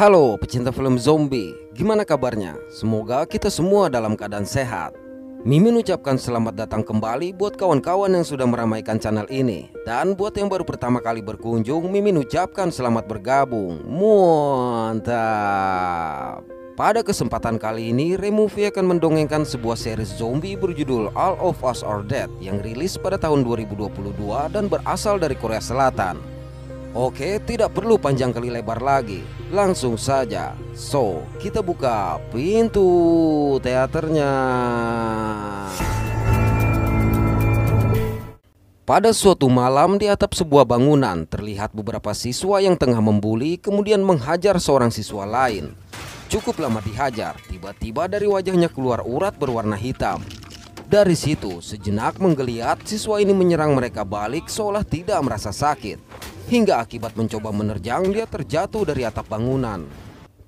Halo pecinta film zombie, gimana kabarnya? Semoga kita semua dalam keadaan sehat. Mimin ucapkan selamat datang kembali buat kawan-kawan yang sudah meramaikan channel ini Dan buat yang baru pertama kali berkunjung, Mimin ucapkan selamat bergabung Mantap Pada kesempatan kali ini, Removie akan mendongengkan sebuah series zombie berjudul All of Us Are Dead Yang rilis pada tahun 2022 dan berasal dari Korea Selatan Oke, tidak perlu panjang kali lebar lagi. Langsung saja. So, kita buka pintu teaternya. Pada suatu malam di atap sebuah bangunan terlihat beberapa siswa yang tengah membuli kemudian menghajar seorang siswa lain. Cukup lama dihajar, tiba-tiba dari wajahnya keluar urat berwarna hitam. Dari situ, sejenak menggeliat, siswa ini menyerang mereka balik seolah tidak merasa sakit. Hingga akibat mencoba menerjang, dia terjatuh dari atap bangunan.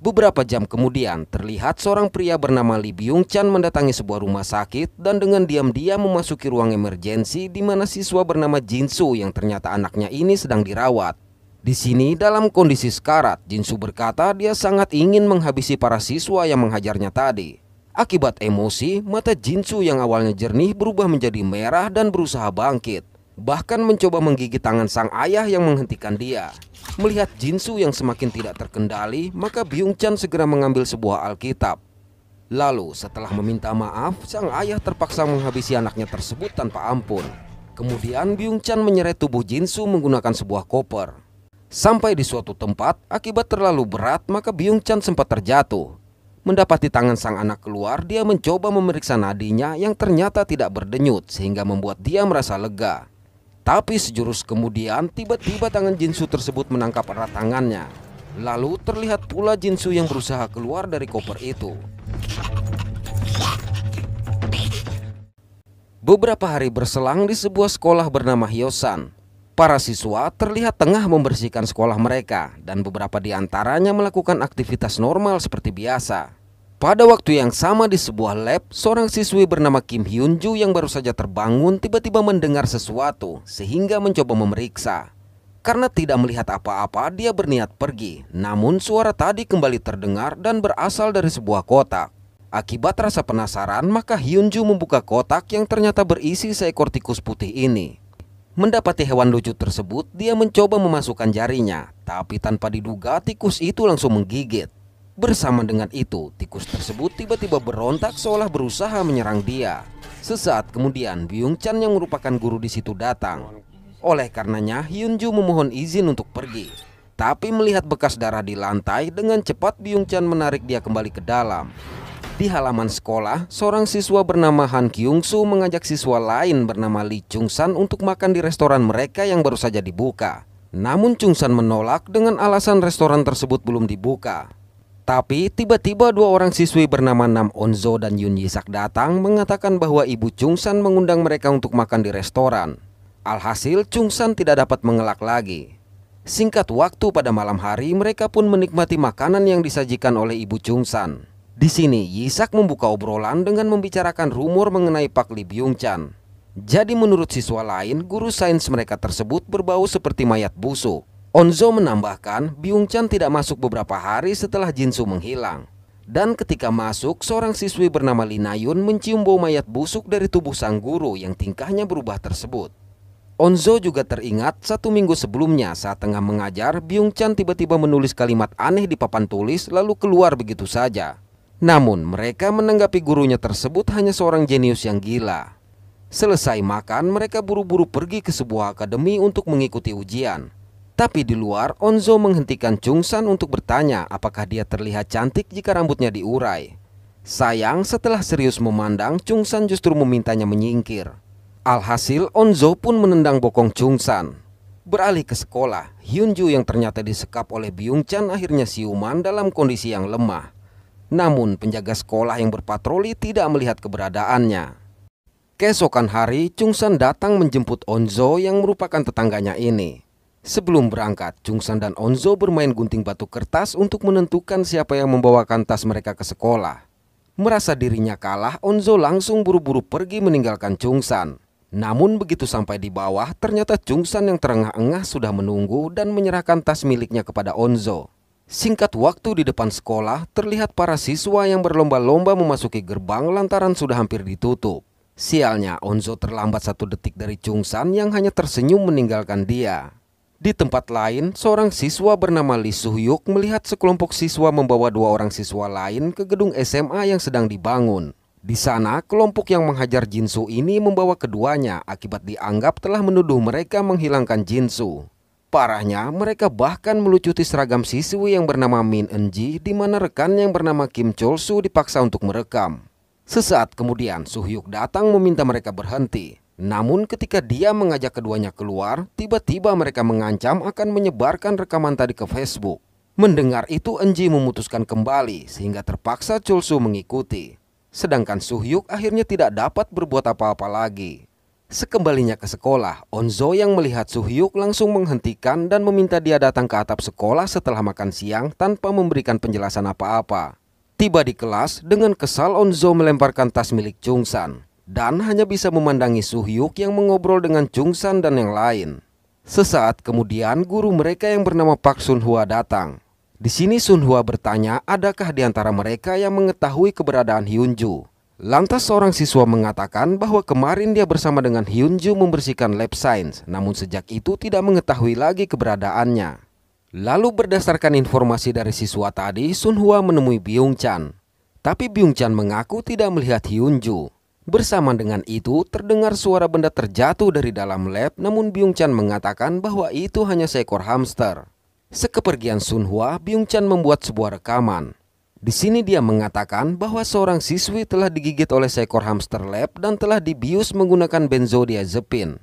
Beberapa jam kemudian, terlihat seorang pria bernama Li Byung Chan mendatangi sebuah rumah sakit dan dengan diam-diam memasuki ruang emergensi di mana siswa bernama Jin Su yang ternyata anaknya ini sedang dirawat. Di sini dalam kondisi sekarat, Jin Su berkata dia sangat ingin menghabisi para siswa yang menghajarnya tadi. Akibat emosi, mata Jinsu yang awalnya jernih berubah menjadi merah dan berusaha bangkit. Bahkan mencoba menggigit tangan sang ayah yang menghentikan dia. Melihat Jinsu yang semakin tidak terkendali, maka Byung Chan segera mengambil sebuah Alkitab. Lalu setelah meminta maaf, sang ayah terpaksa menghabisi anaknya tersebut tanpa ampun. Kemudian Byung Chan menyeret tubuh Jinsu menggunakan sebuah koper. Sampai di suatu tempat, akibat terlalu berat maka Byung Chan sempat terjatuh Mendapati tangan sang anak keluar, dia mencoba memeriksa nadinya yang ternyata tidak berdenyut sehingga membuat dia merasa lega. Tapi sejurus kemudian tiba-tiba tangan Jinsu tersebut menangkap erat tangannya. Lalu terlihat pula Jinsu yang berusaha keluar dari koper itu. Beberapa hari berselang di sebuah sekolah bernama Hyosan, Para siswa terlihat tengah membersihkan sekolah mereka dan beberapa di antaranya melakukan aktivitas normal seperti biasa. Pada waktu yang sama di sebuah lab, seorang siswi bernama Kim Hyun Joo yang baru saja terbangun tiba-tiba mendengar sesuatu sehingga mencoba memeriksa. Karena tidak melihat apa-apa, dia berniat pergi. Namun suara tadi kembali terdengar dan berasal dari sebuah kotak. Akibat rasa penasaran, maka Hyun Joo membuka kotak yang ternyata berisi seekor tikus putih ini. Mendapati hewan lucu tersebut, dia mencoba memasukkan jarinya, tapi tanpa diduga tikus itu langsung menggigit. Bersama dengan itu, tikus tersebut tiba-tiba berontak seolah berusaha menyerang dia. Sesaat kemudian, Byung Chan yang merupakan guru di situ datang. Oleh karenanya, Hyun Hyunju memohon izin untuk pergi. Tapi melihat bekas darah di lantai, dengan cepat Byung Chan menarik dia kembali ke dalam. Di halaman sekolah, seorang siswa bernama Han Kyung Soo mengajak siswa lain bernama Lee Chung San untuk makan di restoran mereka yang baru saja dibuka. Namun Chung San menolak dengan alasan restoran tersebut belum dibuka. Tapi tiba-tiba dua orang siswi bernama Nam Onzo dan Yun Yisak datang mengatakan bahwa ibu Chung San mengundang mereka untuk makan di restoran. Alhasil Chung San tidak dapat mengelak lagi. Singkat waktu pada malam hari mereka pun menikmati makanan yang disajikan oleh ibu Chung San. Di sini, Yisak membuka obrolan dengan membicarakan rumor mengenai Pak Li Byung Chan. Jadi menurut siswa lain, guru sains mereka tersebut berbau seperti mayat busuk. Onzo menambahkan, Byung Chan tidak masuk beberapa hari setelah Jinsu menghilang. Dan ketika masuk, seorang siswi bernama Linayun mencium bau mayat busuk dari tubuh sang guru yang tingkahnya berubah tersebut. Onzo juga teringat satu minggu sebelumnya saat tengah mengajar, Byung Chan tiba-tiba menulis kalimat aneh di papan tulis lalu keluar begitu saja. Namun mereka menanggapi gurunya tersebut hanya seorang jenius yang gila. Selesai makan, mereka buru-buru pergi ke sebuah akademi untuk mengikuti ujian. Tapi di luar, Onzo menghentikan Chungsan untuk bertanya apakah dia terlihat cantik jika rambutnya diurai. Sayang, setelah serius memandang, Chungsan justru memintanya menyingkir. Alhasil, Onzo pun menendang bokong Chungsan. Beralih ke sekolah, Hyunju yang ternyata disekap oleh Byung Chan akhirnya siuman dalam kondisi yang lemah. Namun penjaga sekolah yang berpatroli tidak melihat keberadaannya. Keesokan hari, Chung San datang menjemput Onzo yang merupakan tetangganya ini. Sebelum berangkat, Chung San dan Onzo bermain gunting batu kertas untuk menentukan siapa yang membawakan tas mereka ke sekolah. Merasa dirinya kalah, Onzo langsung buru-buru pergi meninggalkan Chung San. Namun begitu sampai di bawah, ternyata Chung San yang terengah-engah sudah menunggu dan menyerahkan tas miliknya kepada Onzo. Singkat waktu di depan sekolah, terlihat para siswa yang berlomba-lomba memasuki gerbang lantaran sudah hampir ditutup. Sialnya, Onzo terlambat satu detik dari Chungsan yang hanya tersenyum meninggalkan dia. Di tempat lain, seorang siswa bernama Lee Suhyuk melihat sekelompok siswa membawa dua orang siswa lain ke gedung SMA yang sedang dibangun. Di sana, kelompok yang menghajar Jinsu ini membawa keduanya akibat dianggap telah menuduh mereka menghilangkan Jinsu. Parahnya, mereka bahkan melucuti seragam siswi yang bernama Min Enji, di mana rekan yang bernama Kim Chol Su dipaksa untuk merekam. Sesaat kemudian, Suhyuk datang meminta mereka berhenti. Namun ketika dia mengajak keduanya keluar, tiba-tiba mereka mengancam akan menyebarkan rekaman tadi ke Facebook. Mendengar itu Enji memutuskan kembali sehingga terpaksa Chol Su mengikuti. Sedangkan Suhyuk akhirnya tidak dapat berbuat apa-apa lagi. Sekembalinya ke sekolah, Onzo yang melihat Suhyuk langsung menghentikan dan meminta dia datang ke atap sekolah setelah makan siang tanpa memberikan penjelasan apa-apa. Tiba di kelas, dengan kesal Onzo melemparkan tas milik Chungsan dan hanya bisa memandangi Suhyuk yang mengobrol dengan Chungsan dan yang lain. Sesaat kemudian guru mereka yang bernama Pak Sunhua datang. Di sini Sunhua bertanya adakah di antara mereka yang mengetahui keberadaan Hyunju. Lantas seorang siswa mengatakan bahwa kemarin dia bersama dengan Hyunju membersihkan lab science, namun sejak itu tidak mengetahui lagi keberadaannya. Lalu berdasarkan informasi dari siswa tadi, Sunhua menemui Byung Chan. Tapi Byung Chan mengaku tidak melihat Hyunju. Bersama dengan itu, terdengar suara benda terjatuh dari dalam lab, namun Byung Chan mengatakan bahwa itu hanya seekor hamster. Sekepergian Sunhua, Byung Chan membuat sebuah rekaman. Di sini dia mengatakan bahwa seorang siswi telah digigit oleh seekor hamster lab dan telah dibius menggunakan benzodiazepin.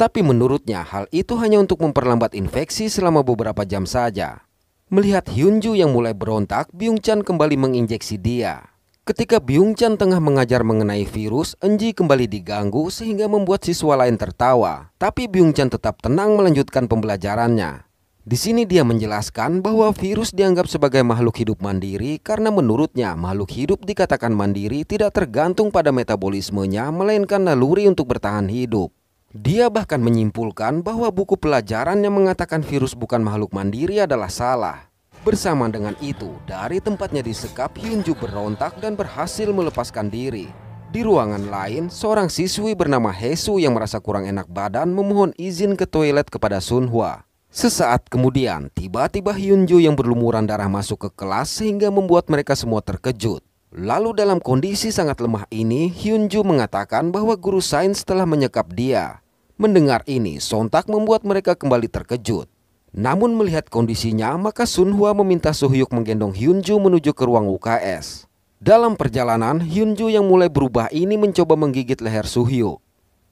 Tapi menurutnya hal itu hanya untuk memperlambat infeksi selama beberapa jam saja. Melihat Hyunju yang mulai berontak, Byung-chan kembali menginjeksi dia. Ketika Byung-chan tengah mengajar mengenai virus, Enji kembali diganggu sehingga membuat siswa lain tertawa. Tapi Byung-chan tetap tenang melanjutkan pembelajarannya. Di sini dia menjelaskan bahwa virus dianggap sebagai makhluk hidup mandiri karena menurutnya makhluk hidup dikatakan mandiri tidak tergantung pada metabolismenya melainkan naluri untuk bertahan hidup. Dia bahkan menyimpulkan bahwa buku pelajaran yang mengatakan virus bukan makhluk mandiri adalah salah. Bersama dengan itu, dari tempatnya disekap Hyunju berontak dan berhasil melepaskan diri. Di ruangan lain, seorang siswi bernama Hesu yang merasa kurang enak badan memohon izin ke toilet kepada Sun-hwa. Sesaat kemudian, tiba-tiba Hyunjo yang berlumuran darah masuk ke kelas sehingga membuat mereka semua terkejut. Lalu dalam kondisi sangat lemah ini, Hyunjo mengatakan bahwa guru sains telah menyekap dia. Mendengar ini, sontak membuat mereka kembali terkejut. Namun melihat kondisinya, maka Sunhua meminta Sohyuk menggendong Hyunjo menuju ke ruang UKS. Dalam perjalanan, Hyunjo yang mulai berubah ini mencoba menggigit leher Sohyuk.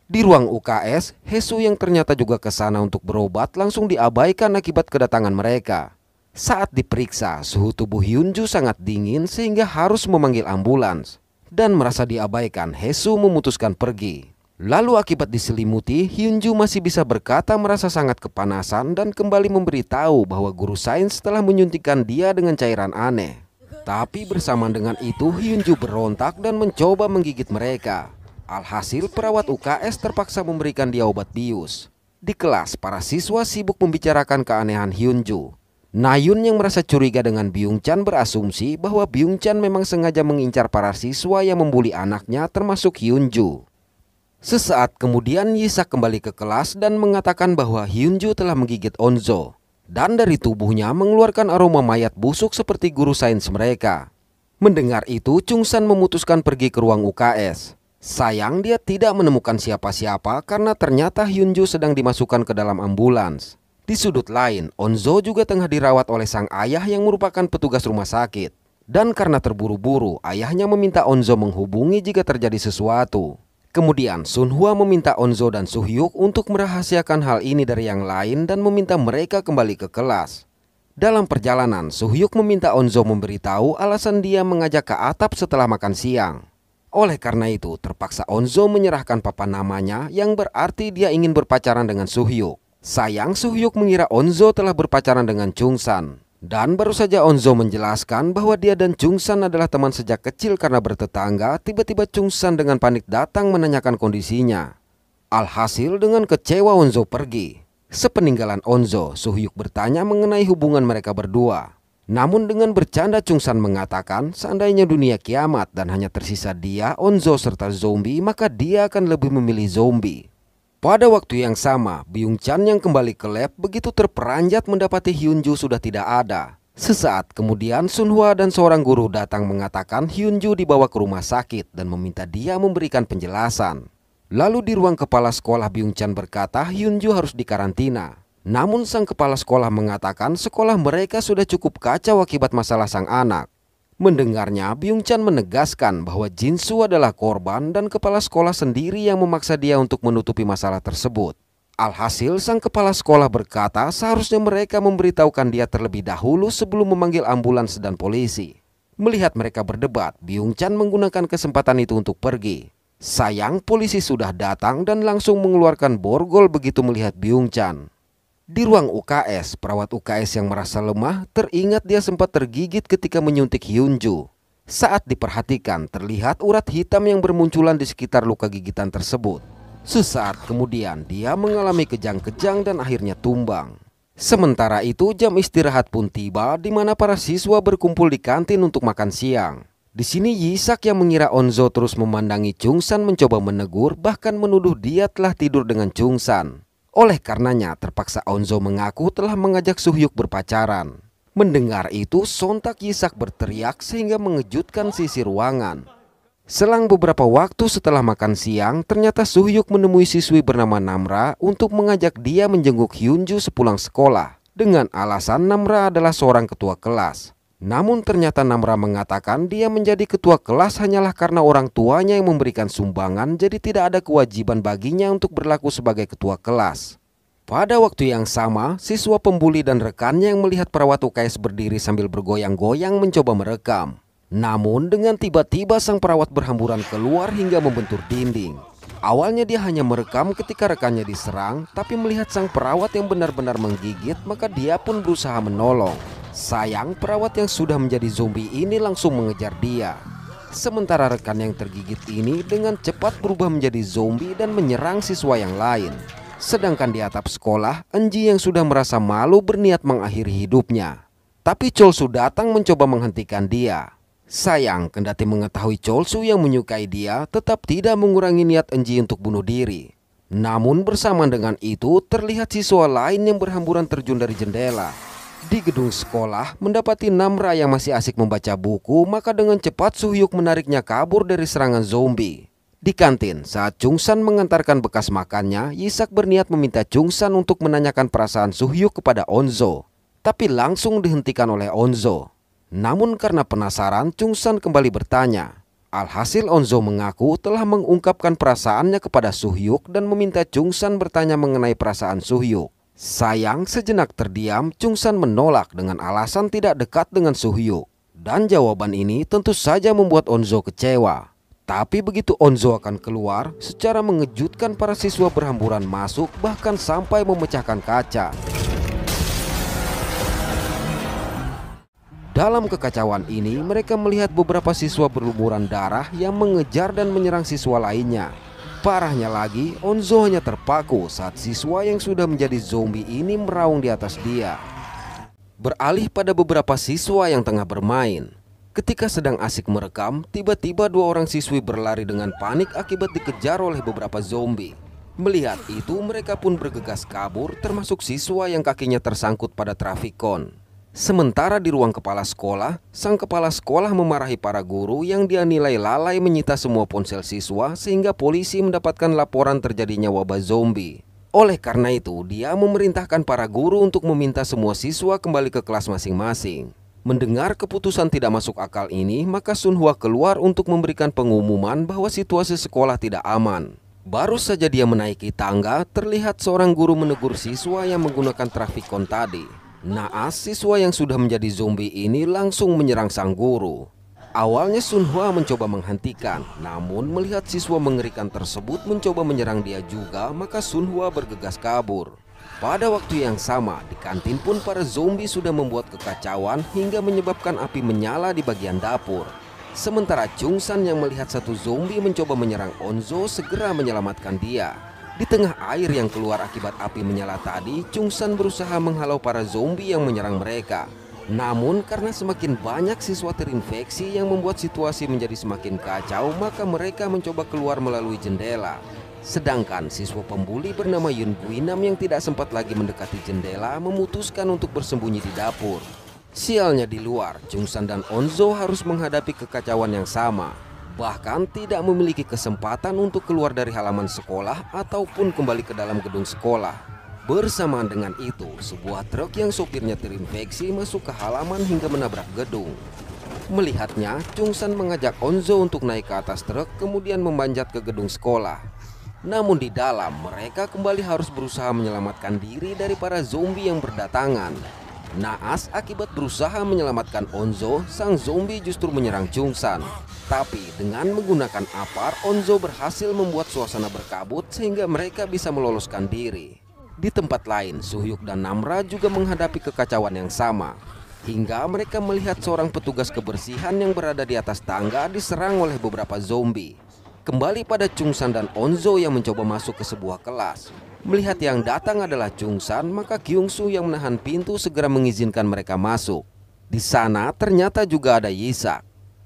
Di ruang UKS, Hesu yang ternyata juga ke sana untuk berobat langsung diabaikan akibat kedatangan mereka. Saat diperiksa, suhu tubuh Hyunju sangat dingin sehingga harus memanggil ambulans. Dan merasa diabaikan, Hesu memutuskan pergi. Lalu akibat diselimuti, Hyunju masih bisa berkata merasa sangat kepanasan dan kembali memberitahu bahwa guru sains telah menyuntikkan dia dengan cairan aneh. Tapi bersamaan dengan itu, Hyunju berontak dan mencoba menggigit mereka. Alhasil perawat UKS terpaksa memberikan dia obat bius. Di kelas, para siswa sibuk membicarakan keanehan Hyunju. Nayun yang merasa curiga dengan Byung Chan berasumsi bahwa Byung Chan memang sengaja mengincar para siswa yang membuli anaknya termasuk Hyunju. Sesaat kemudian Yisa kembali ke kelas dan mengatakan bahwa Hyunju telah menggigit Onzo dan dari tubuhnya mengeluarkan aroma mayat busuk seperti guru sains mereka. Mendengar itu, Chung San memutuskan pergi ke ruang UKS. Sayang dia tidak menemukan siapa-siapa karena ternyata Hyunjo sedang dimasukkan ke dalam ambulans. Di sudut lain, Onzo juga tengah dirawat oleh sang ayah yang merupakan petugas rumah sakit. Dan karena terburu-buru, ayahnya meminta Onzo menghubungi jika terjadi sesuatu. Kemudian Sunhua meminta Onzo dan Suhyuk untuk merahasiakan hal ini dari yang lain dan meminta mereka kembali ke kelas. Dalam perjalanan, Suhyuk meminta Onzo memberitahu alasan dia mengajak ke atap setelah makan siang. Oleh karena itu, terpaksa Onzo menyerahkan papan namanya yang berarti dia ingin berpacaran dengan Suhyuk. Sayang Suhyuk mengira Onzo telah berpacaran dengan Chungsan. Dan baru saja Onzo menjelaskan bahwa dia dan Chungsan adalah teman sejak kecil karena bertetangga, tiba-tiba Chungsan dengan panik datang menanyakan kondisinya. Alhasil dengan kecewa Onzo pergi. Sepeninggalan Onzo, Suhyuk bertanya mengenai hubungan mereka berdua. Namun dengan bercanda Chung San mengatakan seandainya dunia kiamat dan hanya tersisa dia, Onzo serta zombie maka dia akan lebih memilih zombie. Pada waktu yang sama, Byung Chan yang kembali ke lab begitu terperanjat mendapati Hyun Joo sudah tidak ada. Sesaat kemudian Sun Sunhwa dan seorang guru datang mengatakan Hyun Joo dibawa ke rumah sakit dan meminta dia memberikan penjelasan. Lalu di ruang kepala sekolah Byung Chan berkata Hyun Joo harus dikarantina. Namun sang kepala sekolah mengatakan sekolah mereka sudah cukup kacau akibat masalah sang anak. Mendengarnya, Byung Chan menegaskan bahwa Jin Su adalah korban dan kepala sekolah sendiri yang memaksa dia untuk menutupi masalah tersebut. Alhasil, sang kepala sekolah berkata seharusnya mereka memberitahukan dia terlebih dahulu sebelum memanggil ambulans dan polisi. Melihat mereka berdebat, Byung Chan menggunakan kesempatan itu untuk pergi. Sayang, polisi sudah datang dan langsung mengeluarkan borgol begitu melihat Byung Chan. Di ruang UKS, perawat UKS yang merasa lemah teringat dia sempat tergigit ketika menyuntik Hyunju. Saat diperhatikan, terlihat urat hitam yang bermunculan di sekitar luka gigitan tersebut. Sesaat kemudian, dia mengalami kejang-kejang dan akhirnya tumbang. Sementara itu, jam istirahat pun tiba di mana para siswa berkumpul di kantin untuk makan siang. Di sini Yisak yang mengira Onzo terus memandangi Chungsan mencoba menegur bahkan menuduh dia telah tidur dengan Chungsan. Oleh karenanya terpaksa Onzo mengaku telah mengajak Suhyuk berpacaran. Mendengar itu sontak Yisak berteriak sehingga mengejutkan sisi ruangan. Selang beberapa waktu setelah makan siang ternyata Suhyuk menemui siswi bernama Namra untuk mengajak dia menjenguk Hyunju sepulang sekolah. Dengan alasan Namra adalah seorang ketua kelas. Namun ternyata Namra mengatakan dia menjadi ketua kelas hanyalah karena orang tuanya yang memberikan sumbangan jadi tidak ada kewajiban baginya untuk berlaku sebagai ketua kelas. Pada waktu yang sama, siswa pembuli dan rekannya yang melihat perawat UKS berdiri sambil bergoyang-goyang mencoba merekam. Namun dengan tiba-tiba sang perawat berhamburan keluar hingga membentur dinding. Awalnya dia hanya merekam ketika rekannya diserang, tapi melihat sang perawat yang benar-benar menggigit maka dia pun berusaha menolong. Sayang perawat yang sudah menjadi zombie ini langsung mengejar dia Sementara rekan yang tergigit ini dengan cepat berubah menjadi zombie dan menyerang siswa yang lain Sedangkan di atap sekolah, Enji yang sudah merasa malu berniat mengakhiri hidupnya Tapi Cholsu datang mencoba menghentikan dia Sayang, kendati mengetahui Cholsu yang menyukai dia tetap tidak mengurangi niat Enji untuk bunuh diri namun bersamaan dengan itu terlihat siswa lain yang berhamburan terjun dari jendela di gedung sekolah, mendapati Namra yang masih asik membaca buku, maka dengan cepat Suhyuk menariknya kabur dari serangan zombie. Di kantin, saat Chungsan mengantarkan bekas makannya, Yisak berniat meminta Chungsan untuk menanyakan perasaan Suhyuk kepada Onzo. Tapi langsung dihentikan oleh Onzo. Namun karena penasaran, Chungsan kembali bertanya. Alhasil Onzo mengaku telah mengungkapkan perasaannya kepada Suhyuk dan meminta Chungsan bertanya mengenai perasaan Suhyuk. Sayang sejenak terdiam, Chung San menolak dengan alasan tidak dekat dengan Hyo. Dan jawaban ini tentu saja membuat Onzo kecewa. Tapi begitu Onzo akan keluar, secara mengejutkan para siswa berhamburan masuk bahkan sampai memecahkan kaca. Dalam kekacauan ini, mereka melihat beberapa siswa berlumuran darah yang mengejar dan menyerang siswa lainnya. Parahnya lagi, Onzo hanya terpaku saat siswa yang sudah menjadi zombie ini meraung di atas dia. Beralih pada beberapa siswa yang tengah bermain. Ketika sedang asik merekam, tiba-tiba dua orang siswi berlari dengan panik akibat dikejar oleh beberapa zombie. Melihat itu, mereka pun bergegas kabur termasuk siswa yang kakinya tersangkut pada trafikon. Sementara di ruang kepala sekolah, sang kepala sekolah memarahi para guru yang dia nilai lalai menyita semua ponsel siswa sehingga polisi mendapatkan laporan terjadinya wabah zombie. Oleh karena itu, dia memerintahkan para guru untuk meminta semua siswa kembali ke kelas masing-masing. Mendengar keputusan tidak masuk akal ini, maka Sunhua keluar untuk memberikan pengumuman bahwa situasi sekolah tidak aman. Baru saja dia menaiki tangga, terlihat seorang guru menegur siswa yang menggunakan trafikon tadi. Naas siswa yang sudah menjadi zombie ini langsung menyerang sang guru. Awalnya Sun Sunhua mencoba menghentikan, namun melihat siswa mengerikan tersebut mencoba menyerang dia juga, maka Sun Sunhua bergegas kabur. Pada waktu yang sama, di kantin pun para zombie sudah membuat kekacauan hingga menyebabkan api menyala di bagian dapur. Sementara Chung San yang melihat satu zombie mencoba menyerang Onzo segera menyelamatkan dia. Di tengah air yang keluar akibat api menyala tadi, Chung San berusaha menghalau para zombie yang menyerang mereka. Namun karena semakin banyak siswa terinfeksi yang membuat situasi menjadi semakin kacau, maka mereka mencoba keluar melalui jendela. Sedangkan siswa pembuli bernama Yun Guinam yang tidak sempat lagi mendekati jendela memutuskan untuk bersembunyi di dapur. Sialnya di luar, Chung San dan Onzo harus menghadapi kekacauan yang sama bahkan tidak memiliki kesempatan untuk keluar dari halaman sekolah ataupun kembali ke dalam gedung sekolah. Bersamaan dengan itu, sebuah truk yang sopirnya terinfeksi masuk ke halaman hingga menabrak gedung. Melihatnya, San mengajak Onzo untuk naik ke atas truk kemudian memanjat ke gedung sekolah. Namun di dalam, mereka kembali harus berusaha menyelamatkan diri dari para zombie yang berdatangan. Naas akibat berusaha menyelamatkan Onzo, sang zombie justru menyerang Chungsan. Tapi dengan menggunakan apar, Onzo berhasil membuat suasana berkabut sehingga mereka bisa meloloskan diri. Di tempat lain, Suhyuk dan Namra juga menghadapi kekacauan yang sama. Hingga mereka melihat seorang petugas kebersihan yang berada di atas tangga diserang oleh beberapa zombie kembali pada Chung San dan Onzo yang mencoba masuk ke sebuah kelas. Melihat yang datang adalah Chung San, maka Kyung Soo yang menahan pintu segera mengizinkan mereka masuk. Di sana ternyata juga ada Yisak.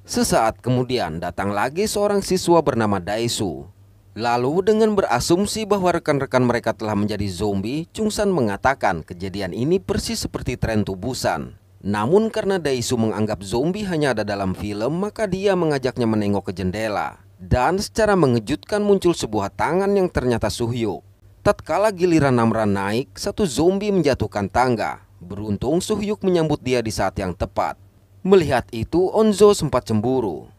Sesaat kemudian datang lagi seorang siswa bernama Daisu. Lalu dengan berasumsi bahwa rekan-rekan mereka telah menjadi zombie, Chung San mengatakan kejadian ini persis seperti tren tubusan. Namun karena Daisu menganggap zombie hanya ada dalam film, maka dia mengajaknya menengok ke jendela. Dan secara mengejutkan muncul sebuah tangan yang ternyata Suhyo. Tatkala giliran Namra naik, satu zombie menjatuhkan tangga. Beruntung Suhyuk menyambut dia di saat yang tepat. Melihat itu, Onzo sempat cemburu.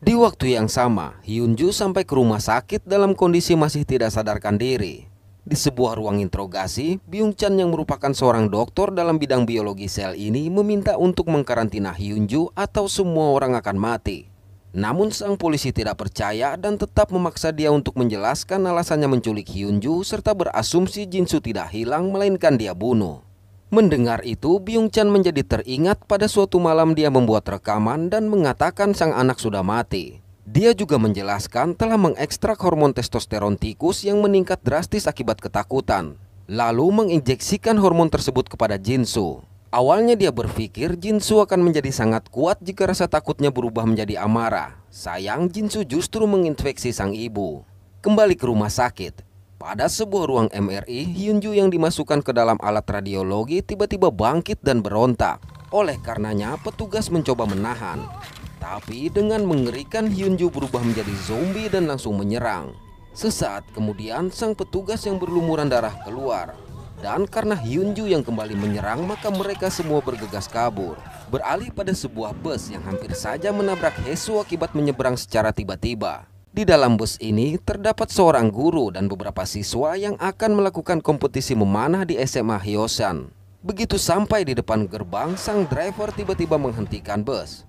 Di waktu yang sama, Hyunju sampai ke rumah sakit dalam kondisi masih tidak sadarkan diri. Di sebuah ruang interogasi, Byung Chan yang merupakan seorang dokter dalam bidang biologi sel ini meminta untuk mengkarantina Hyunju atau semua orang akan mati. Namun sang polisi tidak percaya dan tetap memaksa dia untuk menjelaskan alasannya menculik Hyunju serta berasumsi Jinsu tidak hilang melainkan dia bunuh. Mendengar itu, Byung Chan menjadi teringat pada suatu malam dia membuat rekaman dan mengatakan sang anak sudah mati. Dia juga menjelaskan telah mengekstrak hormon testosteron tikus yang meningkat drastis akibat ketakutan, lalu menginjeksikan hormon tersebut kepada Jinsu. Awalnya dia berpikir Jinsu akan menjadi sangat kuat jika rasa takutnya berubah menjadi amarah. Sayang Jinsu justru menginfeksi sang ibu. Kembali ke rumah sakit. Pada sebuah ruang MRI, Hyunju yang dimasukkan ke dalam alat radiologi tiba-tiba bangkit dan berontak. Oleh karenanya, petugas mencoba menahan. Tapi dengan mengerikan Hyunju berubah menjadi zombie dan langsung menyerang. Sesaat kemudian, sang petugas yang berlumuran darah keluar. Dan karena Hyunju yang kembali menyerang maka mereka semua bergegas kabur Beralih pada sebuah bus yang hampir saja menabrak Hesu akibat menyeberang secara tiba-tiba di dalam bus ini terdapat seorang guru dan beberapa siswa yang akan melakukan kompetisi memanah di SMA Hyosan. Begitu sampai di depan gerbang, sang driver tiba-tiba menghentikan bus.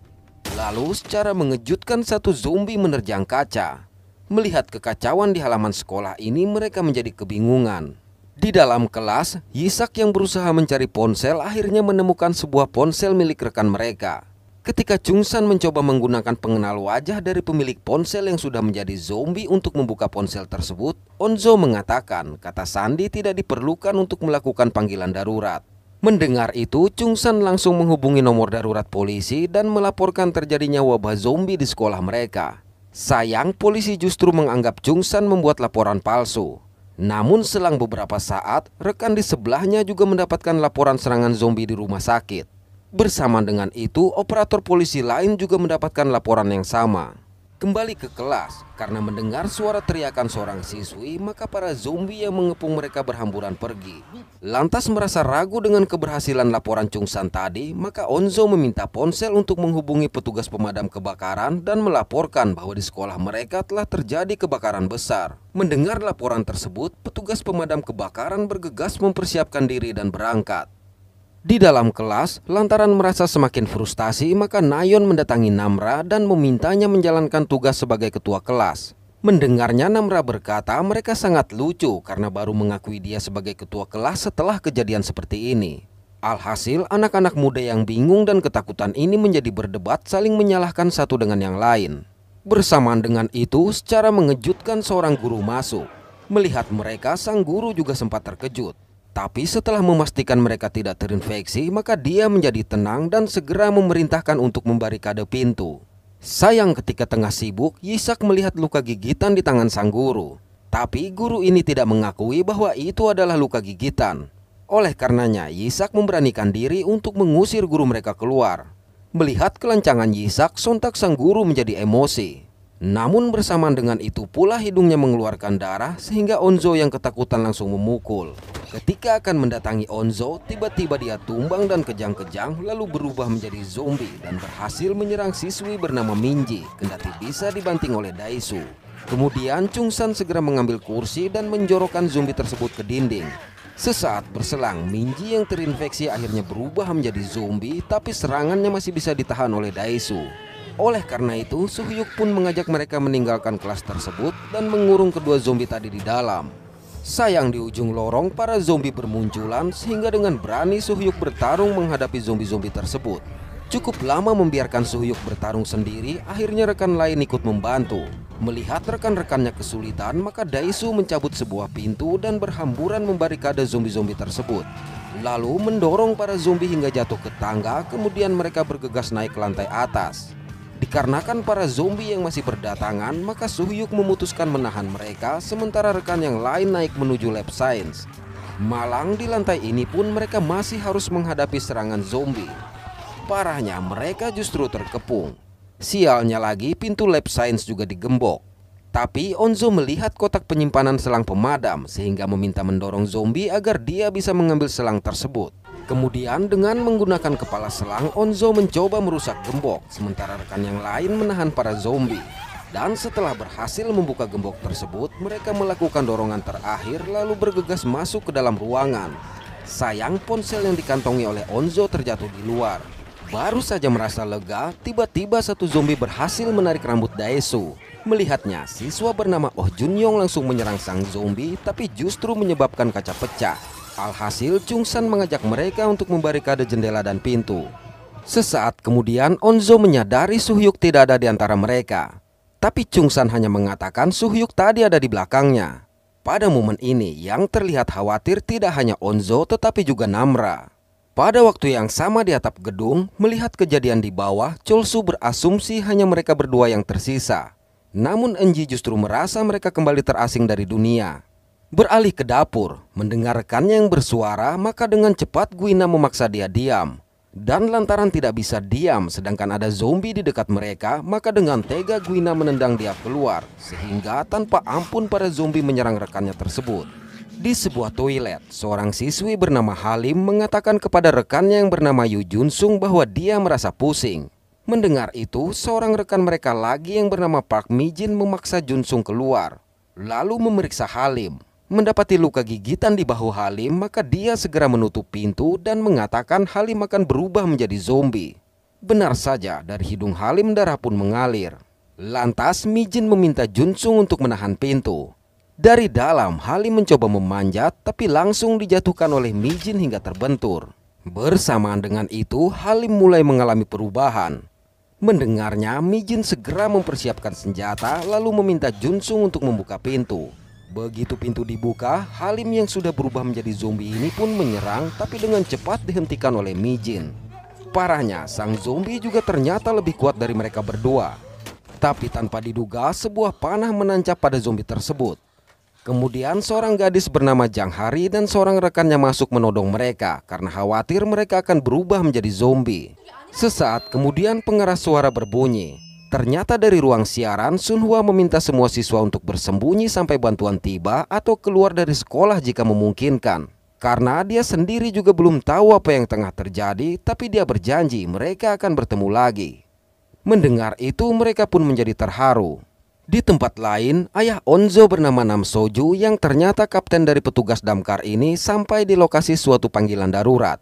Lalu secara mengejutkan satu zombie menerjang kaca. Melihat kekacauan di halaman sekolah ini mereka menjadi kebingungan. Di dalam kelas, Yisak yang berusaha mencari ponsel akhirnya menemukan sebuah ponsel milik rekan mereka. Ketika Chungsan mencoba menggunakan pengenal wajah dari pemilik ponsel yang sudah menjadi zombie untuk membuka ponsel tersebut, Onzo mengatakan kata Sandi tidak diperlukan untuk melakukan panggilan darurat. Mendengar itu, Chungsan langsung menghubungi nomor darurat polisi dan melaporkan terjadinya wabah zombie di sekolah mereka. Sayang, polisi justru menganggap Chungsan membuat laporan palsu. Namun selang beberapa saat, rekan di sebelahnya juga mendapatkan laporan serangan zombie di rumah sakit. Bersamaan dengan itu, operator polisi lain juga mendapatkan laporan yang sama kembali ke kelas. Karena mendengar suara teriakan seorang siswi, maka para zombie yang mengepung mereka berhamburan pergi. Lantas merasa ragu dengan keberhasilan laporan Chungsan tadi, maka Onzo meminta ponsel untuk menghubungi petugas pemadam kebakaran dan melaporkan bahwa di sekolah mereka telah terjadi kebakaran besar. Mendengar laporan tersebut, petugas pemadam kebakaran bergegas mempersiapkan diri dan berangkat. Di dalam kelas, lantaran merasa semakin frustasi, maka Nayon mendatangi Namra dan memintanya menjalankan tugas sebagai ketua kelas. Mendengarnya Namra berkata mereka sangat lucu karena baru mengakui dia sebagai ketua kelas setelah kejadian seperti ini. Alhasil, anak-anak muda yang bingung dan ketakutan ini menjadi berdebat saling menyalahkan satu dengan yang lain. Bersamaan dengan itu, secara mengejutkan seorang guru masuk. Melihat mereka, sang guru juga sempat terkejut. Tapi setelah memastikan mereka tidak terinfeksi, maka dia menjadi tenang dan segera memerintahkan untuk membarikade pintu. Sayang ketika tengah sibuk, Yisak melihat luka gigitan di tangan sang guru. Tapi guru ini tidak mengakui bahwa itu adalah luka gigitan. Oleh karenanya, Yisak memberanikan diri untuk mengusir guru mereka keluar. Melihat kelancangan Yisak, sontak sang guru menjadi emosi. Namun bersamaan dengan itu pula hidungnya mengeluarkan darah sehingga Onzo yang ketakutan langsung memukul. Ketika akan mendatangi Onzo, tiba-tiba dia tumbang dan kejang-kejang lalu berubah menjadi zombie dan berhasil menyerang siswi bernama Minji, kendati bisa dibanting oleh Daisu. Kemudian Chung San segera mengambil kursi dan menjorokkan zombie tersebut ke dinding. Sesaat berselang, Minji yang terinfeksi akhirnya berubah menjadi zombie tapi serangannya masih bisa ditahan oleh Daisu. Oleh karena itu, Suhyuk pun mengajak mereka meninggalkan kelas tersebut dan mengurung kedua zombie tadi di dalam. Sayang di ujung lorong para zombie bermunculan sehingga dengan berani Suhyuk bertarung menghadapi zombie-zombie tersebut. Cukup lama membiarkan Suhyuk bertarung sendiri, akhirnya rekan lain ikut membantu. Melihat rekan-rekannya kesulitan, maka Daisu mencabut sebuah pintu dan berhamburan membarikade zombie-zombie tersebut. Lalu mendorong para zombie hingga jatuh ke tangga, kemudian mereka bergegas naik ke lantai atas. Dikarenakan para zombie yang masih berdatangan, maka Suhyuk memutuskan menahan mereka sementara rekan yang lain naik menuju lab science. Malang di lantai ini pun mereka masih harus menghadapi serangan zombie. Parahnya mereka justru terkepung. Sialnya lagi pintu lab science juga digembok. Tapi Onzo melihat kotak penyimpanan selang pemadam sehingga meminta mendorong zombie agar dia bisa mengambil selang tersebut. Kemudian dengan menggunakan kepala selang, Onzo mencoba merusak gembok, sementara rekan yang lain menahan para zombie. Dan setelah berhasil membuka gembok tersebut, mereka melakukan dorongan terakhir lalu bergegas masuk ke dalam ruangan. Sayang ponsel yang dikantongi oleh Onzo terjatuh di luar. Baru saja merasa lega, tiba-tiba satu zombie berhasil menarik rambut Daesu. Melihatnya, siswa bernama Oh Junyong langsung menyerang sang zombie, tapi justru menyebabkan kaca pecah. Alhasil, Chung Chungsan mengajak mereka untuk membarikade jendela dan pintu. Sesaat kemudian, Onzo menyadari Suhyuk tidak ada di antara mereka. Tapi Chung Chungsan hanya mengatakan Suhyuk tadi ada di belakangnya. Pada momen ini, yang terlihat khawatir tidak hanya Onzo tetapi juga Namra. Pada waktu yang sama di atap gedung, melihat kejadian di bawah, Cholsu berasumsi hanya mereka berdua yang tersisa. Namun Enji justru merasa mereka kembali terasing dari dunia. Beralih ke dapur, mendengarkannya yang bersuara, maka dengan cepat Guina memaksa dia diam. Dan lantaran tidak bisa diam sedangkan ada zombie di dekat mereka, maka dengan tega Guina menendang dia keluar, sehingga tanpa ampun para zombie menyerang rekannya tersebut. Di sebuah toilet, seorang siswi bernama Halim mengatakan kepada rekannya yang bernama Yu Junsung bahwa dia merasa pusing. Mendengar itu, seorang rekan mereka lagi yang bernama Park Mijin memaksa Junsung keluar, lalu memeriksa Halim mendapati luka gigitan di bahu Halim, maka dia segera menutup pintu dan mengatakan Halim akan berubah menjadi zombie. Benar saja, dari hidung Halim darah pun mengalir. Lantas Mijin meminta Junsung untuk menahan pintu. Dari dalam, Halim mencoba memanjat tapi langsung dijatuhkan oleh Mijin hingga terbentur. Bersamaan dengan itu, Halim mulai mengalami perubahan. Mendengarnya, Mijin segera mempersiapkan senjata lalu meminta Junsung untuk membuka pintu. Begitu pintu dibuka, Halim yang sudah berubah menjadi zombie ini pun menyerang tapi dengan cepat dihentikan oleh Mijin. Parahnya, sang zombie juga ternyata lebih kuat dari mereka berdua. Tapi tanpa diduga, sebuah panah menancap pada zombie tersebut. Kemudian seorang gadis bernama Jang Hari dan seorang rekannya masuk menodong mereka karena khawatir mereka akan berubah menjadi zombie. Sesaat kemudian pengeras suara berbunyi, Ternyata dari ruang siaran, Sunhua meminta semua siswa untuk bersembunyi sampai bantuan tiba atau keluar dari sekolah jika memungkinkan. Karena dia sendiri juga belum tahu apa yang tengah terjadi, tapi dia berjanji mereka akan bertemu lagi. Mendengar itu, mereka pun menjadi terharu. Di tempat lain, ayah Onzo bernama Nam Soju yang ternyata kapten dari petugas damkar ini sampai di lokasi suatu panggilan darurat.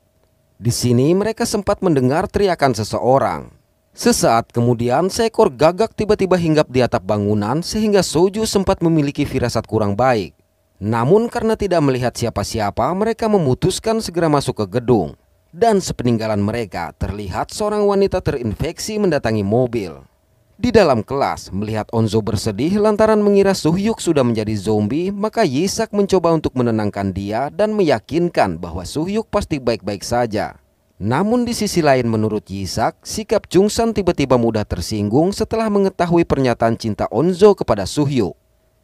Di sini mereka sempat mendengar teriakan seseorang. Sesaat kemudian, seekor gagak tiba-tiba hinggap di atap bangunan sehingga Soju sempat memiliki firasat kurang baik. Namun karena tidak melihat siapa-siapa, mereka memutuskan segera masuk ke gedung. Dan sepeninggalan mereka, terlihat seorang wanita terinfeksi mendatangi mobil. Di dalam kelas, melihat Onzo bersedih lantaran mengira Suhyuk sudah menjadi zombie, maka Yisak mencoba untuk menenangkan dia dan meyakinkan bahwa Suhyuk pasti baik-baik saja. Namun di sisi lain menurut Yisak, sikap Jungsan tiba-tiba mudah tersinggung setelah mengetahui pernyataan cinta Onzo kepada Suhyo.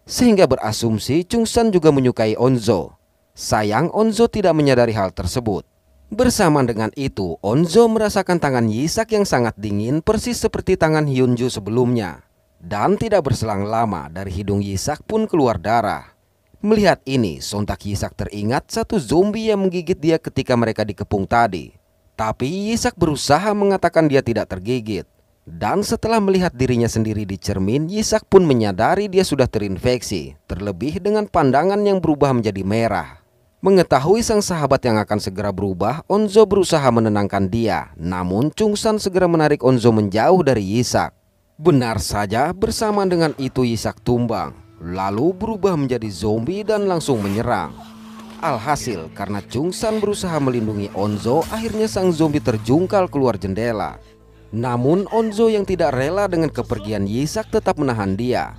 Sehingga berasumsi Jungsan juga menyukai Onzo. Sayang Onzo tidak menyadari hal tersebut. Bersamaan dengan itu, Onzo merasakan tangan Yisak yang sangat dingin persis seperti tangan Hyunju sebelumnya. Dan tidak berselang lama dari hidung Yisak pun keluar darah. Melihat ini, sontak Yisak teringat satu zombie yang menggigit dia ketika mereka dikepung tadi. Tapi Yisak berusaha mengatakan dia tidak tergigit. Dan setelah melihat dirinya sendiri di cermin, Yisak pun menyadari dia sudah terinfeksi, terlebih dengan pandangan yang berubah menjadi merah. Mengetahui sang sahabat yang akan segera berubah, Onzo berusaha menenangkan dia, namun Chungsan segera menarik Onzo menjauh dari Yisak. Benar saja, bersamaan dengan itu Yisak tumbang, lalu berubah menjadi zombie dan langsung menyerang. Alhasil karena Jungsan berusaha melindungi Onzo akhirnya sang zombie terjungkal keluar jendela Namun Onzo yang tidak rela dengan kepergian Yisak tetap menahan dia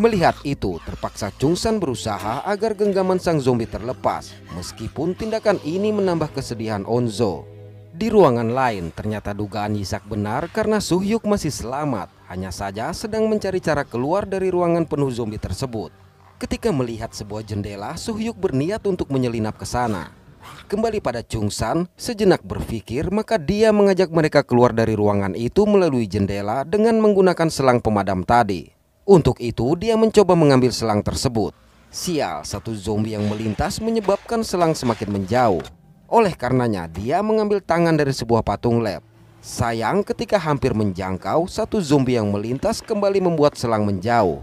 Melihat itu terpaksa Jungsan berusaha agar genggaman sang zombie terlepas Meskipun tindakan ini menambah kesedihan Onzo Di ruangan lain ternyata dugaan Yisak benar karena Suhyuk masih selamat Hanya saja sedang mencari cara keluar dari ruangan penuh zombie tersebut Ketika melihat sebuah jendela, Suhyuk berniat untuk menyelinap ke sana. Kembali pada Chungsan, sejenak berpikir, maka dia mengajak mereka keluar dari ruangan itu melalui jendela dengan menggunakan selang pemadam tadi. Untuk itu, dia mencoba mengambil selang tersebut. Sial, satu zombie yang melintas menyebabkan selang semakin menjauh. Oleh karenanya, dia mengambil tangan dari sebuah patung lab. Sayang, ketika hampir menjangkau, satu zombie yang melintas kembali membuat selang menjauh.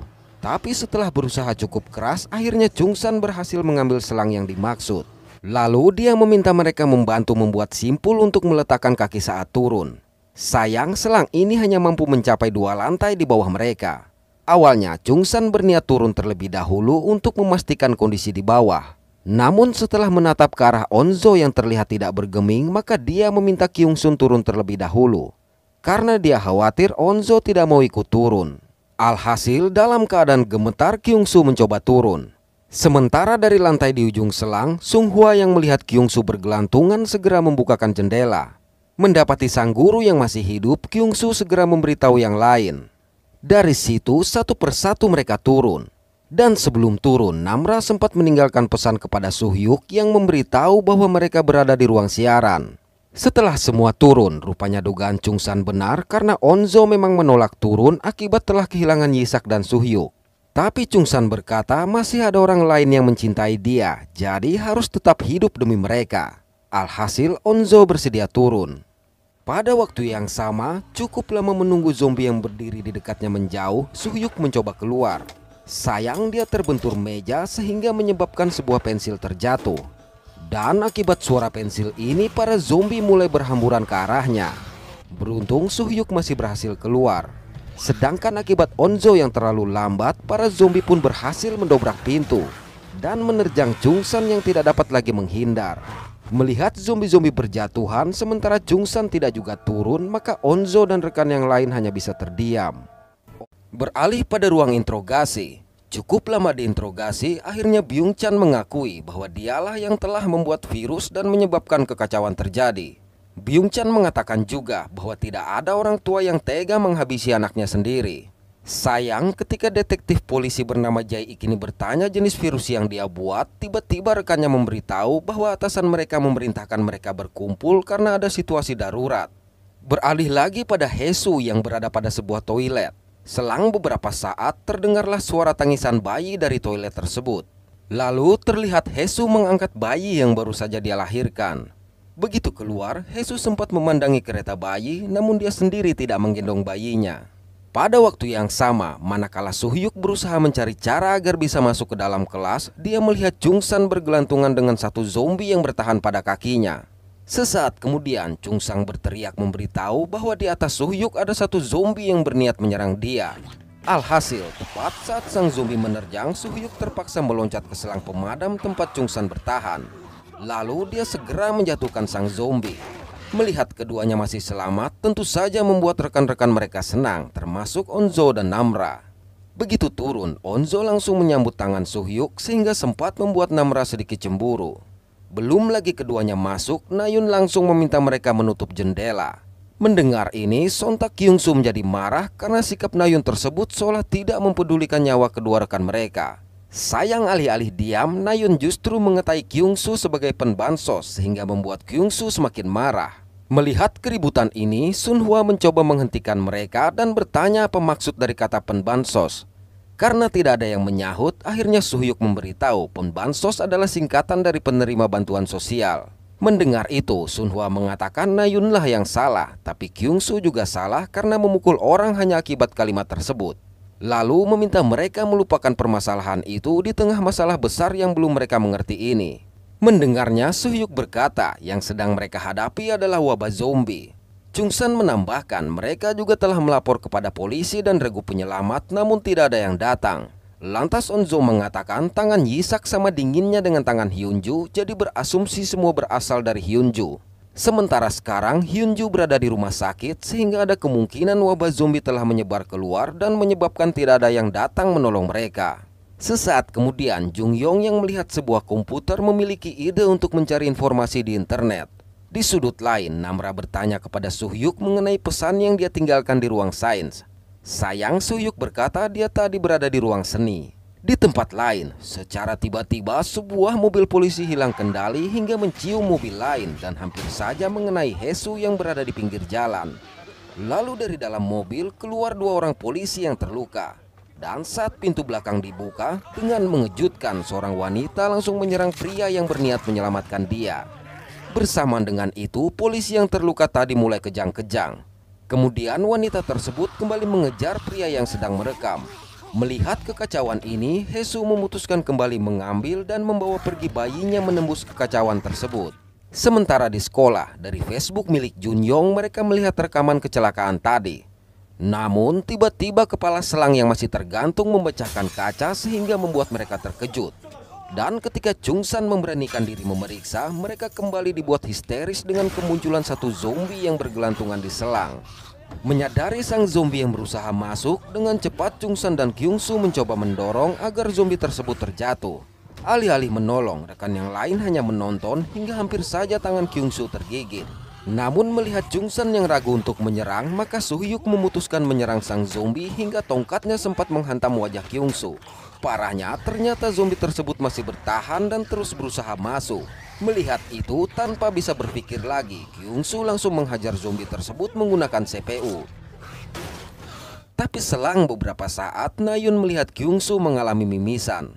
Tapi setelah berusaha cukup keras, akhirnya Chung San berhasil mengambil selang yang dimaksud. Lalu dia meminta mereka membantu membuat simpul untuk meletakkan kaki saat turun. Sayang selang ini hanya mampu mencapai dua lantai di bawah mereka. Awalnya Chung San berniat turun terlebih dahulu untuk memastikan kondisi di bawah. Namun setelah menatap ke arah Onzo yang terlihat tidak bergeming maka dia meminta Kyung Sun turun terlebih dahulu. Karena dia khawatir Onzo tidak mau ikut turun. Alhasil dalam keadaan gemetar Kyung Su mencoba turun. Sementara dari lantai di ujung selang, Sung Hwa yang melihat Kyung Su bergelantungan segera membukakan jendela. Mendapati sang guru yang masih hidup, Kyung Su segera memberitahu yang lain. Dari situ satu persatu mereka turun. Dan sebelum turun, Namra sempat meninggalkan pesan kepada Suhyuk yang memberitahu bahwa mereka berada di ruang siaran. Setelah semua turun, rupanya dugaan Chung San benar karena Onzo memang menolak turun akibat telah kehilangan Yisak dan Suhyuk. Tapi Chung San berkata masih ada orang lain yang mencintai dia, jadi harus tetap hidup demi mereka. Alhasil Onzo bersedia turun. Pada waktu yang sama, cukup lama menunggu zombie yang berdiri di dekatnya menjauh, Suhyuk mencoba keluar. Sayang dia terbentur meja sehingga menyebabkan sebuah pensil terjatuh. Dan akibat suara pensil ini para zombie mulai berhamburan ke arahnya. Beruntung Suhyuk masih berhasil keluar. Sedangkan akibat Onzo yang terlalu lambat, para zombie pun berhasil mendobrak pintu dan menerjang Jungsan yang tidak dapat lagi menghindar. Melihat zombie-zombie berjatuhan sementara Jungsan tidak juga turun maka Onzo dan rekan yang lain hanya bisa terdiam. Beralih pada ruang interogasi, Cukup lama diinterogasi, akhirnya Byung Chan mengakui bahwa dialah yang telah membuat virus dan menyebabkan kekacauan terjadi. Byung Chan mengatakan juga bahwa tidak ada orang tua yang tega menghabisi anaknya sendiri. Sayang, ketika detektif polisi bernama Jai Ikini bertanya jenis virus yang dia buat, tiba-tiba rekannya memberitahu bahwa atasan mereka memerintahkan mereka berkumpul karena ada situasi darurat. Beralih lagi pada Hesu yang berada pada sebuah toilet. Selang beberapa saat terdengarlah suara tangisan bayi dari toilet tersebut. Lalu terlihat Hesu mengangkat bayi yang baru saja dia lahirkan. Begitu keluar, Hesu sempat memandangi kereta bayi namun dia sendiri tidak menggendong bayinya. Pada waktu yang sama, manakala Suhyuk berusaha mencari cara agar bisa masuk ke dalam kelas, dia melihat Jungsan bergelantungan dengan satu zombie yang bertahan pada kakinya. Sesaat kemudian, Chung Sang berteriak memberitahu bahwa di atas Suhyuk ada satu zombie yang berniat menyerang dia. Alhasil, tepat saat sang zombie menerjang, Suhyuk, terpaksa meloncat ke selang pemadam tempat Chung Sang bertahan. Lalu dia segera menjatuhkan sang zombie. Melihat keduanya masih selamat, tentu saja membuat rekan-rekan mereka senang, termasuk Onzo dan Namra. Begitu turun, Onzo langsung menyambut tangan Suhyuk sehingga sempat membuat Namra sedikit cemburu. Belum lagi keduanya masuk, Nayun langsung meminta mereka menutup jendela. Mendengar ini, sontak Kyungsu menjadi marah karena sikap Nayun tersebut seolah tidak mempedulikan nyawa kedua rekan mereka. Sayang alih-alih diam, Nayun justru mengetahui Kyungsu sebagai penbansos sehingga membuat Kyungsu semakin marah. Melihat keributan ini, Sun Hwa mencoba menghentikan mereka dan bertanya apa maksud dari kata penbansos. Karena tidak ada yang menyahut, akhirnya Suhyuk memberitahu pembansos adalah singkatan dari penerima bantuan sosial. Mendengar itu, Sunhwa mengatakan Nayunlah yang salah, tapi Kyungsu juga salah karena memukul orang hanya akibat kalimat tersebut. Lalu meminta mereka melupakan permasalahan itu di tengah masalah besar yang belum mereka mengerti ini. Mendengarnya, Suhyuk berkata yang sedang mereka hadapi adalah wabah zombie. San menambahkan mereka juga telah melapor kepada polisi dan regu penyelamat namun tidak ada yang datang. Lantas Onzo mengatakan tangan Yisak sama dinginnya dengan tangan Hyunju jadi berasumsi semua berasal dari Hyunju. Sementara sekarang Hyunju berada di rumah sakit sehingga ada kemungkinan wabah zombie telah menyebar keluar dan menyebabkan tidak ada yang datang menolong mereka. Sesaat kemudian Jung Yong yang melihat sebuah komputer memiliki ide untuk mencari informasi di internet. Di sudut lain, Namra bertanya kepada Suhyuk mengenai pesan yang dia tinggalkan di ruang sains. Sayang Suhyuk berkata dia tadi berada di ruang seni. Di tempat lain, secara tiba-tiba sebuah mobil polisi hilang kendali hingga mencium mobil lain dan hampir saja mengenai Hesu yang berada di pinggir jalan. Lalu dari dalam mobil keluar dua orang polisi yang terluka. Dan saat pintu belakang dibuka, dengan mengejutkan seorang wanita langsung menyerang pria yang berniat menyelamatkan dia. Bersamaan dengan itu, polisi yang terluka tadi mulai kejang-kejang. Kemudian wanita tersebut kembali mengejar pria yang sedang merekam. Melihat kekacauan ini, Hesu memutuskan kembali mengambil dan membawa pergi bayinya menembus kekacauan tersebut. Sementara di sekolah, dari Facebook milik Jun Yong mereka melihat rekaman kecelakaan tadi. Namun, tiba-tiba kepala selang yang masih tergantung memecahkan kaca sehingga membuat mereka terkejut. Dan ketika Chung San memberanikan diri memeriksa, mereka kembali dibuat histeris dengan kemunculan satu zombie yang bergelantungan di selang. Menyadari sang zombie yang berusaha masuk, dengan cepat Chung San dan Kyung Soo mencoba mendorong agar zombie tersebut terjatuh. Alih-alih menolong, rekan yang lain hanya menonton hingga hampir saja tangan Kyung Soo tergigit. Namun melihat Chung San yang ragu untuk menyerang, maka Hyuk memutuskan menyerang sang zombie hingga tongkatnya sempat menghantam wajah Kyung Soo. Parahnya, ternyata zombie tersebut masih bertahan dan terus berusaha masuk. Melihat itu, tanpa bisa berpikir lagi, Kyungsu langsung menghajar zombie tersebut menggunakan CPU. Tapi selang beberapa saat, Nayun melihat Kyungsu mengalami mimisan.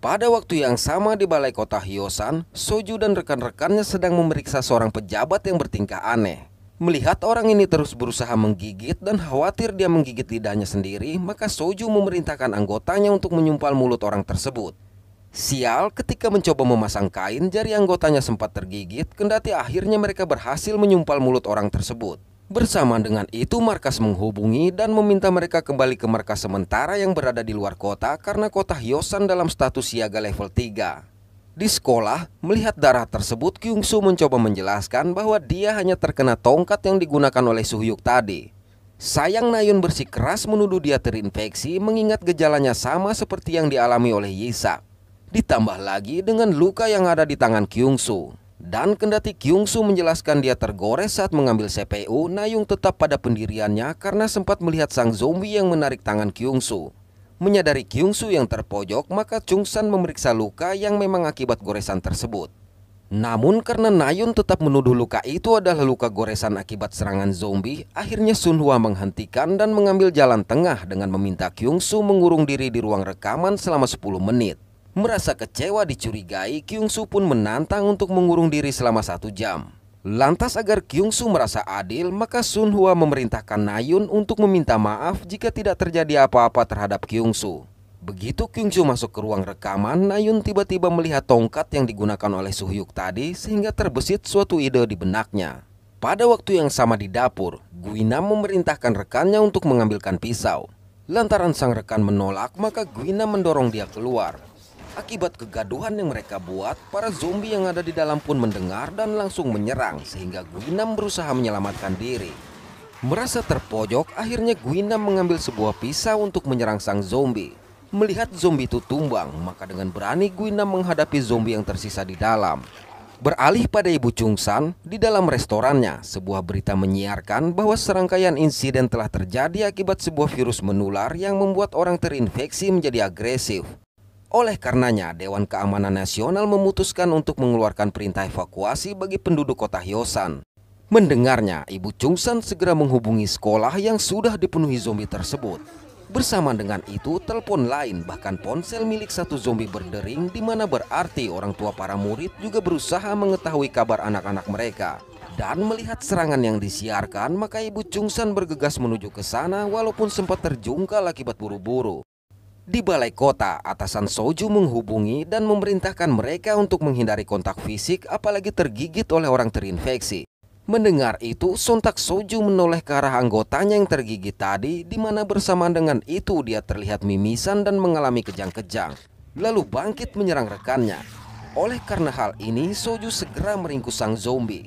Pada waktu yang sama di balai kota Hyosan, Soju dan rekan-rekannya sedang memeriksa seorang pejabat yang bertingkah aneh. Melihat orang ini terus berusaha menggigit dan khawatir dia menggigit lidahnya sendiri, maka Soju memerintahkan anggotanya untuk menyumpal mulut orang tersebut. Sial, ketika mencoba memasang kain, jari anggotanya sempat tergigit, kendati akhirnya mereka berhasil menyumpal mulut orang tersebut. Bersamaan dengan itu, markas menghubungi dan meminta mereka kembali ke markas sementara yang berada di luar kota karena kota Hyosan dalam status siaga level 3. Di sekolah, melihat darah tersebut, Kyung Soo mencoba menjelaskan bahwa dia hanya terkena tongkat yang digunakan oleh Hyuk tadi. Sayang Nayun bersikeras menuduh dia terinfeksi mengingat gejalanya sama seperti yang dialami oleh Yisa. Ditambah lagi dengan luka yang ada di tangan Kyung Soo. Dan kendati Kyung Soo menjelaskan dia tergores saat mengambil CPU, Nayung tetap pada pendiriannya karena sempat melihat sang zombie yang menarik tangan Kyung Soo. Menyadari Kyungsu yang terpojok, maka Chungsan memeriksa luka yang memang akibat goresan tersebut. Namun karena Nayun tetap menuduh luka itu adalah luka goresan akibat serangan zombie, akhirnya Sunhua menghentikan dan mengambil jalan tengah dengan meminta Kyungsu mengurung diri di ruang rekaman selama 10 menit. Merasa kecewa dicurigai, Kyungsu pun menantang untuk mengurung diri selama satu jam. Lantas agar Kyungsu merasa adil, maka Sun Hwa memerintahkan Nayun untuk meminta maaf jika tidak terjadi apa-apa terhadap Kyungsu. Begitu Kyungsu masuk ke ruang rekaman, Nayun tiba-tiba melihat tongkat yang digunakan oleh Suhyuk tadi sehingga terbesit suatu ide di benaknya. Pada waktu yang sama di dapur, Guina memerintahkan rekannya untuk mengambilkan pisau. Lantaran sang rekan menolak, maka Guina mendorong dia keluar. Akibat kegaduhan yang mereka buat, para zombie yang ada di dalam pun mendengar dan langsung menyerang sehingga Guinam berusaha menyelamatkan diri. Merasa terpojok, akhirnya Guinam mengambil sebuah pisau untuk menyerang sang zombie. Melihat zombie itu tumbang, maka dengan berani Guinam menghadapi zombie yang tersisa di dalam. Beralih pada Ibu Chungsan, di dalam restorannya, sebuah berita menyiarkan bahwa serangkaian insiden telah terjadi akibat sebuah virus menular yang membuat orang terinfeksi menjadi agresif. Oleh karenanya, Dewan Keamanan Nasional memutuskan untuk mengeluarkan perintah evakuasi bagi penduduk kota Hyosan. Mendengarnya, Ibu Chungsan segera menghubungi sekolah yang sudah dipenuhi zombie tersebut. Bersama dengan itu, telepon lain bahkan ponsel milik satu zombie berdering di mana berarti orang tua para murid juga berusaha mengetahui kabar anak-anak mereka. Dan melihat serangan yang disiarkan, maka Ibu Chungsan bergegas menuju ke sana walaupun sempat terjungkal akibat buru-buru. Di balai kota, atasan Soju menghubungi dan memerintahkan mereka untuk menghindari kontak fisik apalagi tergigit oleh orang terinfeksi. Mendengar itu, sontak Soju menoleh ke arah anggotanya yang tergigit tadi, di mana bersamaan dengan itu dia terlihat mimisan dan mengalami kejang-kejang. Lalu bangkit menyerang rekannya. Oleh karena hal ini, Soju segera meringkus sang zombie.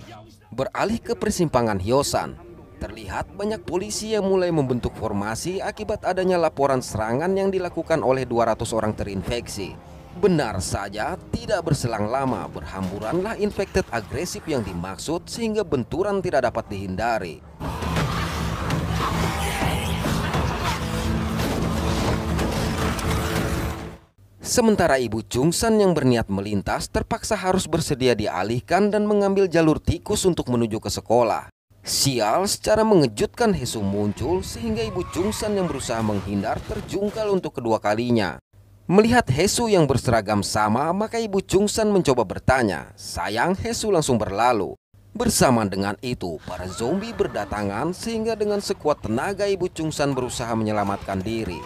Beralih ke persimpangan Hyosan, Terlihat banyak polisi yang mulai membentuk formasi akibat adanya laporan serangan yang dilakukan oleh 200 orang terinfeksi. Benar saja, tidak berselang lama berhamburanlah infected agresif yang dimaksud sehingga benturan tidak dapat dihindari. Sementara ibu Chungsan yang berniat melintas terpaksa harus bersedia dialihkan dan mengambil jalur tikus untuk menuju ke sekolah. Sial, secara mengejutkan Hesu muncul sehingga ibu Chungsan yang berusaha menghindar terjungkal untuk kedua kalinya. Melihat Hesu yang berseragam sama, maka ibu Chungsan mencoba bertanya. Sayang, Hesu langsung berlalu. Bersamaan dengan itu, para zombie berdatangan sehingga dengan sekuat tenaga ibu Chungsan berusaha menyelamatkan diri.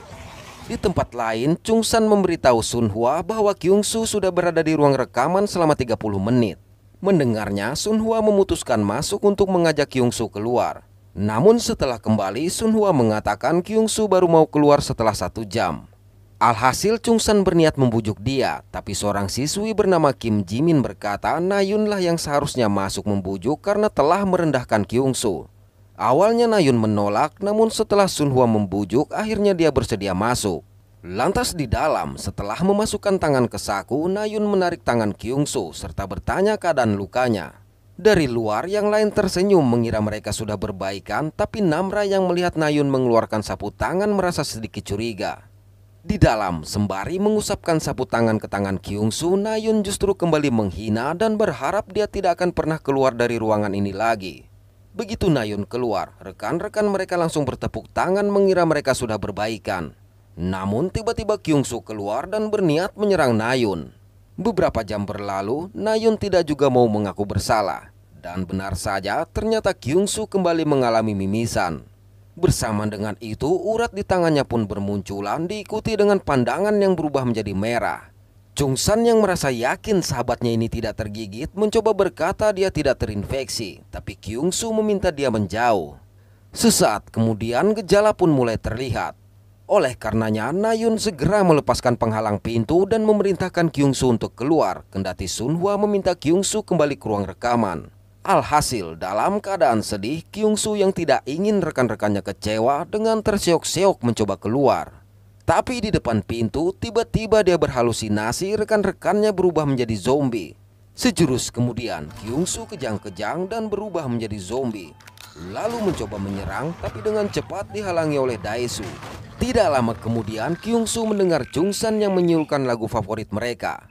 Di tempat lain, Chungsan memberitahu Sun Hua bahwa Kyungsu sudah berada di ruang rekaman selama 30 menit. Mendengarnya, Sun Hwa memutuskan masuk untuk mengajak Kyung Soo keluar. Namun setelah kembali, Sun Hwa mengatakan Kyung Soo baru mau keluar setelah satu jam. Alhasil Chung San berniat membujuk dia, tapi seorang siswi bernama Kim Jimin berkata Nayunlah yang seharusnya masuk membujuk karena telah merendahkan Kyung Soo. Awalnya Nayun menolak, namun setelah Sun Hwa membujuk, akhirnya dia bersedia masuk. Lantas di dalam, setelah memasukkan tangan ke saku, Nayun menarik tangan Kyungsu serta bertanya keadaan lukanya. Dari luar, yang lain tersenyum mengira mereka sudah berbaikan, tapi Namra yang melihat Nayun mengeluarkan sapu tangan merasa sedikit curiga. Di dalam, sembari mengusapkan sapu tangan ke tangan Kyungsu, Nayun justru kembali menghina dan berharap dia tidak akan pernah keluar dari ruangan ini lagi. Begitu Nayun keluar, rekan-rekan mereka langsung bertepuk tangan mengira mereka sudah berbaikan. Namun tiba-tiba Kyungsu keluar dan berniat menyerang Nayun. Beberapa jam berlalu, Nayun tidak juga mau mengaku bersalah. Dan benar saja, ternyata Kyungsu kembali mengalami mimisan. Bersama dengan itu, urat di tangannya pun bermunculan diikuti dengan pandangan yang berubah menjadi merah. Chung San yang merasa yakin sahabatnya ini tidak tergigit mencoba berkata dia tidak terinfeksi, tapi Kyungsu meminta dia menjauh. Sesaat kemudian gejala pun mulai terlihat. Oleh karenanya, Nayun segera melepaskan penghalang pintu dan memerintahkan Kyungsu untuk keluar, kendati Sunhwa meminta Kyungsu kembali ke ruang rekaman. Alhasil, dalam keadaan sedih, Kyungsu yang tidak ingin rekan-rekannya kecewa dengan terseok-seok mencoba keluar. Tapi di depan pintu, tiba-tiba dia berhalusinasi rekan-rekannya berubah menjadi zombie. Sejurus kemudian, Kyungsu kejang-kejang dan berubah menjadi zombie lalu mencoba menyerang tapi dengan cepat dihalangi oleh Daesu. Tidak lama kemudian Kyungsu mendengar Jungsan yang menyulkan lagu favorit mereka.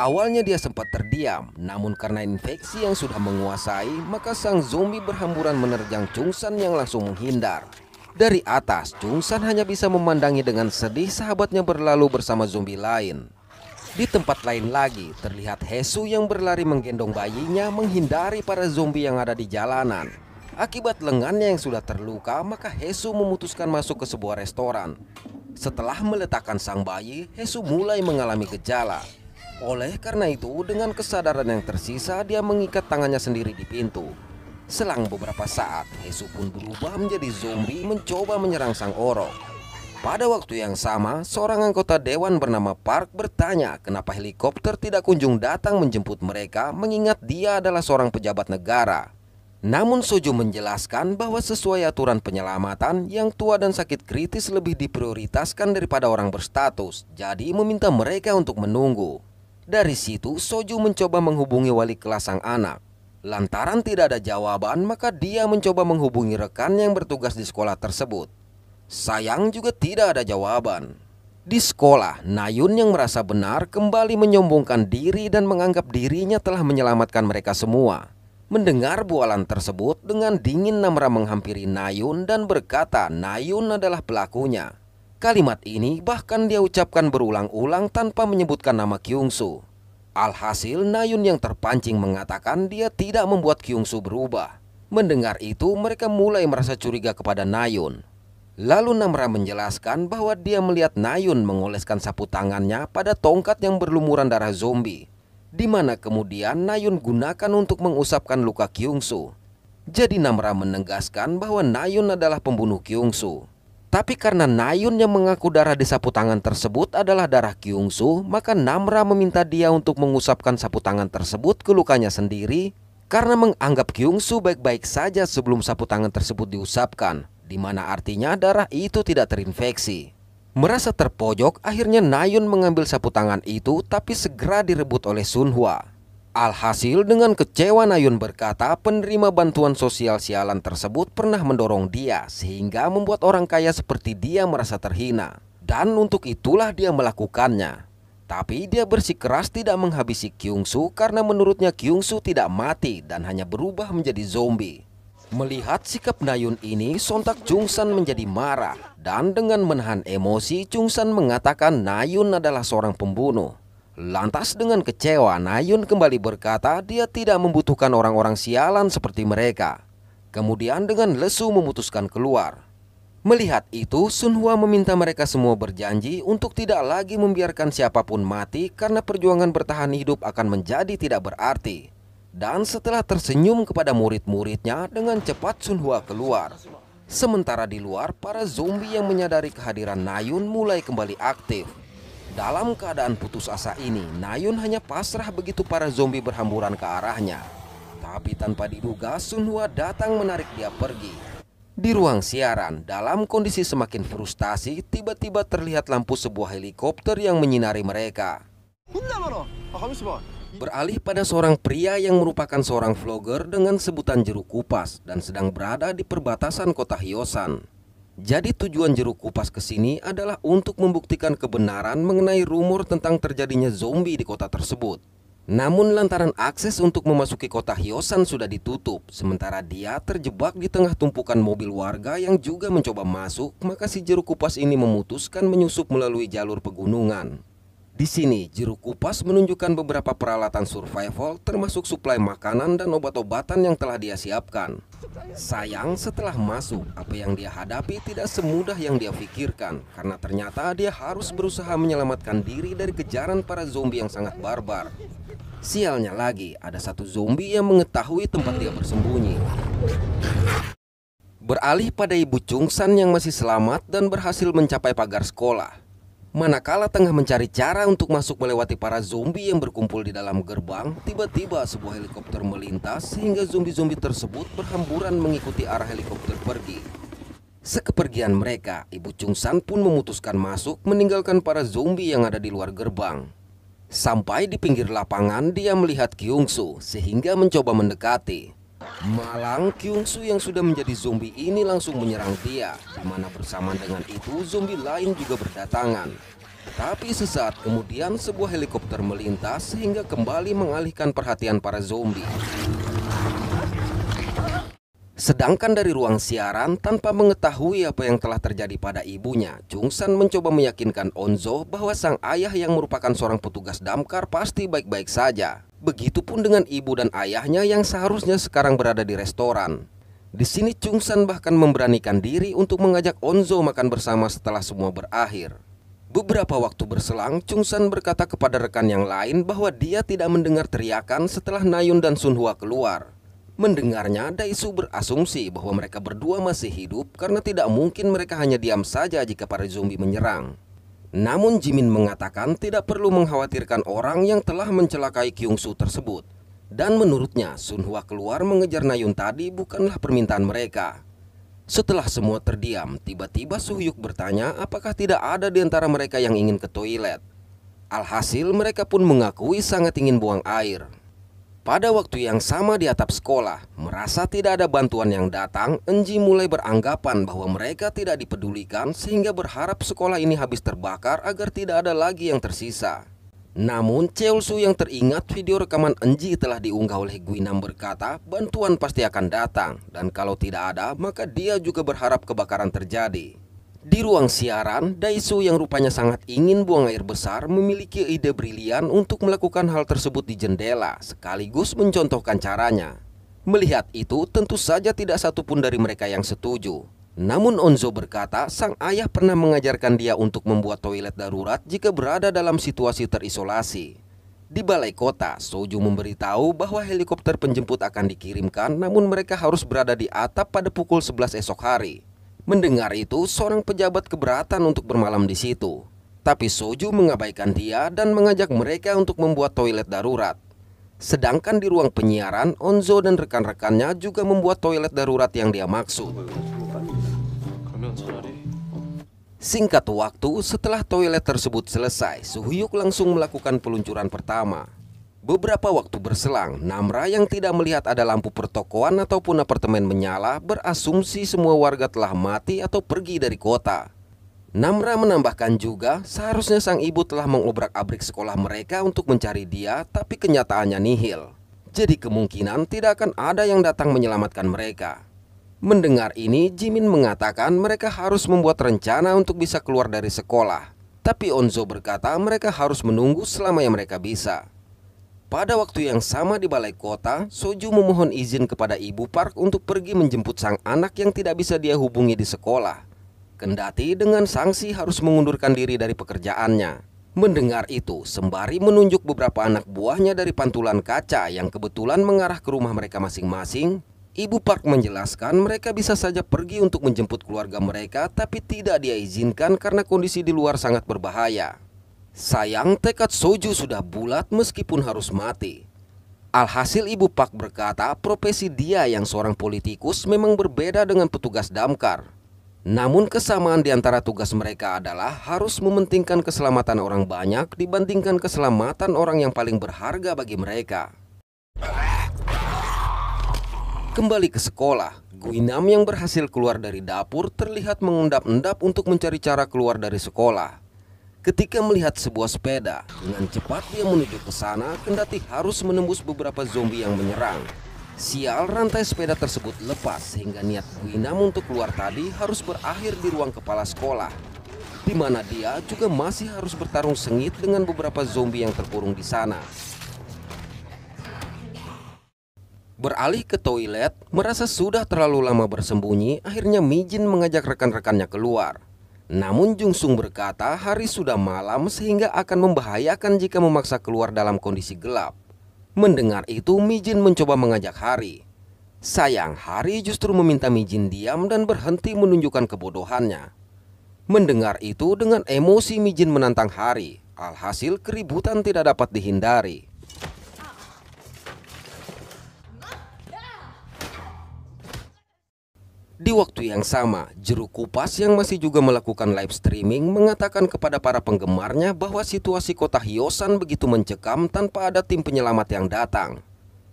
Awalnya dia sempat terdiam, namun karena infeksi yang sudah menguasai, maka sang zombie berhamburan menerjang Jungsan yang langsung menghindar. Dari atas, Jungsan hanya bisa memandangi dengan sedih sahabatnya berlalu bersama zombie lain. Di tempat lain lagi, terlihat Hesu yang berlari menggendong bayinya menghindari para zombie yang ada di jalanan. Akibat lengannya yang sudah terluka, maka Hesu memutuskan masuk ke sebuah restoran. Setelah meletakkan sang bayi, Hesu mulai mengalami gejala. Oleh karena itu, dengan kesadaran yang tersisa, dia mengikat tangannya sendiri di pintu. Selang beberapa saat, Hesu pun berubah menjadi zombie mencoba menyerang sang orok. Pada waktu yang sama, seorang anggota dewan bernama Park bertanya kenapa helikopter tidak kunjung datang menjemput mereka mengingat dia adalah seorang pejabat negara. Namun Sojo menjelaskan bahwa sesuai aturan penyelamatan, yang tua dan sakit kritis lebih diprioritaskan daripada orang berstatus, jadi meminta mereka untuk menunggu. Dari situ, Soju mencoba menghubungi wali kelas sang anak. Lantaran tidak ada jawaban, maka dia mencoba menghubungi rekan yang bertugas di sekolah tersebut. Sayang juga tidak ada jawaban. Di sekolah, Nayun yang merasa benar kembali menyombongkan diri dan menganggap dirinya telah menyelamatkan mereka semua. Mendengar bualan tersebut dengan dingin Namra menghampiri Nayun dan berkata Nayun adalah pelakunya. Kalimat ini bahkan dia ucapkan berulang-ulang tanpa menyebutkan nama Kyungsu. Alhasil Nayun yang terpancing mengatakan dia tidak membuat Kyungsu berubah. Mendengar itu mereka mulai merasa curiga kepada Nayun. Lalu Namra menjelaskan bahwa dia melihat Nayun mengoleskan sapu tangannya pada tongkat yang berlumuran darah zombie di mana kemudian Nayun gunakan untuk mengusapkan luka Kyungsu. Jadi Namra menegaskan bahwa Nayun adalah pembunuh Kyungsu. Tapi karena Nayun yang mengaku darah di sapu tangan tersebut adalah darah Kyungsu, maka Namra meminta dia untuk mengusapkan sapu tangan tersebut ke lukanya sendiri karena menganggap Kyungsu baik-baik saja sebelum sapu tangan tersebut diusapkan, di mana artinya darah itu tidak terinfeksi. Merasa terpojok, akhirnya Nayun mengambil sapu tangan itu tapi segera direbut oleh Sunhua. Alhasil dengan kecewa Nayun berkata penerima bantuan sosial sialan tersebut pernah mendorong dia sehingga membuat orang kaya seperti dia merasa terhina. Dan untuk itulah dia melakukannya. Tapi dia bersikeras tidak menghabisi Kyungsu karena menurutnya Kyungsu tidak mati dan hanya berubah menjadi zombie. Melihat sikap Nayun ini, sontak Jungsan menjadi marah dan dengan menahan emosi, Jungsan mengatakan Nayun adalah seorang pembunuh. Lantas dengan kecewa, Nayun kembali berkata dia tidak membutuhkan orang-orang sialan seperti mereka. Kemudian dengan lesu memutuskan keluar. Melihat itu, Sun Hwa meminta mereka semua berjanji untuk tidak lagi membiarkan siapapun mati karena perjuangan bertahan hidup akan menjadi tidak berarti. Dan setelah tersenyum kepada murid-muridnya dengan cepat Sun Hua keluar. Sementara di luar, para zombie yang menyadari kehadiran Nayun mulai kembali aktif. Dalam keadaan putus asa ini, Nayun hanya pasrah begitu para zombie berhamburan ke arahnya. Tapi tanpa diduga, Sun Hua datang menarik dia pergi. Di ruang siaran, dalam kondisi semakin frustasi, tiba-tiba terlihat lampu sebuah helikopter yang menyinari mereka. Beralih pada seorang pria yang merupakan seorang vlogger dengan sebutan jeruk kupas dan sedang berada di perbatasan kota Hyosan. Jadi tujuan jeruk kupas ke sini adalah untuk membuktikan kebenaran mengenai rumor tentang terjadinya zombie di kota tersebut. Namun lantaran akses untuk memasuki kota Hyosan sudah ditutup, sementara dia terjebak di tengah tumpukan mobil warga yang juga mencoba masuk, maka si jeruk kupas ini memutuskan menyusup melalui jalur pegunungan. Di sini, juru kupas menunjukkan beberapa peralatan survival termasuk suplai makanan dan obat-obatan yang telah dia siapkan. Sayang, setelah masuk, apa yang dia hadapi tidak semudah yang dia pikirkan karena ternyata dia harus berusaha menyelamatkan diri dari kejaran para zombie yang sangat barbar. Sialnya lagi, ada satu zombie yang mengetahui tempat dia bersembunyi. Beralih pada ibu San yang masih selamat dan berhasil mencapai pagar sekolah, Manakala tengah mencari cara untuk masuk melewati para zombie yang berkumpul di dalam gerbang, tiba-tiba sebuah helikopter melintas sehingga zombie-zombie tersebut berhamburan mengikuti arah helikopter pergi. Sekepergian mereka, Ibu Chung San pun memutuskan masuk meninggalkan para zombie yang ada di luar gerbang. Sampai di pinggir lapangan, dia melihat Kyung Soo sehingga mencoba mendekati. Malang Kyung-soo yang sudah menjadi zombie ini langsung menyerang dia, di mana bersamaan dengan itu zombie lain juga berdatangan. Tapi sesaat kemudian sebuah helikopter melintas sehingga kembali mengalihkan perhatian para zombie. Sedangkan dari ruang siaran, tanpa mengetahui apa yang telah terjadi pada ibunya, Chung San mencoba meyakinkan Onzo bahwa sang ayah yang merupakan seorang petugas damkar pasti baik-baik saja. Begitupun dengan ibu dan ayahnya yang seharusnya sekarang berada di restoran. Di sini Chung San bahkan memberanikan diri untuk mengajak Onzo makan bersama setelah semua berakhir. Beberapa waktu berselang, Chung San berkata kepada rekan yang lain bahwa dia tidak mendengar teriakan setelah Nayun dan Sun Sunhua keluar. Mendengarnya, Daisu berasumsi bahwa mereka berdua masih hidup karena tidak mungkin mereka hanya diam saja jika para zombie menyerang. Namun Jimin mengatakan tidak perlu mengkhawatirkan orang yang telah mencelakai Kyungsu tersebut. Dan menurutnya, Sunhwa keluar mengejar Nayun tadi bukanlah permintaan mereka. Setelah semua terdiam, tiba-tiba Suhyuk bertanya apakah tidak ada di antara mereka yang ingin ke toilet. Alhasil mereka pun mengakui sangat ingin buang air. Pada waktu yang sama di atap sekolah, merasa tidak ada bantuan yang datang, Enji mulai beranggapan bahwa mereka tidak dipedulikan sehingga berharap sekolah ini habis terbakar agar tidak ada lagi yang tersisa. Namun, Cheolsu yang teringat video rekaman Enji telah diunggah oleh Guinam berkata bantuan pasti akan datang dan kalau tidak ada maka dia juga berharap kebakaran terjadi. Di ruang siaran, Daisu yang rupanya sangat ingin buang air besar memiliki ide brilian untuk melakukan hal tersebut di jendela, sekaligus mencontohkan caranya. Melihat itu, tentu saja tidak satupun dari mereka yang setuju. Namun Onzo berkata, sang ayah pernah mengajarkan dia untuk membuat toilet darurat jika berada dalam situasi terisolasi. Di balai kota, Soju memberitahu bahwa helikopter penjemput akan dikirimkan namun mereka harus berada di atap pada pukul 11 esok hari. Mendengar itu, seorang pejabat keberatan untuk bermalam di situ. Tapi Soju mengabaikan dia dan mengajak mereka untuk membuat toilet darurat. Sedangkan di ruang penyiaran, Onzo dan rekan-rekannya juga membuat toilet darurat yang dia maksud. Singkat waktu, setelah toilet tersebut selesai, Suhyuk langsung melakukan peluncuran pertama. Beberapa waktu berselang, Namra yang tidak melihat ada lampu pertokoan ataupun apartemen menyala berasumsi semua warga telah mati atau pergi dari kota. Namra menambahkan juga, seharusnya sang ibu telah mengobrak-abrik sekolah mereka untuk mencari dia, tapi kenyataannya nihil. Jadi kemungkinan tidak akan ada yang datang menyelamatkan mereka. Mendengar ini, Jimin mengatakan mereka harus membuat rencana untuk bisa keluar dari sekolah. Tapi Onzo berkata mereka harus menunggu selama yang mereka bisa. Pada waktu yang sama di balai kota, Soju memohon izin kepada ibu Park untuk pergi menjemput sang anak yang tidak bisa dia hubungi di sekolah. Kendati dengan sanksi harus mengundurkan diri dari pekerjaannya. Mendengar itu, sembari menunjuk beberapa anak buahnya dari pantulan kaca yang kebetulan mengarah ke rumah mereka masing-masing, Ibu Park menjelaskan mereka bisa saja pergi untuk menjemput keluarga mereka tapi tidak dia izinkan karena kondisi di luar sangat berbahaya. Sayang tekad Soju sudah bulat meskipun harus mati. Alhasil Ibu Pak berkata profesi dia yang seorang politikus memang berbeda dengan petugas damkar. Namun kesamaan di antara tugas mereka adalah harus mementingkan keselamatan orang banyak dibandingkan keselamatan orang yang paling berharga bagi mereka. Kembali ke sekolah, Guinam yang berhasil keluar dari dapur terlihat mengendap-endap untuk mencari cara keluar dari sekolah. Ketika melihat sebuah sepeda, dengan cepat dia menuju ke sana kendati harus menembus beberapa zombie yang menyerang. Sial rantai sepeda tersebut lepas sehingga niat Guinam untuk keluar tadi harus berakhir di ruang kepala sekolah. Di mana dia juga masih harus bertarung sengit dengan beberapa zombie yang terkurung di sana. Beralih ke toilet, merasa sudah terlalu lama bersembunyi, akhirnya Mijin mengajak rekan-rekannya keluar. Namun Jung Sung berkata hari sudah malam sehingga akan membahayakan jika memaksa keluar dalam kondisi gelap. Mendengar itu Mijin mencoba mengajak Hari. Sayang Hari justru meminta Mijin diam dan berhenti menunjukkan kebodohannya. Mendengar itu dengan emosi Mijin menantang Hari. Alhasil keributan tidak dapat dihindari. Di waktu yang sama, Jeruk Kupas yang masih juga melakukan live streaming mengatakan kepada para penggemarnya bahwa situasi kota Hyosan begitu mencekam tanpa ada tim penyelamat yang datang.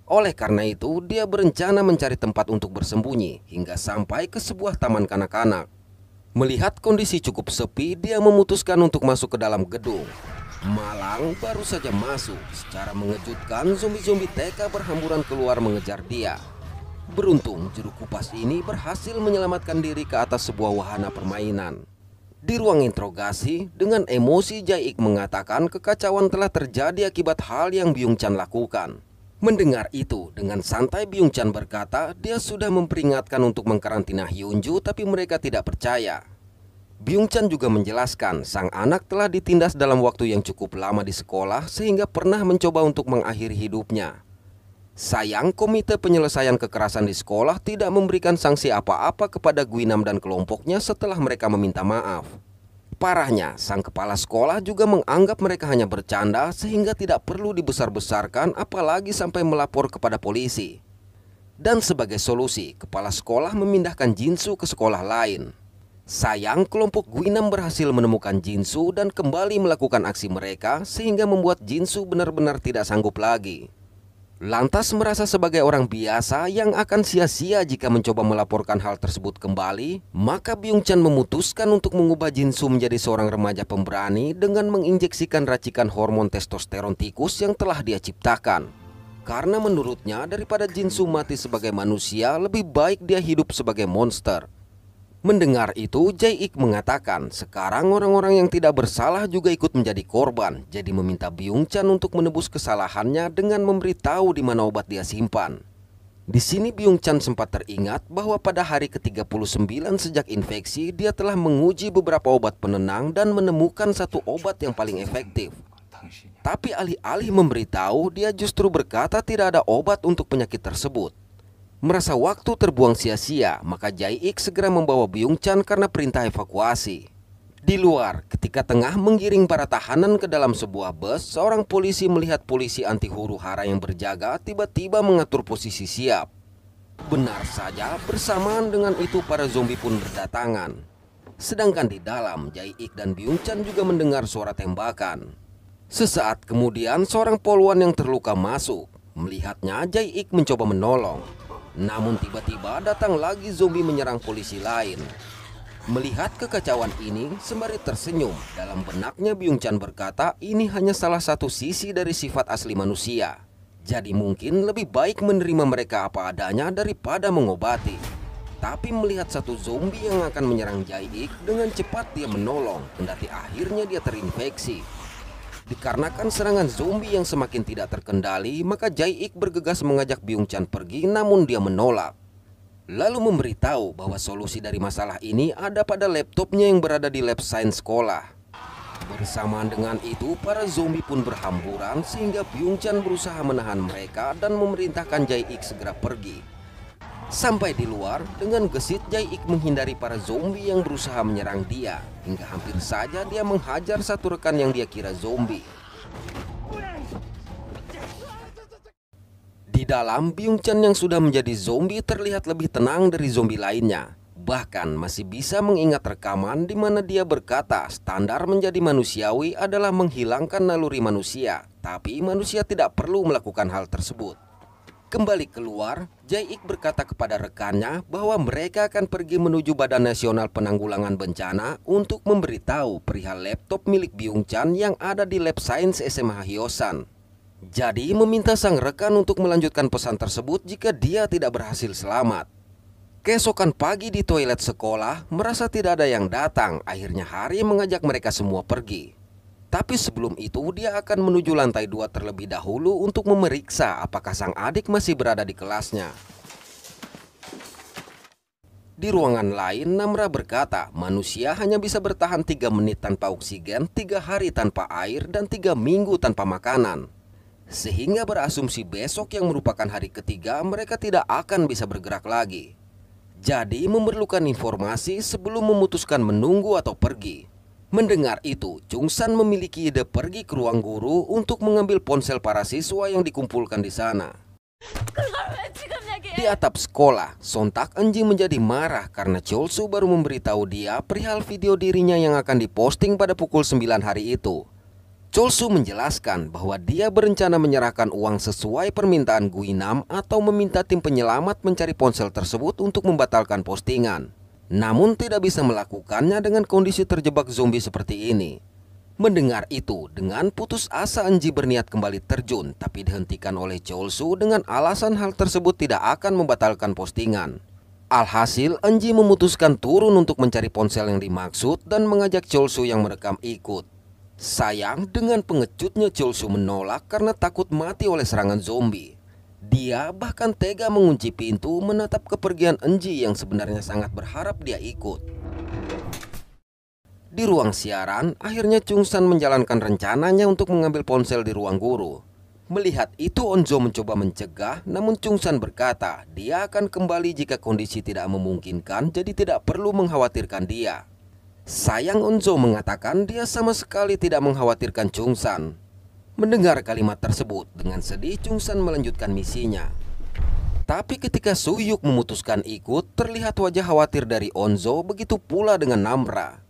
Oleh karena itu, dia berencana mencari tempat untuk bersembunyi hingga sampai ke sebuah taman kanak-kanak. Melihat kondisi cukup sepi, dia memutuskan untuk masuk ke dalam gedung. Malang baru saja masuk, secara mengejutkan zombie-zombie TK berhamburan keluar mengejar dia. Beruntung juru kupas ini berhasil menyelamatkan diri ke atas sebuah wahana permainan. Di ruang interogasi, dengan emosi Jaik mengatakan kekacauan telah terjadi akibat hal yang Byung Chan lakukan. Mendengar itu, dengan santai Byung Chan berkata dia sudah memperingatkan untuk mengkarantina Hyunju tapi mereka tidak percaya. Byung Chan juga menjelaskan sang anak telah ditindas dalam waktu yang cukup lama di sekolah sehingga pernah mencoba untuk mengakhiri hidupnya. Sayang, Komite Penyelesaian Kekerasan di Sekolah tidak memberikan sanksi apa-apa kepada Guinam dan kelompoknya setelah mereka meminta maaf. Parahnya, sang kepala sekolah juga menganggap mereka hanya bercanda sehingga tidak perlu dibesar-besarkan apalagi sampai melapor kepada polisi. Dan sebagai solusi, kepala sekolah memindahkan Jinsu ke sekolah lain. Sayang, kelompok Guinam berhasil menemukan Jinsu dan kembali melakukan aksi mereka sehingga membuat Jinsu benar-benar tidak sanggup lagi. Lantas merasa sebagai orang biasa yang akan sia-sia jika mencoba melaporkan hal tersebut kembali, maka Byung Chan memutuskan untuk mengubah Jinsu menjadi seorang remaja pemberani dengan menginjeksikan racikan hormon testosteron tikus yang telah dia ciptakan. Karena menurutnya daripada Jinsu mati sebagai manusia, lebih baik dia hidup sebagai monster. Mendengar itu, Jaik mengatakan sekarang orang-orang yang tidak bersalah juga ikut menjadi korban. Jadi meminta Byung Chan untuk menebus kesalahannya dengan memberitahu di mana obat dia simpan. Di sini Byung Chan sempat teringat bahwa pada hari ke-39 sejak infeksi dia telah menguji beberapa obat penenang dan menemukan satu obat yang paling efektif. Tapi alih-alih memberitahu, dia justru berkata tidak ada obat untuk penyakit tersebut. Merasa waktu terbuang sia-sia, maka Jai Ik segera membawa Byung Chan karena perintah evakuasi. Di luar, ketika tengah menggiring para tahanan ke dalam sebuah bus, seorang polisi melihat polisi anti huru hara yang berjaga tiba-tiba mengatur posisi siap. Benar saja, bersamaan dengan itu para zombie pun berdatangan. Sedangkan di dalam, Jai Ik dan Byung Chan juga mendengar suara tembakan. Sesaat kemudian, seorang poluan yang terluka masuk. Melihatnya, Jai Ik mencoba menolong. Namun tiba-tiba datang lagi zombie menyerang polisi lain. Melihat kekacauan ini, sembari tersenyum, dalam benaknya Byung Chan berkata ini hanya salah satu sisi dari sifat asli manusia. Jadi mungkin lebih baik menerima mereka apa adanya daripada mengobati. Tapi melihat satu zombie yang akan menyerang jai ik dengan cepat dia menolong, kendati akhirnya dia terinfeksi. Dikarenakan serangan zombie yang semakin tidak terkendali, maka Jai Ik bergegas mengajak Byung Chan pergi namun dia menolak. Lalu memberitahu bahwa solusi dari masalah ini ada pada laptopnya yang berada di lab sains sekolah. Bersamaan dengan itu, para zombie pun berhamburan sehingga Byung Chan berusaha menahan mereka dan memerintahkan Jai Ik segera pergi. Sampai di luar, dengan gesit Jaik menghindari para zombie yang berusaha menyerang dia, hingga hampir saja dia menghajar satu rekan yang dia kira zombie. Di dalam, Byung Chan yang sudah menjadi zombie terlihat lebih tenang dari zombie lainnya. Bahkan masih bisa mengingat rekaman di mana dia berkata standar menjadi manusiawi adalah menghilangkan naluri manusia, tapi manusia tidak perlu melakukan hal tersebut. Kembali keluar, Jaik berkata kepada rekannya bahwa mereka akan pergi menuju Badan Nasional Penanggulangan Bencana untuk memberitahu perihal laptop milik Byung Chan yang ada di lab science SMA Hyosan. Jadi meminta sang rekan untuk melanjutkan pesan tersebut jika dia tidak berhasil selamat. Kesokan pagi di toilet sekolah, merasa tidak ada yang datang, akhirnya Hari mengajak mereka semua pergi. Tapi sebelum itu dia akan menuju lantai dua terlebih dahulu untuk memeriksa apakah sang adik masih berada di kelasnya. Di ruangan lain, Namra berkata, manusia hanya bisa bertahan tiga menit tanpa oksigen, tiga hari tanpa air, dan tiga minggu tanpa makanan. Sehingga berasumsi besok yang merupakan hari ketiga, mereka tidak akan bisa bergerak lagi. Jadi memerlukan informasi sebelum memutuskan menunggu atau pergi. Mendengar itu, Chung San memiliki ide pergi ke ruang guru untuk mengambil ponsel para siswa yang dikumpulkan di sana. Di atap sekolah, sontak anjing menjadi marah karena Cholsu baru memberitahu dia perihal video dirinya yang akan diposting pada pukul 9 hari itu. Cholsu menjelaskan bahwa dia berencana menyerahkan uang sesuai permintaan Guinam atau meminta tim penyelamat mencari ponsel tersebut untuk membatalkan postingan namun tidak bisa melakukannya dengan kondisi terjebak zombie seperti ini. Mendengar itu, dengan putus asa Enji berniat kembali terjun, tapi dihentikan oleh Jolsu dengan alasan hal tersebut tidak akan membatalkan postingan. Alhasil, Enji memutuskan turun untuk mencari ponsel yang dimaksud dan mengajak Jolsu yang merekam ikut. Sayang, dengan pengecutnya Jolsu menolak karena takut mati oleh serangan zombie. Dia bahkan tega mengunci pintu menatap kepergian Enji yang sebenarnya sangat berharap dia ikut. Di ruang siaran, akhirnya Chung San menjalankan rencananya untuk mengambil ponsel di ruang guru. Melihat itu Onzo mencoba mencegah, namun Chung San berkata dia akan kembali jika kondisi tidak memungkinkan jadi tidak perlu mengkhawatirkan dia. Sayang Onzo mengatakan dia sama sekali tidak mengkhawatirkan Chung San Mendengar kalimat tersebut, dengan sedih Chungsan melanjutkan misinya. Tapi ketika Suyuk memutuskan ikut, terlihat wajah khawatir dari Onzo begitu pula dengan Namra.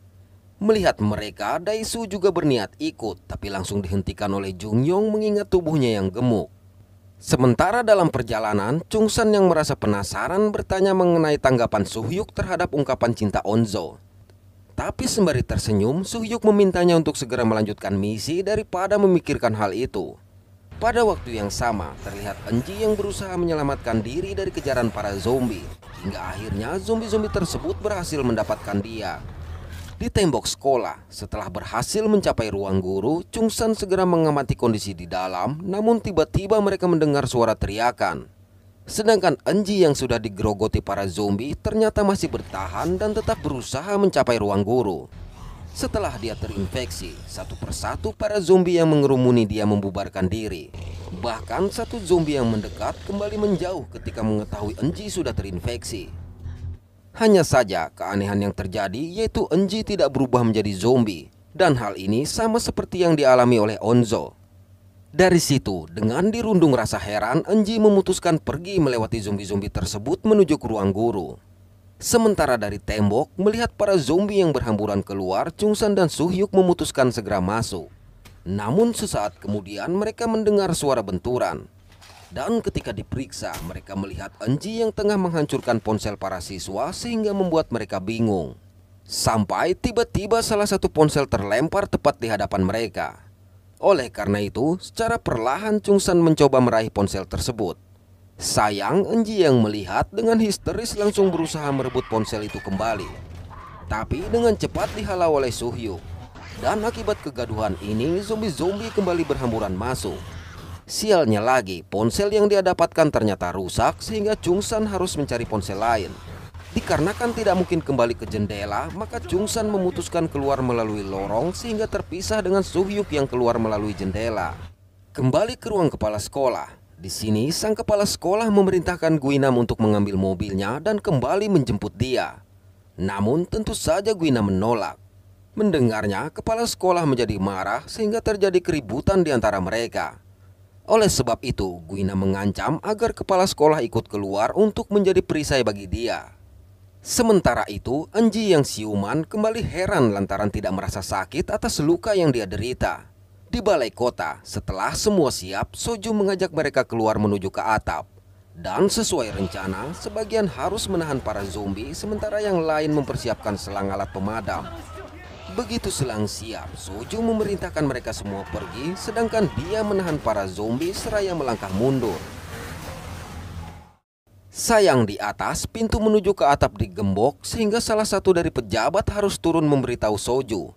Melihat mereka, Daisu juga berniat ikut, tapi langsung dihentikan oleh Jung Yong mengingat tubuhnya yang gemuk. Sementara dalam perjalanan, Chungsan yang merasa penasaran bertanya mengenai tanggapan Suhyuk terhadap ungkapan cinta Onzo. Tapi sembari tersenyum, Suhyuk memintanya untuk segera melanjutkan misi daripada memikirkan hal itu. Pada waktu yang sama, terlihat Enji yang berusaha menyelamatkan diri dari kejaran para zombie. Hingga akhirnya zombie-zombie tersebut berhasil mendapatkan dia. Di tembok sekolah, setelah berhasil mencapai ruang guru, Chung Chungsan segera mengamati kondisi di dalam, namun tiba-tiba mereka mendengar suara teriakan. Sedangkan Enji yang sudah digerogoti para zombie ternyata masih bertahan dan tetap berusaha mencapai ruang guru. Setelah dia terinfeksi, satu persatu para zombie yang mengerumuni dia membubarkan diri. Bahkan satu zombie yang mendekat kembali menjauh ketika mengetahui Enji sudah terinfeksi. Hanya saja keanehan yang terjadi yaitu Enji tidak berubah menjadi zombie. Dan hal ini sama seperti yang dialami oleh Onzo dari situ, dengan dirundung rasa heran, Enji memutuskan pergi melewati zombie-zombie tersebut menuju ke ruang guru. Sementara dari tembok, melihat para zombie yang berhamburan keluar, Chungsan dan Suhyuk memutuskan segera masuk. Namun sesaat kemudian mereka mendengar suara benturan. Dan ketika diperiksa, mereka melihat Enji yang tengah menghancurkan ponsel para siswa sehingga membuat mereka bingung. Sampai tiba-tiba salah satu ponsel terlempar tepat di hadapan mereka. Oleh karena itu, secara perlahan San mencoba meraih ponsel tersebut. Sayang, Enji yang melihat dengan histeris langsung berusaha merebut ponsel itu kembali. Tapi dengan cepat dihalau oleh Suhyu. Dan akibat kegaduhan ini, zombie-zombie kembali berhamburan masuk. Sialnya lagi, ponsel yang dia dapatkan ternyata rusak sehingga San harus mencari ponsel lain. Dikarenakan tidak mungkin kembali ke jendela, maka San memutuskan keluar melalui lorong sehingga terpisah dengan Suhyuk yang keluar melalui jendela. Kembali ke ruang kepala sekolah. Di sini, sang kepala sekolah memerintahkan Guinam untuk mengambil mobilnya dan kembali menjemput dia. Namun tentu saja Guinam menolak. Mendengarnya, kepala sekolah menjadi marah sehingga terjadi keributan di antara mereka. Oleh sebab itu, Guinam mengancam agar kepala sekolah ikut keluar untuk menjadi perisai bagi dia. Sementara itu, Enji yang siuman kembali heran lantaran tidak merasa sakit atas luka yang dia derita. Di balai kota, setelah semua siap, Soju mengajak mereka keluar menuju ke atap. Dan sesuai rencana, sebagian harus menahan para zombie sementara yang lain mempersiapkan selang alat pemadam. Begitu selang siap, Soju memerintahkan mereka semua pergi sedangkan dia menahan para zombie seraya melangkah mundur. Sayang di atas, pintu menuju ke atap digembok sehingga salah satu dari pejabat harus turun memberitahu Soju.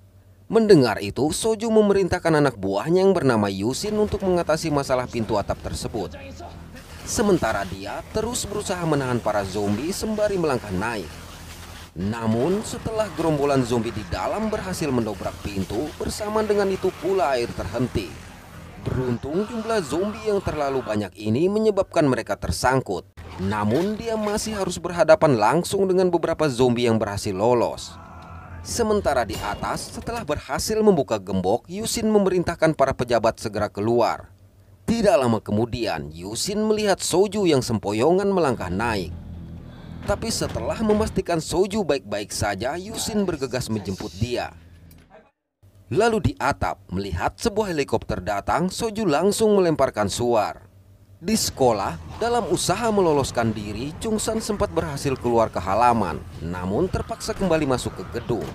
Mendengar itu, Soju memerintahkan anak buahnya yang bernama Yusin untuk mengatasi masalah pintu atap tersebut. Sementara dia terus berusaha menahan para zombie sembari melangkah naik. Namun setelah gerombolan zombie di dalam berhasil mendobrak pintu, bersamaan dengan itu pula air terhenti. Beruntung jumlah zombie yang terlalu banyak ini menyebabkan mereka tersangkut. Namun dia masih harus berhadapan langsung dengan beberapa zombie yang berhasil lolos. Sementara di atas, setelah berhasil membuka gembok, Yusin memerintahkan para pejabat segera keluar. Tidak lama kemudian, Yusin melihat Soju yang sempoyongan melangkah naik. Tapi setelah memastikan Soju baik-baik saja, Yusin bergegas menjemput dia. Lalu di atap, melihat sebuah helikopter datang, Soju langsung melemparkan suara. Di sekolah, dalam usaha meloloskan diri, Chung San sempat berhasil keluar ke halaman, namun terpaksa kembali masuk ke gedung.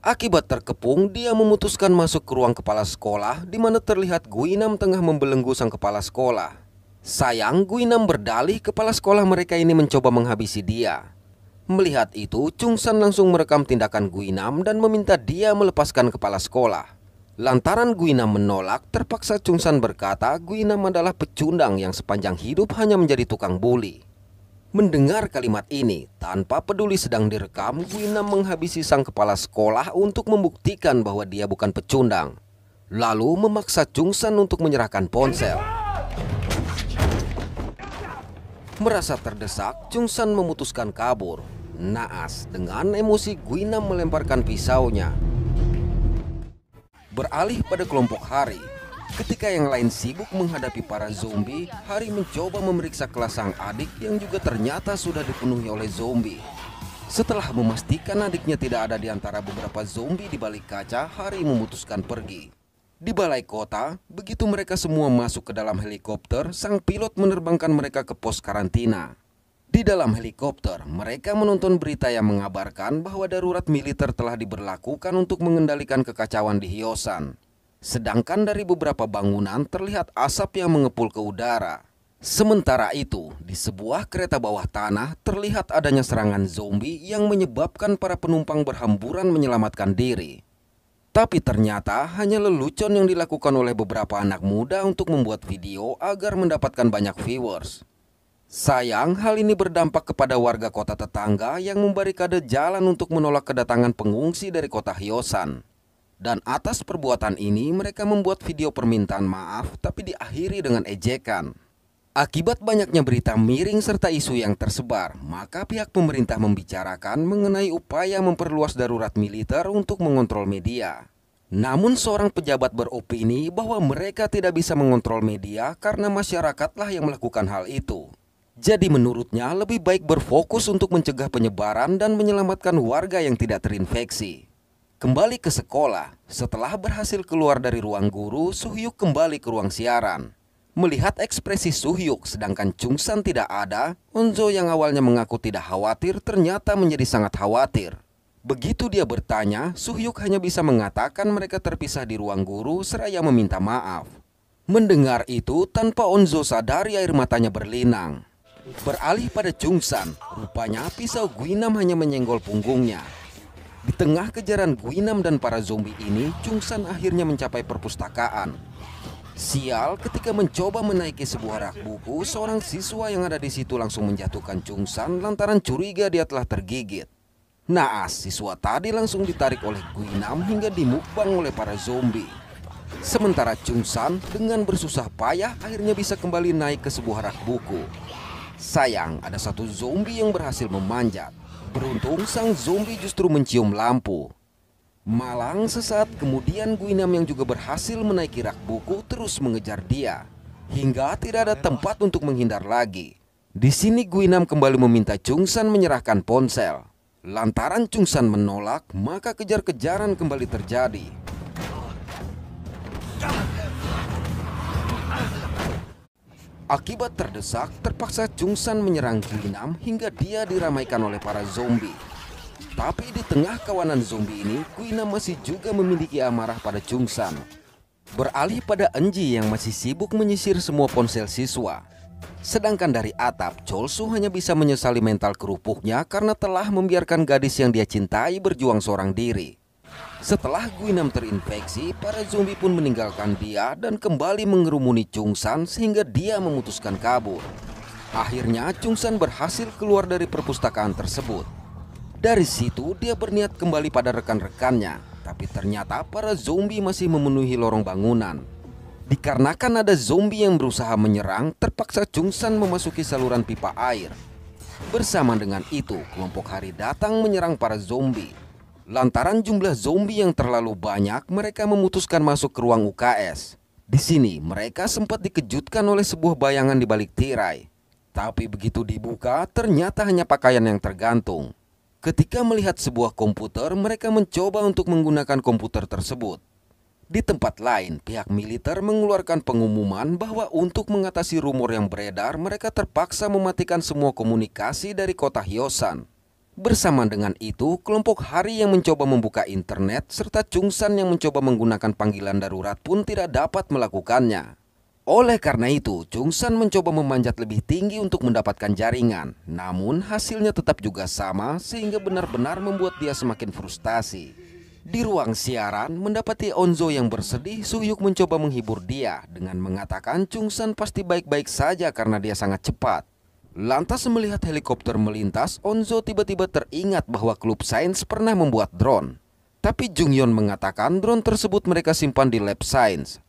Akibat terkepung, dia memutuskan masuk ke ruang kepala sekolah di mana terlihat Guinam tengah membelenggu sang kepala sekolah. Sayang, Guinam berdalih kepala sekolah mereka ini mencoba menghabisi dia. Melihat itu, Chung San langsung merekam tindakan Guinam dan meminta dia melepaskan kepala sekolah. Lantaran Guina menolak, terpaksa Chungsan berkata Guina adalah pecundang yang sepanjang hidup hanya menjadi tukang buli. Mendengar kalimat ini, tanpa peduli sedang direkam, Guina menghabisi sang kepala sekolah untuk membuktikan bahwa dia bukan pecundang. Lalu memaksa Chungsan untuk menyerahkan ponsel. Merasa terdesak, Chungsan memutuskan kabur. Naas, dengan emosi Guina melemparkan pisaunya, Beralih pada kelompok Hari, ketika yang lain sibuk menghadapi para zombie, Hari mencoba memeriksa kelas sang adik yang juga ternyata sudah dipenuhi oleh zombie. Setelah memastikan adiknya tidak ada di antara beberapa zombie di balik kaca, Hari memutuskan pergi. Di balai kota, begitu mereka semua masuk ke dalam helikopter, sang pilot menerbangkan mereka ke pos karantina. Di dalam helikopter, mereka menonton berita yang mengabarkan bahwa darurat militer telah diberlakukan untuk mengendalikan kekacauan di Hyosan. Sedangkan dari beberapa bangunan terlihat asap yang mengepul ke udara. Sementara itu, di sebuah kereta bawah tanah terlihat adanya serangan zombie yang menyebabkan para penumpang berhamburan menyelamatkan diri. Tapi ternyata hanya lelucon yang dilakukan oleh beberapa anak muda untuk membuat video agar mendapatkan banyak viewers. Sayang, hal ini berdampak kepada warga kota tetangga yang membarikade jalan untuk menolak kedatangan pengungsi dari kota Hyosan. Dan atas perbuatan ini, mereka membuat video permintaan maaf tapi diakhiri dengan ejekan. Akibat banyaknya berita miring serta isu yang tersebar, maka pihak pemerintah membicarakan mengenai upaya memperluas darurat militer untuk mengontrol media. Namun seorang pejabat beropini bahwa mereka tidak bisa mengontrol media karena masyarakatlah yang melakukan hal itu. Jadi menurutnya lebih baik berfokus untuk mencegah penyebaran dan menyelamatkan warga yang tidak terinfeksi. Kembali ke sekolah, setelah berhasil keluar dari ruang guru, Suhyuk kembali ke ruang siaran. Melihat ekspresi Suhyuk sedangkan Chungsan tidak ada, Onzo yang awalnya mengaku tidak khawatir ternyata menjadi sangat khawatir. Begitu dia bertanya, Suhyuk hanya bisa mengatakan mereka terpisah di ruang guru seraya meminta maaf. Mendengar itu, tanpa Onzo sadari air matanya berlinang. Beralih pada Jungsan, rupanya pisau Guinam hanya menyenggol punggungnya. Di tengah kejaran Guinam dan para zombie ini, Jungsan akhirnya mencapai perpustakaan. Sial, ketika mencoba menaiki sebuah rak buku, seorang siswa yang ada di situ langsung menjatuhkan Jungsan lantaran curiga dia telah tergigit. Naas, siswa tadi langsung ditarik oleh Guinam hingga dimukbang oleh para zombie. Sementara Jungsan dengan bersusah payah akhirnya bisa kembali naik ke sebuah rak buku. Sayang, ada satu zombie yang berhasil memanjat. Beruntung sang zombie justru mencium lampu. Malang sesaat kemudian Guinam yang juga berhasil menaiki rak buku terus mengejar dia. Hingga tidak ada tempat untuk menghindar lagi. Di sini Guinam kembali meminta Chungsan menyerahkan ponsel. Lantaran Chungsan menolak, maka kejar-kejaran kembali terjadi. Akibat terdesak, terpaksa Jungsan menyerang Nam hingga dia diramaikan oleh para zombie. Tapi di tengah kawanan zombie ini, Kuina masih juga memiliki amarah pada Jungsan. Beralih pada Enji yang masih sibuk menyisir semua ponsel siswa. Sedangkan dari atap, Cholsu hanya bisa menyesali mental kerupuknya karena telah membiarkan gadis yang dia cintai berjuang seorang diri. Setelah Guinam terinfeksi, para zombie pun meninggalkan dia dan kembali mengerumuni Chungsan sehingga dia memutuskan kabur. Akhirnya Chungsan berhasil keluar dari perpustakaan tersebut. Dari situ dia berniat kembali pada rekan-rekannya, tapi ternyata para zombie masih memenuhi lorong bangunan. Dikarenakan ada zombie yang berusaha menyerang, terpaksa Chungsan memasuki saluran pipa air. Bersama dengan itu, kelompok hari datang menyerang para zombie. Lantaran jumlah zombie yang terlalu banyak, mereka memutuskan masuk ke ruang UKS. Di sini, mereka sempat dikejutkan oleh sebuah bayangan di balik tirai. Tapi begitu dibuka, ternyata hanya pakaian yang tergantung. Ketika melihat sebuah komputer, mereka mencoba untuk menggunakan komputer tersebut. Di tempat lain, pihak militer mengeluarkan pengumuman bahwa untuk mengatasi rumor yang beredar, mereka terpaksa mematikan semua komunikasi dari kota Hyosan. Bersama dengan itu, kelompok Hari yang mencoba membuka internet serta Chungsan yang mencoba menggunakan panggilan darurat pun tidak dapat melakukannya. Oleh karena itu, Chungsan mencoba memanjat lebih tinggi untuk mendapatkan jaringan. Namun, hasilnya tetap juga sama sehingga benar-benar membuat dia semakin frustasi. Di ruang siaran, mendapati Onzo yang bersedih, Suyuk mencoba menghibur dia dengan mengatakan Chungsan pasti baik-baik saja karena dia sangat cepat. Lantas melihat helikopter melintas, Onzo tiba-tiba teringat bahwa klub sains pernah membuat drone. Tapi Jungyeon mengatakan drone tersebut mereka simpan di lab sains.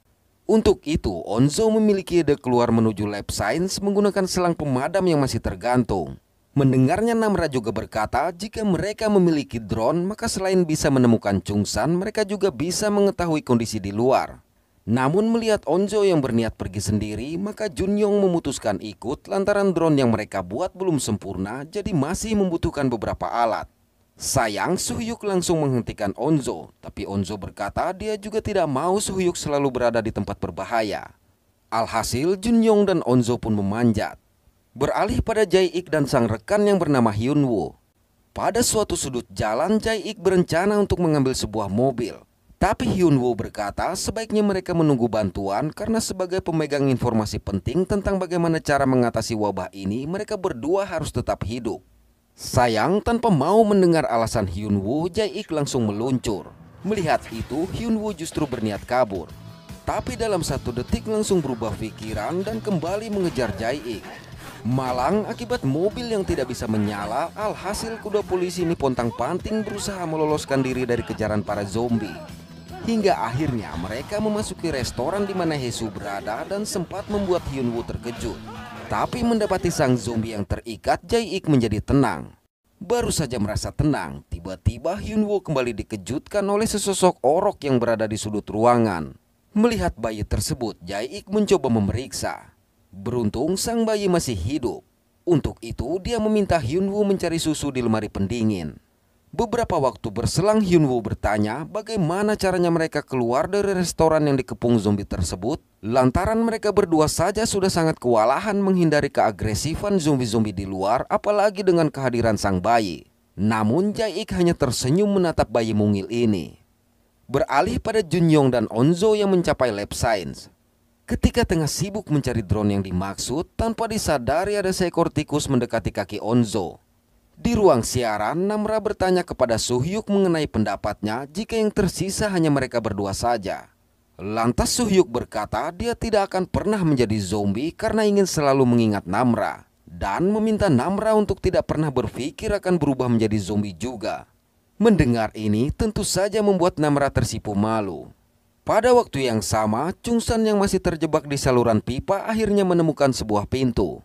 Untuk itu, Onzo memiliki ide keluar menuju lab sains menggunakan selang pemadam yang masih tergantung. Mendengarnya Namra juga berkata, jika mereka memiliki drone, maka selain bisa menemukan Chung-san, mereka juga bisa mengetahui kondisi di luar. Namun melihat Onjo yang berniat pergi sendiri, maka Junyong memutuskan ikut lantaran drone yang mereka buat belum sempurna jadi masih membutuhkan beberapa alat. Sayang, Suhyuk langsung menghentikan Onzo, tapi Onzo berkata dia juga tidak mau Suhyuk selalu berada di tempat berbahaya. Alhasil, Junyong dan Onzo pun memanjat. Beralih pada Ik dan sang rekan yang bernama Hyunwoo. Pada suatu sudut jalan, Ik berencana untuk mengambil sebuah mobil. Tapi Hyun Woo berkata sebaiknya mereka menunggu bantuan karena sebagai pemegang informasi penting tentang bagaimana cara mengatasi wabah ini mereka berdua harus tetap hidup. Sayang tanpa mau mendengar alasan Hyun Woo, Jae-ik langsung meluncur. Melihat itu Hyun Woo justru berniat kabur. Tapi dalam satu detik langsung berubah pikiran dan kembali mengejar Jae-ik. Malang akibat mobil yang tidak bisa menyala, alhasil kuda polisi ini pontang panting berusaha meloloskan diri dari kejaran para zombie. Hingga akhirnya mereka memasuki restoran di mana Hesu berada dan sempat membuat Hyunwoo terkejut. Tapi mendapati sang zombie yang terikat, Jae-ik menjadi tenang. Baru saja merasa tenang, tiba-tiba Hyunwoo kembali dikejutkan oleh sesosok orok yang berada di sudut ruangan. Melihat bayi tersebut, Jae-ik mencoba memeriksa. Beruntung sang bayi masih hidup. Untuk itu, dia meminta Hyunwoo mencari susu di lemari pendingin. Beberapa waktu berselang Hyunwoo bertanya bagaimana caranya mereka keluar dari restoran yang dikepung zombie tersebut Lantaran mereka berdua saja sudah sangat kewalahan menghindari keagresifan zombie-zombie di luar apalagi dengan kehadiran sang bayi Namun Jaik hanya tersenyum menatap bayi mungil ini Beralih pada Junyong dan Onzo yang mencapai lab science Ketika tengah sibuk mencari drone yang dimaksud tanpa disadari ada seekor tikus mendekati kaki Onzo di ruang siaran, Namra bertanya kepada Suhyuk mengenai pendapatnya jika yang tersisa hanya mereka berdua saja. Lantas Suhyuk berkata dia tidak akan pernah menjadi zombie karena ingin selalu mengingat Namra dan meminta Namra untuk tidak pernah berpikir akan berubah menjadi zombie juga. Mendengar ini tentu saja membuat Namra tersipu malu. Pada waktu yang sama, Chungsan yang masih terjebak di saluran pipa akhirnya menemukan sebuah pintu.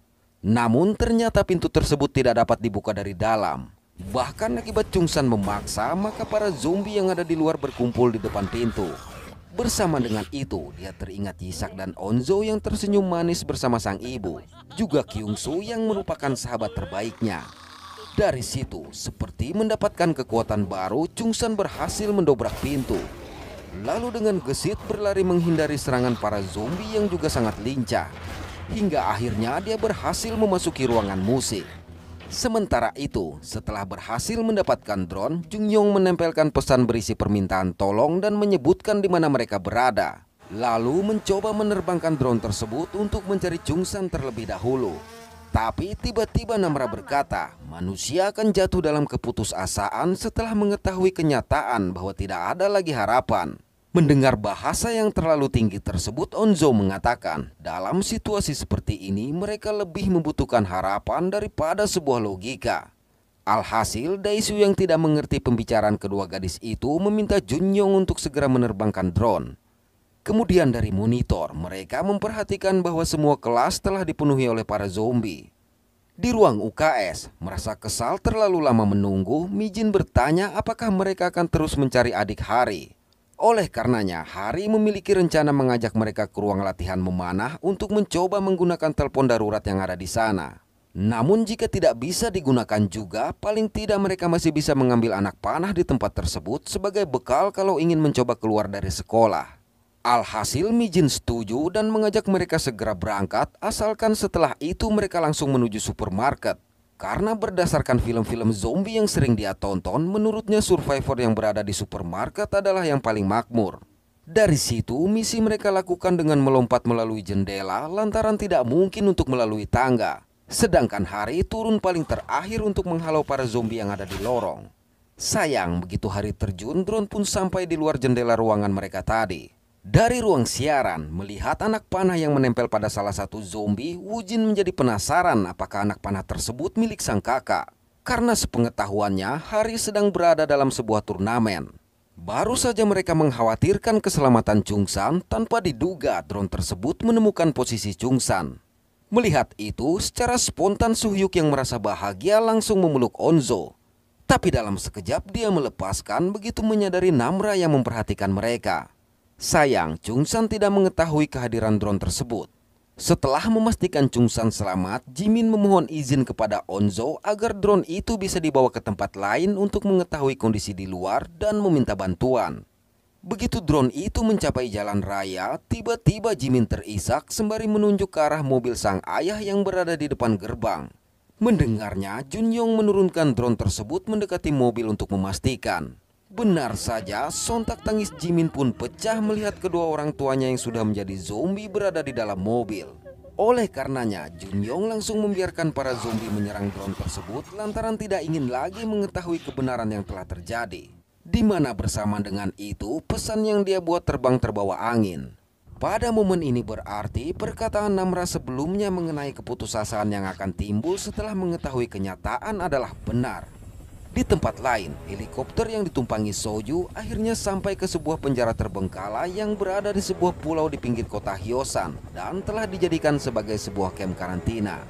Namun ternyata pintu tersebut tidak dapat dibuka dari dalam. Bahkan akibat Chungsan memaksa, maka para zombie yang ada di luar berkumpul di depan pintu. Bersama dengan itu, dia teringat Yisak dan Onzo yang tersenyum manis bersama sang ibu. Juga Kyungsu yang merupakan sahabat terbaiknya. Dari situ, seperti mendapatkan kekuatan baru, Chungsan berhasil mendobrak pintu. Lalu dengan gesit berlari menghindari serangan para zombie yang juga sangat lincah hingga akhirnya dia berhasil memasuki ruangan musik. Sementara itu, setelah berhasil mendapatkan drone, Jung Yong menempelkan pesan berisi permintaan tolong dan menyebutkan di mana mereka berada. Lalu mencoba menerbangkan drone tersebut untuk mencari Jung San terlebih dahulu. Tapi tiba-tiba Namra berkata, manusia akan jatuh dalam keputusasaan setelah mengetahui kenyataan bahwa tidak ada lagi harapan. Mendengar bahasa yang terlalu tinggi tersebut, Onzo mengatakan, dalam situasi seperti ini mereka lebih membutuhkan harapan daripada sebuah logika. Alhasil, Daisu yang tidak mengerti pembicaraan kedua gadis itu meminta Junyong untuk segera menerbangkan drone. Kemudian dari monitor, mereka memperhatikan bahwa semua kelas telah dipenuhi oleh para zombie. Di ruang UKS, merasa kesal terlalu lama menunggu, Mijin bertanya apakah mereka akan terus mencari adik Hari. Oleh karenanya, Hari memiliki rencana mengajak mereka ke ruang latihan memanah untuk mencoba menggunakan telepon darurat yang ada di sana. Namun jika tidak bisa digunakan juga, paling tidak mereka masih bisa mengambil anak panah di tempat tersebut sebagai bekal kalau ingin mencoba keluar dari sekolah. Alhasil Mijin setuju dan mengajak mereka segera berangkat asalkan setelah itu mereka langsung menuju supermarket. Karena berdasarkan film-film zombie yang sering dia tonton, menurutnya survivor yang berada di supermarket adalah yang paling makmur. Dari situ, misi mereka lakukan dengan melompat melalui jendela lantaran tidak mungkin untuk melalui tangga. Sedangkan Hari turun paling terakhir untuk menghalau para zombie yang ada di lorong. Sayang, begitu Hari terjun, drone pun sampai di luar jendela ruangan mereka tadi. Dari ruang siaran, melihat anak panah yang menempel pada salah satu zombie, Wujin menjadi penasaran apakah anak panah tersebut milik sang kakak. Karena sepengetahuannya, Hari sedang berada dalam sebuah turnamen. Baru saja mereka mengkhawatirkan keselamatan Chungsan tanpa diduga drone tersebut menemukan posisi Chungsan. Melihat itu, secara spontan Suhyuk yang merasa bahagia langsung memeluk Onzo. Tapi dalam sekejap dia melepaskan begitu menyadari Namra yang memperhatikan mereka. Sayang, San tidak mengetahui kehadiran drone tersebut. Setelah memastikan San selamat, Jimin memohon izin kepada Onzo agar drone itu bisa dibawa ke tempat lain untuk mengetahui kondisi di luar dan meminta bantuan. Begitu drone itu mencapai jalan raya, tiba-tiba Jimin terisak sembari menunjuk ke arah mobil sang ayah yang berada di depan gerbang. Mendengarnya, Junyong menurunkan drone tersebut mendekati mobil untuk memastikan. Benar saja, sontak tangis Jimin pun pecah melihat kedua orang tuanya yang sudah menjadi zombie berada di dalam mobil. Oleh karenanya, Jun Yong langsung membiarkan para zombie menyerang drone tersebut lantaran tidak ingin lagi mengetahui kebenaran yang telah terjadi. Di mana bersamaan dengan itu, pesan yang dia buat terbang terbawa angin. Pada momen ini berarti perkataan Namra sebelumnya mengenai keputusasaan yang akan timbul setelah mengetahui kenyataan adalah benar. Di tempat lain, helikopter yang ditumpangi Soju akhirnya sampai ke sebuah penjara terbengkalai yang berada di sebuah pulau di pinggir kota Hyosan dan telah dijadikan sebagai sebuah kem karantina.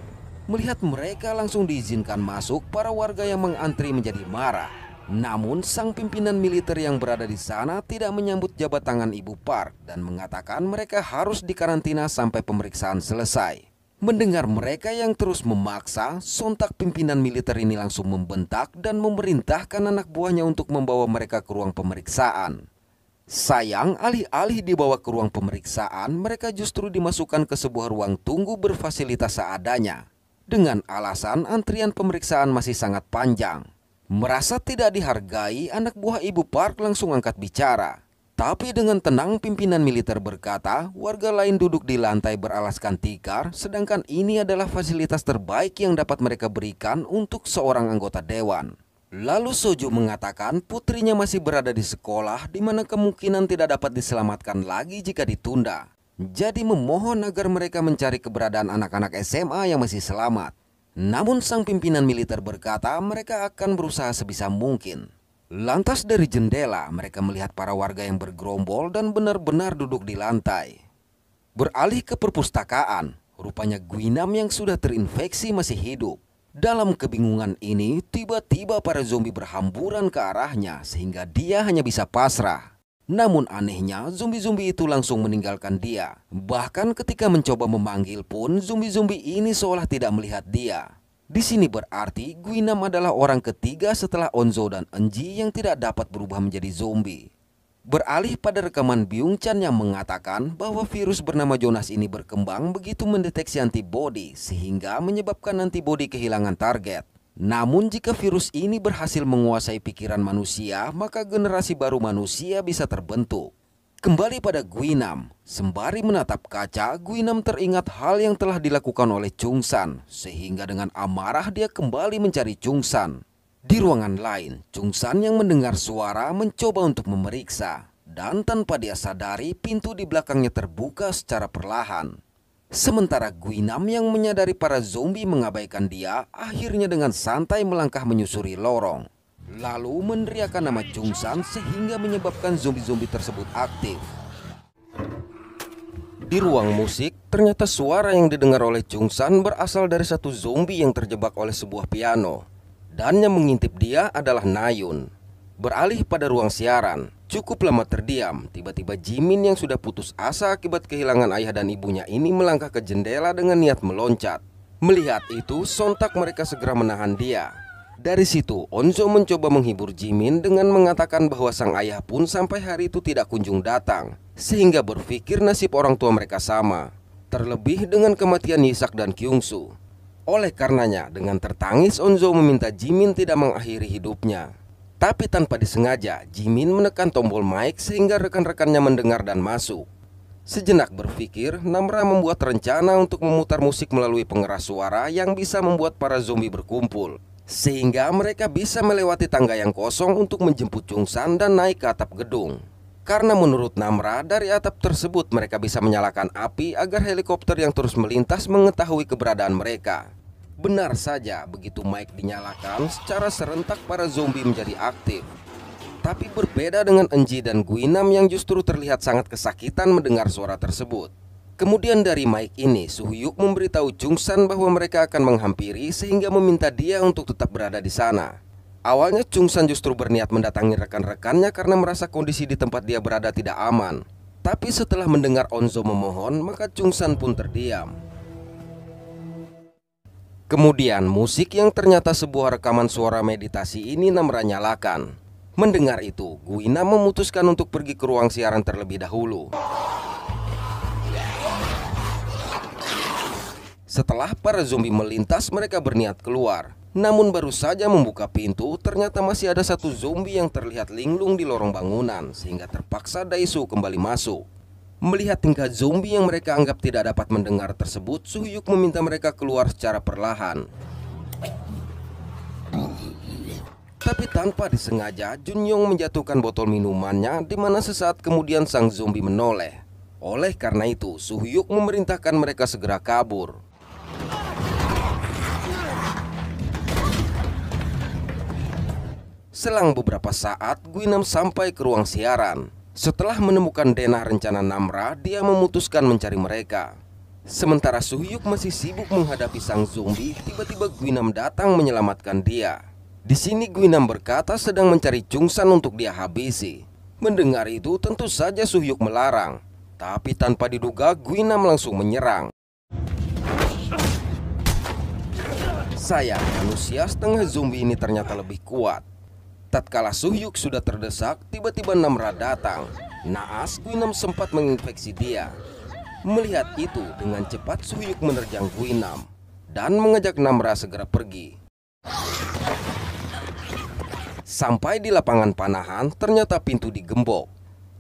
Melihat mereka langsung diizinkan masuk, para warga yang mengantri menjadi marah. Namun, sang pimpinan militer yang berada di sana tidak menyambut jabat tangan Ibu Park dan mengatakan mereka harus dikarantina sampai pemeriksaan selesai. Mendengar mereka yang terus memaksa, sontak pimpinan militer ini langsung membentak dan memerintahkan anak buahnya untuk membawa mereka ke ruang pemeriksaan. Sayang, alih-alih dibawa ke ruang pemeriksaan, mereka justru dimasukkan ke sebuah ruang tunggu berfasilitas seadanya. Dengan alasan antrian pemeriksaan masih sangat panjang. Merasa tidak dihargai, anak buah ibu Park langsung angkat bicara. Tapi dengan tenang pimpinan militer berkata, warga lain duduk di lantai beralaskan tikar, sedangkan ini adalah fasilitas terbaik yang dapat mereka berikan untuk seorang anggota dewan. Lalu Soju mengatakan putrinya masih berada di sekolah di mana kemungkinan tidak dapat diselamatkan lagi jika ditunda. Jadi memohon agar mereka mencari keberadaan anak-anak SMA yang masih selamat. Namun sang pimpinan militer berkata mereka akan berusaha sebisa mungkin. Lantas dari jendela mereka melihat para warga yang bergerombol dan benar-benar duduk di lantai. Beralih ke perpustakaan, rupanya Guinam yang sudah terinfeksi masih hidup. Dalam kebingungan ini, tiba-tiba para zombie berhamburan ke arahnya sehingga dia hanya bisa pasrah. Namun anehnya, zombie-zombie itu langsung meninggalkan dia. Bahkan ketika mencoba memanggil pun, zombie-zombie ini seolah tidak melihat dia. Di sini berarti Guinam adalah orang ketiga setelah Onzo dan Enji yang tidak dapat berubah menjadi zombie. Beralih pada rekaman Byung Chan yang mengatakan bahwa virus bernama Jonas ini berkembang begitu mendeteksi antibodi sehingga menyebabkan antibodi kehilangan target. Namun jika virus ini berhasil menguasai pikiran manusia, maka generasi baru manusia bisa terbentuk. Kembali pada Guinam, sembari menatap kaca, Guinam teringat hal yang telah dilakukan oleh Chungsan, sehingga dengan amarah dia kembali mencari Chungsan. Di ruangan lain, Chungsan yang mendengar suara mencoba untuk memeriksa, dan tanpa dia sadari pintu di belakangnya terbuka secara perlahan. Sementara Guinam yang menyadari para zombie mengabaikan dia, akhirnya dengan santai melangkah menyusuri lorong lalu meneriakkan nama San sehingga menyebabkan zombie-zombie tersebut aktif. Di ruang musik, ternyata suara yang didengar oleh San berasal dari satu zombie yang terjebak oleh sebuah piano. Dan yang mengintip dia adalah Nayun. Beralih pada ruang siaran, cukup lama terdiam. Tiba-tiba Jimin yang sudah putus asa akibat kehilangan ayah dan ibunya ini melangkah ke jendela dengan niat meloncat. Melihat itu, sontak mereka segera menahan dia dari situ, Onzo mencoba menghibur Jimin dengan mengatakan bahwa sang ayah pun sampai hari itu tidak kunjung datang, sehingga berpikir nasib orang tua mereka sama, terlebih dengan kematian Yisak dan Kyungsu. Oleh karenanya, dengan tertangis Onzo meminta Jimin tidak mengakhiri hidupnya. Tapi tanpa disengaja, Jimin menekan tombol mic sehingga rekan-rekannya mendengar dan masuk. Sejenak berpikir, Namra membuat rencana untuk memutar musik melalui pengeras suara yang bisa membuat para zombie berkumpul sehingga mereka bisa melewati tangga yang kosong untuk menjemput Chung San dan naik ke atap gedung. Karena menurut Namra, dari atap tersebut mereka bisa menyalakan api agar helikopter yang terus melintas mengetahui keberadaan mereka. Benar saja, begitu Mike dinyalakan, secara serentak para zombie menjadi aktif. Tapi berbeda dengan Enji dan Guinam yang justru terlihat sangat kesakitan mendengar suara tersebut. Kemudian dari Mike ini, Suhyuk memberitahu Jung San bahwa mereka akan menghampiri sehingga meminta dia untuk tetap berada di sana. Awalnya Jung San justru berniat mendatangi rekan-rekannya karena merasa kondisi di tempat dia berada tidak aman. Tapi setelah mendengar Onzo memohon, maka Jung San pun terdiam. Kemudian musik yang ternyata sebuah rekaman suara meditasi ini namanya nyalakan. Mendengar itu, Guina memutuskan untuk pergi ke ruang siaran terlebih dahulu. Setelah para zombie melintas, mereka berniat keluar. Namun baru saja membuka pintu, ternyata masih ada satu zombie yang terlihat linglung di lorong bangunan, sehingga terpaksa Daisu kembali masuk. Melihat tingkah zombie yang mereka anggap tidak dapat mendengar tersebut, Suhyuk meminta mereka keluar secara perlahan. Tapi tanpa disengaja, Junyong menjatuhkan botol minumannya, di mana sesaat kemudian sang zombie menoleh. Oleh karena itu, Suhyuk memerintahkan mereka segera kabur. Selang beberapa saat, Guinam sampai ke ruang siaran. Setelah menemukan denah rencana Namra, dia memutuskan mencari mereka. Sementara Suhyuk masih sibuk menghadapi sang zombie, tiba-tiba Guinam datang menyelamatkan dia. Di sini Guinam berkata sedang mencari Chungsan untuk dia habisi. Mendengar itu tentu saja Suhyuk melarang. Tapi tanpa diduga Guinam langsung menyerang. Sayang manusia setengah zombie ini ternyata lebih kuat. Tatkala Suhyuk sudah terdesak, tiba-tiba Namra datang. Naas, Guinam sempat menginfeksi dia. Melihat itu, dengan cepat Suhyuk menerjang Guinam dan mengajak Namra segera pergi. Sampai di lapangan panahan, ternyata pintu digembok.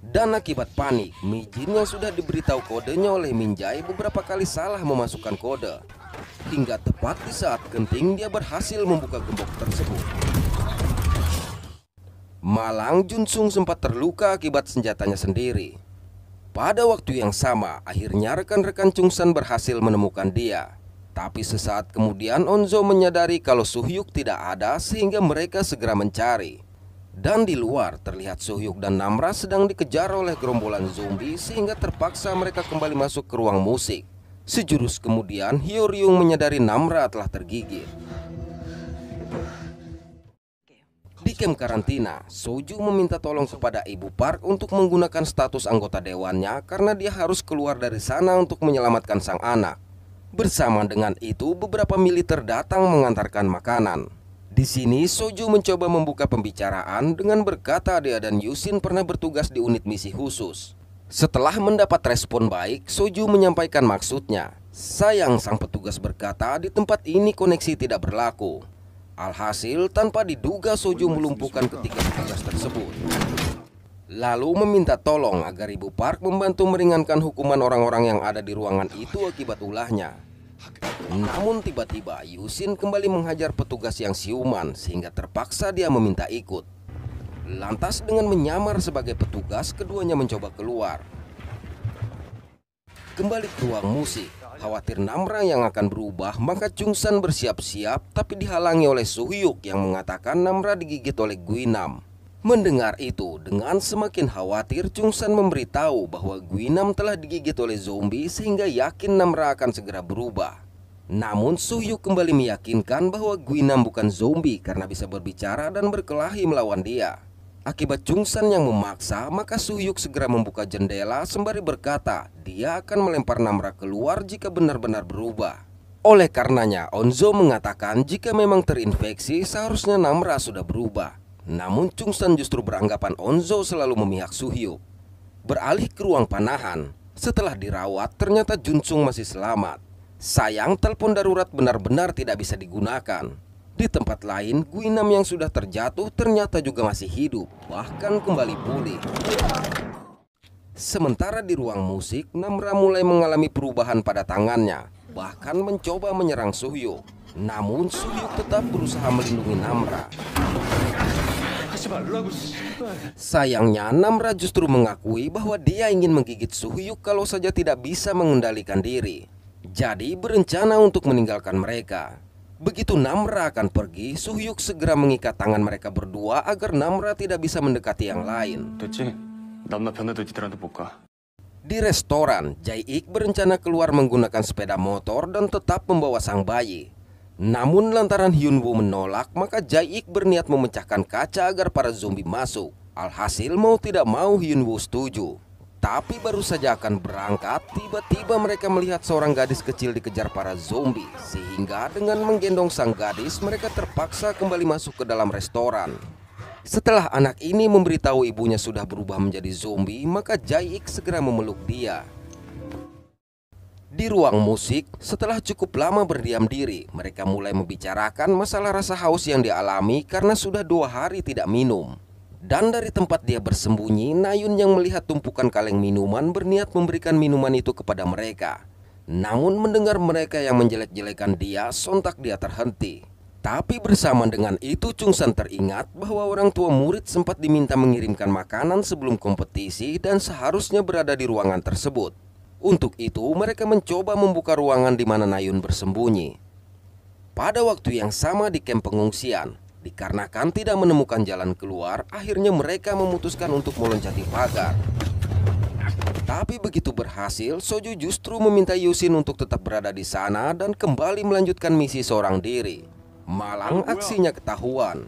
Dan akibat panik, Mijin yang sudah diberitahu kodenya oleh Minjai beberapa kali salah memasukkan kode. Hingga tepat di saat genting, dia berhasil membuka gembok tersebut. Malang Junsung sempat terluka akibat senjatanya sendiri. Pada waktu yang sama, akhirnya rekan-rekan Chungsan berhasil menemukan dia. Tapi sesaat kemudian Onzo menyadari kalau Suhyuk tidak ada sehingga mereka segera mencari. Dan di luar terlihat Suhyuk dan Namra sedang dikejar oleh gerombolan zombie sehingga terpaksa mereka kembali masuk ke ruang musik. Sejurus kemudian Hyoryung menyadari Namra telah tergigit. kem karantina, Soju meminta tolong kepada Ibu Park untuk menggunakan status anggota dewannya karena dia harus keluar dari sana untuk menyelamatkan sang anak. Bersama dengan itu, beberapa militer datang mengantarkan makanan. Di sini, Soju mencoba membuka pembicaraan dengan berkata dia dan Yusin pernah bertugas di unit misi khusus. Setelah mendapat respon baik, Soju menyampaikan maksudnya. Sayang sang petugas berkata di tempat ini koneksi tidak berlaku. Alhasil tanpa diduga Soju melumpuhkan ketiga petugas tersebut. Lalu meminta tolong agar Ibu Park membantu meringankan hukuman orang-orang yang ada di ruangan itu akibat ulahnya. Namun tiba-tiba Yusin kembali menghajar petugas yang siuman sehingga terpaksa dia meminta ikut. Lantas dengan menyamar sebagai petugas keduanya mencoba keluar. Kembali ke ruang musik. Khawatir Namra yang akan berubah, maka Chungsan bersiap-siap tapi dihalangi oleh Suhyuk yang mengatakan Namra digigit oleh Guinam. Mendengar itu, dengan semakin khawatir Chungsan memberitahu bahwa Guinam telah digigit oleh zombie sehingga yakin Namra akan segera berubah. Namun Suhyuk kembali meyakinkan bahwa Guinam bukan zombie karena bisa berbicara dan berkelahi melawan dia. Akibat Jungsan yang memaksa, maka Suyuk segera membuka jendela sembari berkata dia akan melempar Namra keluar jika benar-benar berubah. Oleh karenanya, Onzo mengatakan jika memang terinfeksi seharusnya Namra sudah berubah. Namun Chungsan justru beranggapan Onzo selalu memihak Suhyuk. Beralih ke ruang panahan, setelah dirawat ternyata Junsung masih selamat. Sayang telepon darurat benar-benar tidak bisa digunakan. Di tempat lain, Guinam yang sudah terjatuh ternyata juga masih hidup, bahkan kembali pulih. Sementara di ruang musik, Namra mulai mengalami perubahan pada tangannya, bahkan mencoba menyerang Suhyo. Namun Suhyo tetap berusaha melindungi Namra. Sayangnya Namra justru mengakui bahwa dia ingin menggigit Suhyo kalau saja tidak bisa mengendalikan diri. Jadi berencana untuk meninggalkan mereka. Begitu Namra akan pergi, Suhyuk segera mengikat tangan mereka berdua agar Namra tidak bisa mendekati yang lain. Di restoran, Ik berencana keluar menggunakan sepeda motor dan tetap membawa sang bayi. Namun lantaran Hyunwoo menolak, maka Ik berniat memecahkan kaca agar para zombie masuk. Alhasil mau tidak mau Hyunwoo setuju. Tapi baru saja akan berangkat, tiba-tiba mereka melihat seorang gadis kecil dikejar para zombie. Sehingga dengan menggendong sang gadis, mereka terpaksa kembali masuk ke dalam restoran. Setelah anak ini memberitahu ibunya sudah berubah menjadi zombie, maka Jaik segera memeluk dia. Di ruang musik, setelah cukup lama berdiam diri, mereka mulai membicarakan masalah rasa haus yang dialami karena sudah dua hari tidak minum. Dan dari tempat dia bersembunyi, Nayun yang melihat tumpukan kaleng minuman berniat memberikan minuman itu kepada mereka. Namun mendengar mereka yang menjelek-jelekan dia, sontak dia terhenti. Tapi bersama dengan itu Chung San teringat bahwa orang tua murid sempat diminta mengirimkan makanan sebelum kompetisi dan seharusnya berada di ruangan tersebut. Untuk itu mereka mencoba membuka ruangan di mana Nayun bersembunyi. Pada waktu yang sama di kamp pengungsian, Dikarenakan tidak menemukan jalan keluar, akhirnya mereka memutuskan untuk meloncati pagar. Tapi begitu berhasil, Soju justru meminta Yusin untuk tetap berada di sana dan kembali melanjutkan misi seorang diri. Malang aksinya ketahuan.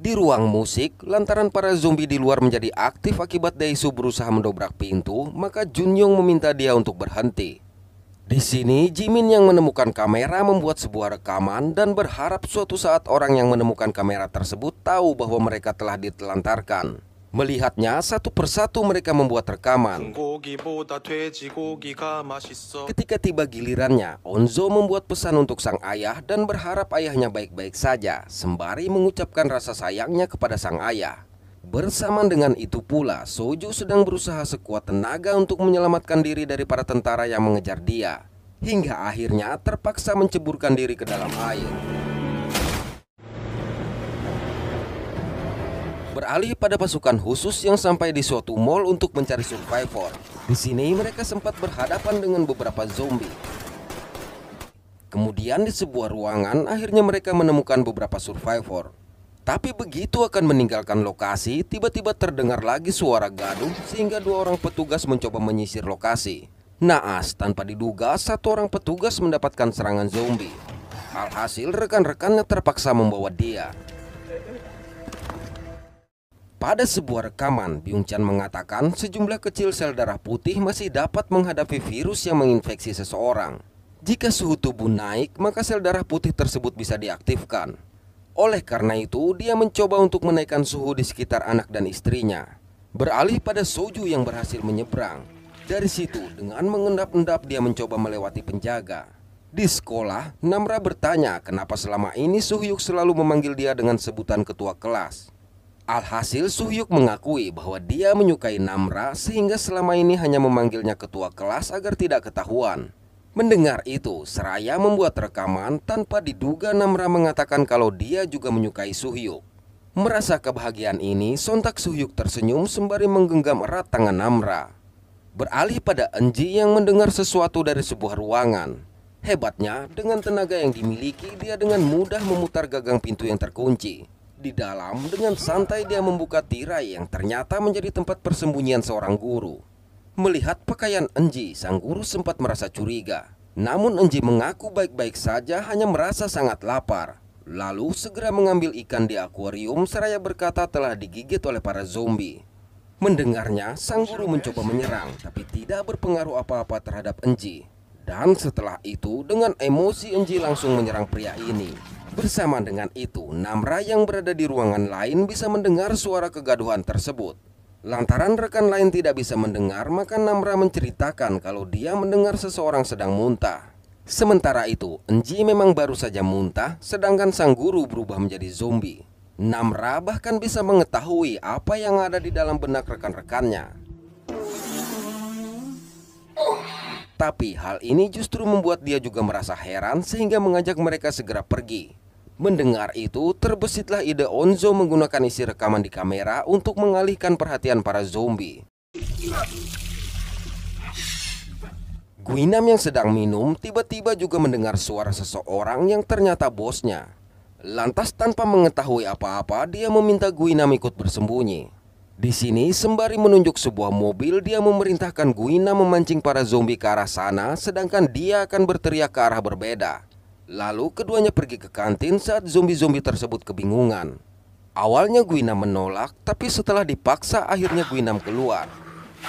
Di ruang musik, lantaran para zombie di luar menjadi aktif akibat Daisu berusaha mendobrak pintu, maka Junyoung meminta dia untuk berhenti. Di sini, Jimin yang menemukan kamera membuat sebuah rekaman dan berharap suatu saat orang yang menemukan kamera tersebut tahu bahwa mereka telah ditelantarkan. Melihatnya satu persatu mereka membuat rekaman. Ketika tiba gilirannya, Onzo membuat pesan untuk sang ayah dan berharap ayahnya baik-baik saja, sembari mengucapkan rasa sayangnya kepada sang ayah. Bersamaan dengan itu pula, Soju sedang berusaha sekuat tenaga untuk menyelamatkan diri dari para tentara yang mengejar dia, hingga akhirnya terpaksa menceburkan diri ke dalam air. Beralih pada pasukan khusus yang sampai di suatu mall untuk mencari survivor. Di sini mereka sempat berhadapan dengan beberapa zombie. Kemudian di sebuah ruangan akhirnya mereka menemukan beberapa survivor. Tapi begitu akan meninggalkan lokasi, tiba-tiba terdengar lagi suara gaduh sehingga dua orang petugas mencoba menyisir lokasi. Naas, tanpa diduga, satu orang petugas mendapatkan serangan zombie. Alhasil, rekan-rekannya terpaksa membawa dia. Pada sebuah rekaman, Byung Chan mengatakan sejumlah kecil sel darah putih masih dapat menghadapi virus yang menginfeksi seseorang. Jika suhu tubuh naik, maka sel darah putih tersebut bisa diaktifkan. Oleh karena itu, dia mencoba untuk menaikkan suhu di sekitar anak dan istrinya. Beralih pada Soju yang berhasil menyeberang. Dari situ, dengan mengendap-endap dia mencoba melewati penjaga. Di sekolah, Namra bertanya kenapa selama ini Suhyuk selalu memanggil dia dengan sebutan ketua kelas. Alhasil Suhyuk mengakui bahwa dia menyukai Namra sehingga selama ini hanya memanggilnya ketua kelas agar tidak ketahuan. Mendengar itu, Seraya membuat rekaman tanpa diduga Namra mengatakan kalau dia juga menyukai Suhyuk. Merasa kebahagiaan ini, sontak Suhyuk tersenyum sembari menggenggam erat tangan Namra. Beralih pada Enji yang mendengar sesuatu dari sebuah ruangan. Hebatnya, dengan tenaga yang dimiliki, dia dengan mudah memutar gagang pintu yang terkunci. Di dalam, dengan santai dia membuka tirai yang ternyata menjadi tempat persembunyian seorang guru. Melihat pakaian Enji, sang guru sempat merasa curiga. Namun Enji mengaku baik-baik saja hanya merasa sangat lapar. Lalu segera mengambil ikan di akuarium seraya berkata telah digigit oleh para zombie. Mendengarnya, sang guru mencoba menyerang tapi tidak berpengaruh apa-apa terhadap Enji. Dan setelah itu dengan emosi Enji langsung menyerang pria ini. Bersama dengan itu, Namra yang berada di ruangan lain bisa mendengar suara kegaduhan tersebut. Lantaran rekan lain tidak bisa mendengar, maka Namra menceritakan kalau dia mendengar seseorang sedang muntah. Sementara itu, Enji memang baru saja muntah, sedangkan sang guru berubah menjadi zombie. Namra bahkan bisa mengetahui apa yang ada di dalam benak rekan-rekannya. Tapi hal ini justru membuat dia juga merasa heran sehingga mengajak mereka segera pergi. Mendengar itu, terbesitlah ide Onzo menggunakan isi rekaman di kamera untuk mengalihkan perhatian para zombie. Guinam yang sedang minum tiba-tiba juga mendengar suara seseorang yang ternyata bosnya. Lantas tanpa mengetahui apa-apa, dia meminta Guinam ikut bersembunyi. Di sini, sembari menunjuk sebuah mobil, dia memerintahkan Guinam memancing para zombie ke arah sana, sedangkan dia akan berteriak ke arah berbeda. Lalu keduanya pergi ke kantin saat zombie-zombie tersebut kebingungan. Awalnya Gwina menolak, tapi setelah dipaksa akhirnya Gwina keluar.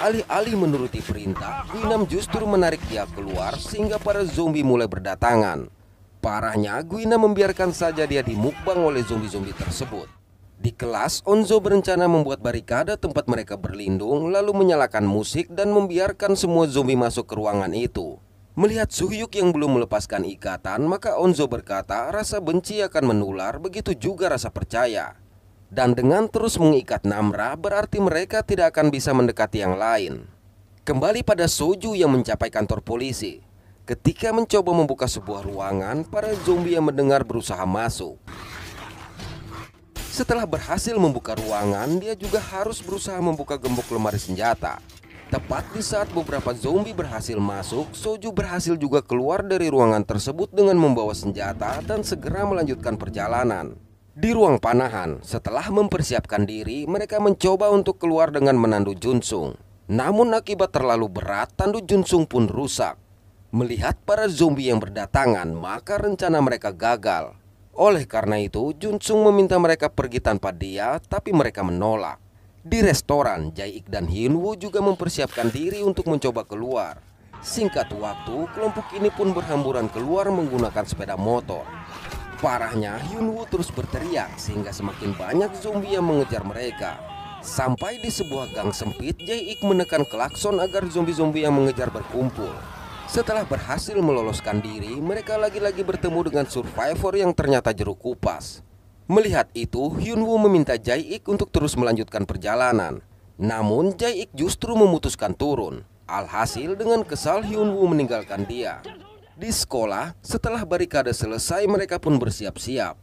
Alih-alih menuruti perintah, Gwina justru menarik dia keluar sehingga para zombie mulai berdatangan. Parahnya, Gwina membiarkan saja dia dimukbang oleh zombie-zombie tersebut. Di kelas, Onzo berencana membuat barikade tempat mereka berlindung lalu menyalakan musik dan membiarkan semua zombie masuk ke ruangan itu. Melihat Suhyuk yang belum melepaskan ikatan, maka Onzo berkata rasa benci akan menular, begitu juga rasa percaya. Dan dengan terus mengikat Namra, berarti mereka tidak akan bisa mendekati yang lain. Kembali pada Soju yang mencapai kantor polisi. Ketika mencoba membuka sebuah ruangan, para zombie yang mendengar berusaha masuk. Setelah berhasil membuka ruangan, dia juga harus berusaha membuka gembok lemari senjata. Tepat di saat beberapa zombie berhasil masuk, Soju berhasil juga keluar dari ruangan tersebut dengan membawa senjata dan segera melanjutkan perjalanan. Di ruang panahan, setelah mempersiapkan diri, mereka mencoba untuk keluar dengan menandu Junsung. Namun akibat terlalu berat, tandu Junsung pun rusak. Melihat para zombie yang berdatangan, maka rencana mereka gagal. Oleh karena itu, Junsung meminta mereka pergi tanpa dia, tapi mereka menolak. Di restoran, Jai dan Hinwu juga mempersiapkan diri untuk mencoba keluar. Singkat waktu, kelompok ini pun berhamburan keluar menggunakan sepeda motor. Parahnya, Hyunwoo terus berteriak sehingga semakin banyak zombie yang mengejar mereka. Sampai di sebuah gang sempit, Jaik menekan klakson agar zombie-zombie yang mengejar berkumpul. Setelah berhasil meloloskan diri, mereka lagi-lagi bertemu dengan survivor yang ternyata jeruk kupas. Melihat itu, Hyunwoo meminta Jae-ik untuk terus melanjutkan perjalanan. Namun Jae-ik justru memutuskan turun. Alhasil dengan kesal Hyunwoo meninggalkan dia. Di sekolah, setelah barikade selesai mereka pun bersiap-siap.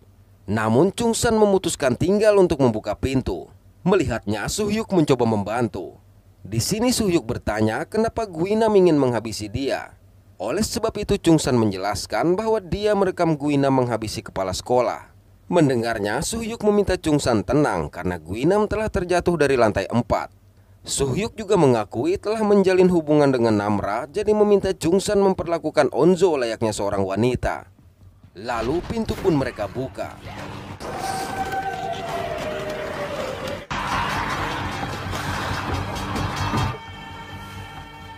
Namun Chungsan memutuskan tinggal untuk membuka pintu. Melihatnya, Suhyuk mencoba membantu. Di sini Suhyuk bertanya kenapa Guina ingin menghabisi dia. Oleh sebab itu Chungsan menjelaskan bahwa dia merekam Guina menghabisi kepala sekolah. Mendengarnya, Suhyuk meminta Chungsan tenang karena Guinam telah terjatuh dari lantai 4. Suhyuk juga mengakui telah menjalin hubungan dengan Namra jadi meminta Chungsan memperlakukan Onzo layaknya seorang wanita. Lalu pintu pun mereka buka.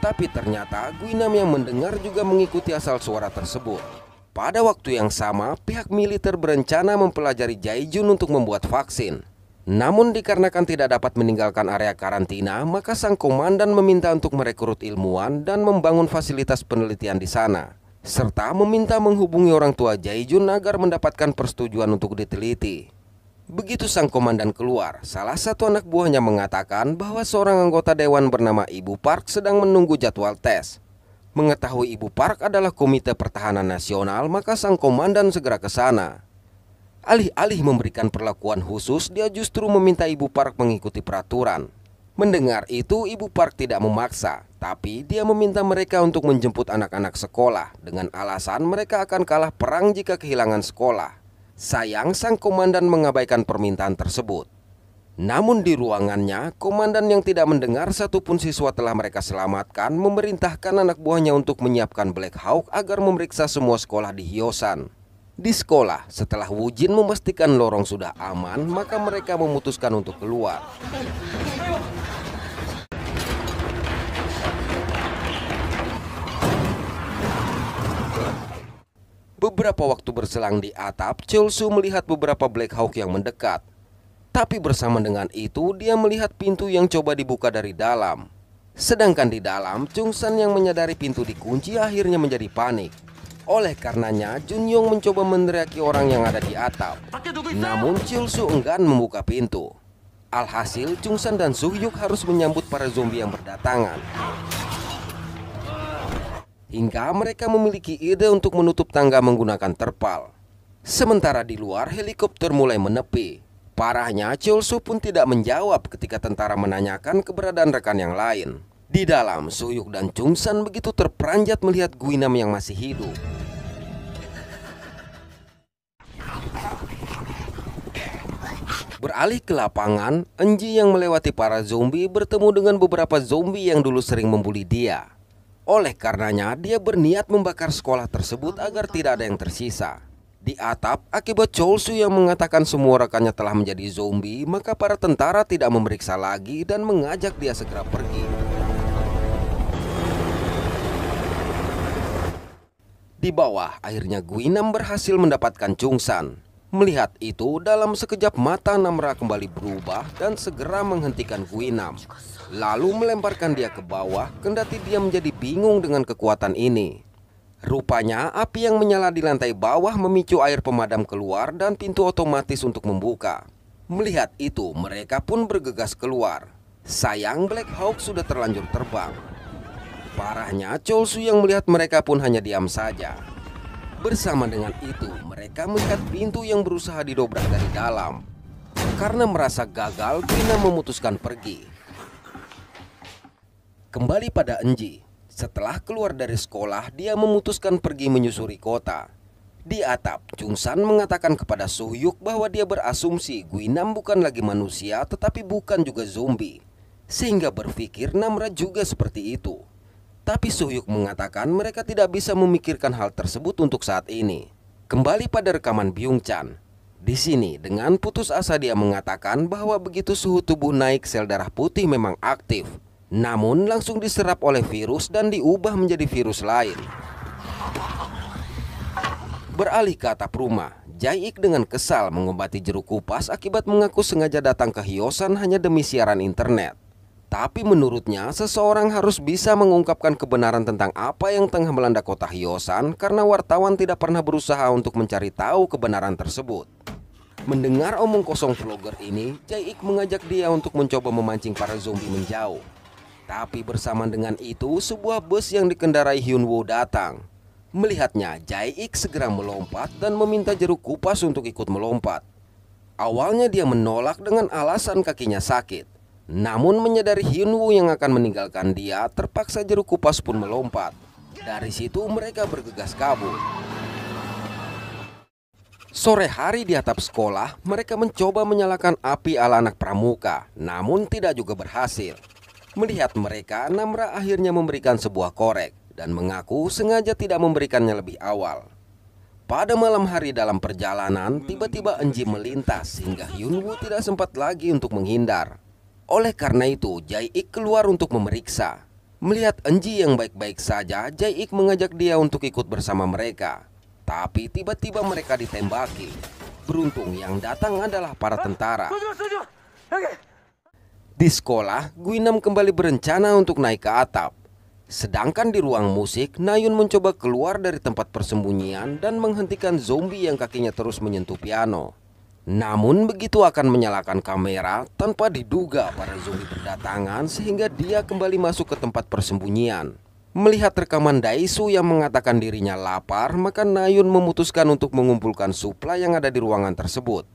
Tapi ternyata Guinam yang mendengar juga mengikuti asal suara tersebut. Pada waktu yang sama, pihak militer berencana mempelajari Jaijun untuk membuat vaksin. Namun dikarenakan tidak dapat meninggalkan area karantina, maka sang komandan meminta untuk merekrut ilmuwan dan membangun fasilitas penelitian di sana. Serta meminta menghubungi orang tua Jaijun agar mendapatkan persetujuan untuk diteliti. Begitu sang komandan keluar, salah satu anak buahnya mengatakan bahwa seorang anggota dewan bernama Ibu Park sedang menunggu jadwal tes. Mengetahui Ibu Park adalah Komite Pertahanan Nasional, maka sang komandan segera ke sana. Alih-alih memberikan perlakuan khusus, dia justru meminta Ibu Park mengikuti peraturan. Mendengar itu, Ibu Park tidak memaksa, tapi dia meminta mereka untuk menjemput anak-anak sekolah dengan alasan mereka akan kalah perang jika kehilangan sekolah. Sayang, sang komandan mengabaikan permintaan tersebut. Namun di ruangannya, komandan yang tidak mendengar satupun siswa telah mereka selamatkan memerintahkan anak buahnya untuk menyiapkan Black Hawk agar memeriksa semua sekolah di Hyosan. Di sekolah, setelah Wujin memastikan lorong sudah aman, maka mereka memutuskan untuk keluar. Beberapa waktu berselang di atap, Chulsu melihat beberapa Black Hawk yang mendekat. Tapi bersama dengan itu dia melihat pintu yang coba dibuka dari dalam. Sedangkan di dalam, Chung San yang menyadari pintu dikunci akhirnya menjadi panik. Oleh karenanya, Jun Yong mencoba meneriaki orang yang ada di atap. Namun Chul Su enggan membuka pintu. Alhasil, Chung San dan Su Hyuk harus menyambut para zombie yang berdatangan. Hingga mereka memiliki ide untuk menutup tangga menggunakan terpal. Sementara di luar, helikopter mulai menepi. Parahnya, Chulsu pun tidak menjawab ketika tentara menanyakan keberadaan rekan yang lain. Di dalam, Suyuk dan Chungsan begitu terperanjat melihat Guinam yang masih hidup. Beralih ke lapangan, Enji yang melewati para zombie bertemu dengan beberapa zombie yang dulu sering membuli dia. Oleh karenanya, dia berniat membakar sekolah tersebut agar tidak ada yang tersisa di atap akibat Cholsu yang mengatakan semua rekannya telah menjadi zombie, maka para tentara tidak memeriksa lagi dan mengajak dia segera pergi. Di bawah, akhirnya Guinam berhasil mendapatkan Chungsan. Melihat itu, dalam sekejap mata Namra kembali berubah dan segera menghentikan Guinam. Lalu melemparkan dia ke bawah, kendati dia menjadi bingung dengan kekuatan ini. Rupanya api yang menyala di lantai bawah memicu air pemadam keluar dan pintu otomatis untuk membuka. Melihat itu, mereka pun bergegas keluar. Sayang Black Hawk sudah terlanjur terbang. Parahnya, Cholsu yang melihat mereka pun hanya diam saja. Bersama dengan itu, mereka melihat pintu yang berusaha didobrak dari dalam. Karena merasa gagal, Tina memutuskan pergi. Kembali pada Enji, setelah keluar dari sekolah, dia memutuskan pergi menyusuri kota. Di atap, Chung San mengatakan kepada Sohyuk bahwa dia berasumsi Gui Nam bukan lagi manusia tetapi bukan juga zombie. Sehingga berpikir Namra juga seperti itu. Tapi Sohyuk mengatakan mereka tidak bisa memikirkan hal tersebut untuk saat ini. Kembali pada rekaman Byung Chan. Di sini, dengan putus asa dia mengatakan bahwa begitu suhu tubuh naik sel darah putih memang aktif namun langsung diserap oleh virus dan diubah menjadi virus lain. Beralih ke atap rumah, Jaik dengan kesal mengobati jeruk kupas akibat mengaku sengaja datang ke Hyosan hanya demi siaran internet. Tapi menurutnya seseorang harus bisa mengungkapkan kebenaran tentang apa yang tengah melanda kota Hyosan karena wartawan tidak pernah berusaha untuk mencari tahu kebenaran tersebut. Mendengar omong kosong vlogger ini, Jaik mengajak dia untuk mencoba memancing para zombie menjauh. Tapi bersamaan dengan itu sebuah bus yang dikendarai Hyunwoo datang Melihatnya Ik segera melompat dan meminta jeruk kupas untuk ikut melompat Awalnya dia menolak dengan alasan kakinya sakit Namun menyadari Hyunwoo yang akan meninggalkan dia terpaksa jeruk kupas pun melompat Dari situ mereka bergegas kabur Sore hari di atap sekolah, mereka mencoba menyalakan api ala anak pramuka, namun tidak juga berhasil. Melihat mereka, Namra akhirnya memberikan sebuah korek dan mengaku sengaja tidak memberikannya lebih awal. Pada malam hari dalam perjalanan, tiba-tiba Enji melintas sehingga Yunwoo tidak sempat lagi untuk menghindar. Oleh karena itu, Ik keluar untuk memeriksa. Melihat Enji yang baik-baik saja, Ik mengajak dia untuk ikut bersama mereka. Tapi tiba-tiba mereka ditembaki. Beruntung yang datang adalah para tentara. Okay. Di sekolah, Guinam kembali berencana untuk naik ke atap. Sedangkan di ruang musik, Nayun mencoba keluar dari tempat persembunyian dan menghentikan zombie yang kakinya terus menyentuh piano. Namun begitu akan menyalakan kamera tanpa diduga para zombie berdatangan sehingga dia kembali masuk ke tempat persembunyian. Melihat rekaman Daisu yang mengatakan dirinya lapar, maka Nayun memutuskan untuk mengumpulkan suplai yang ada di ruangan tersebut.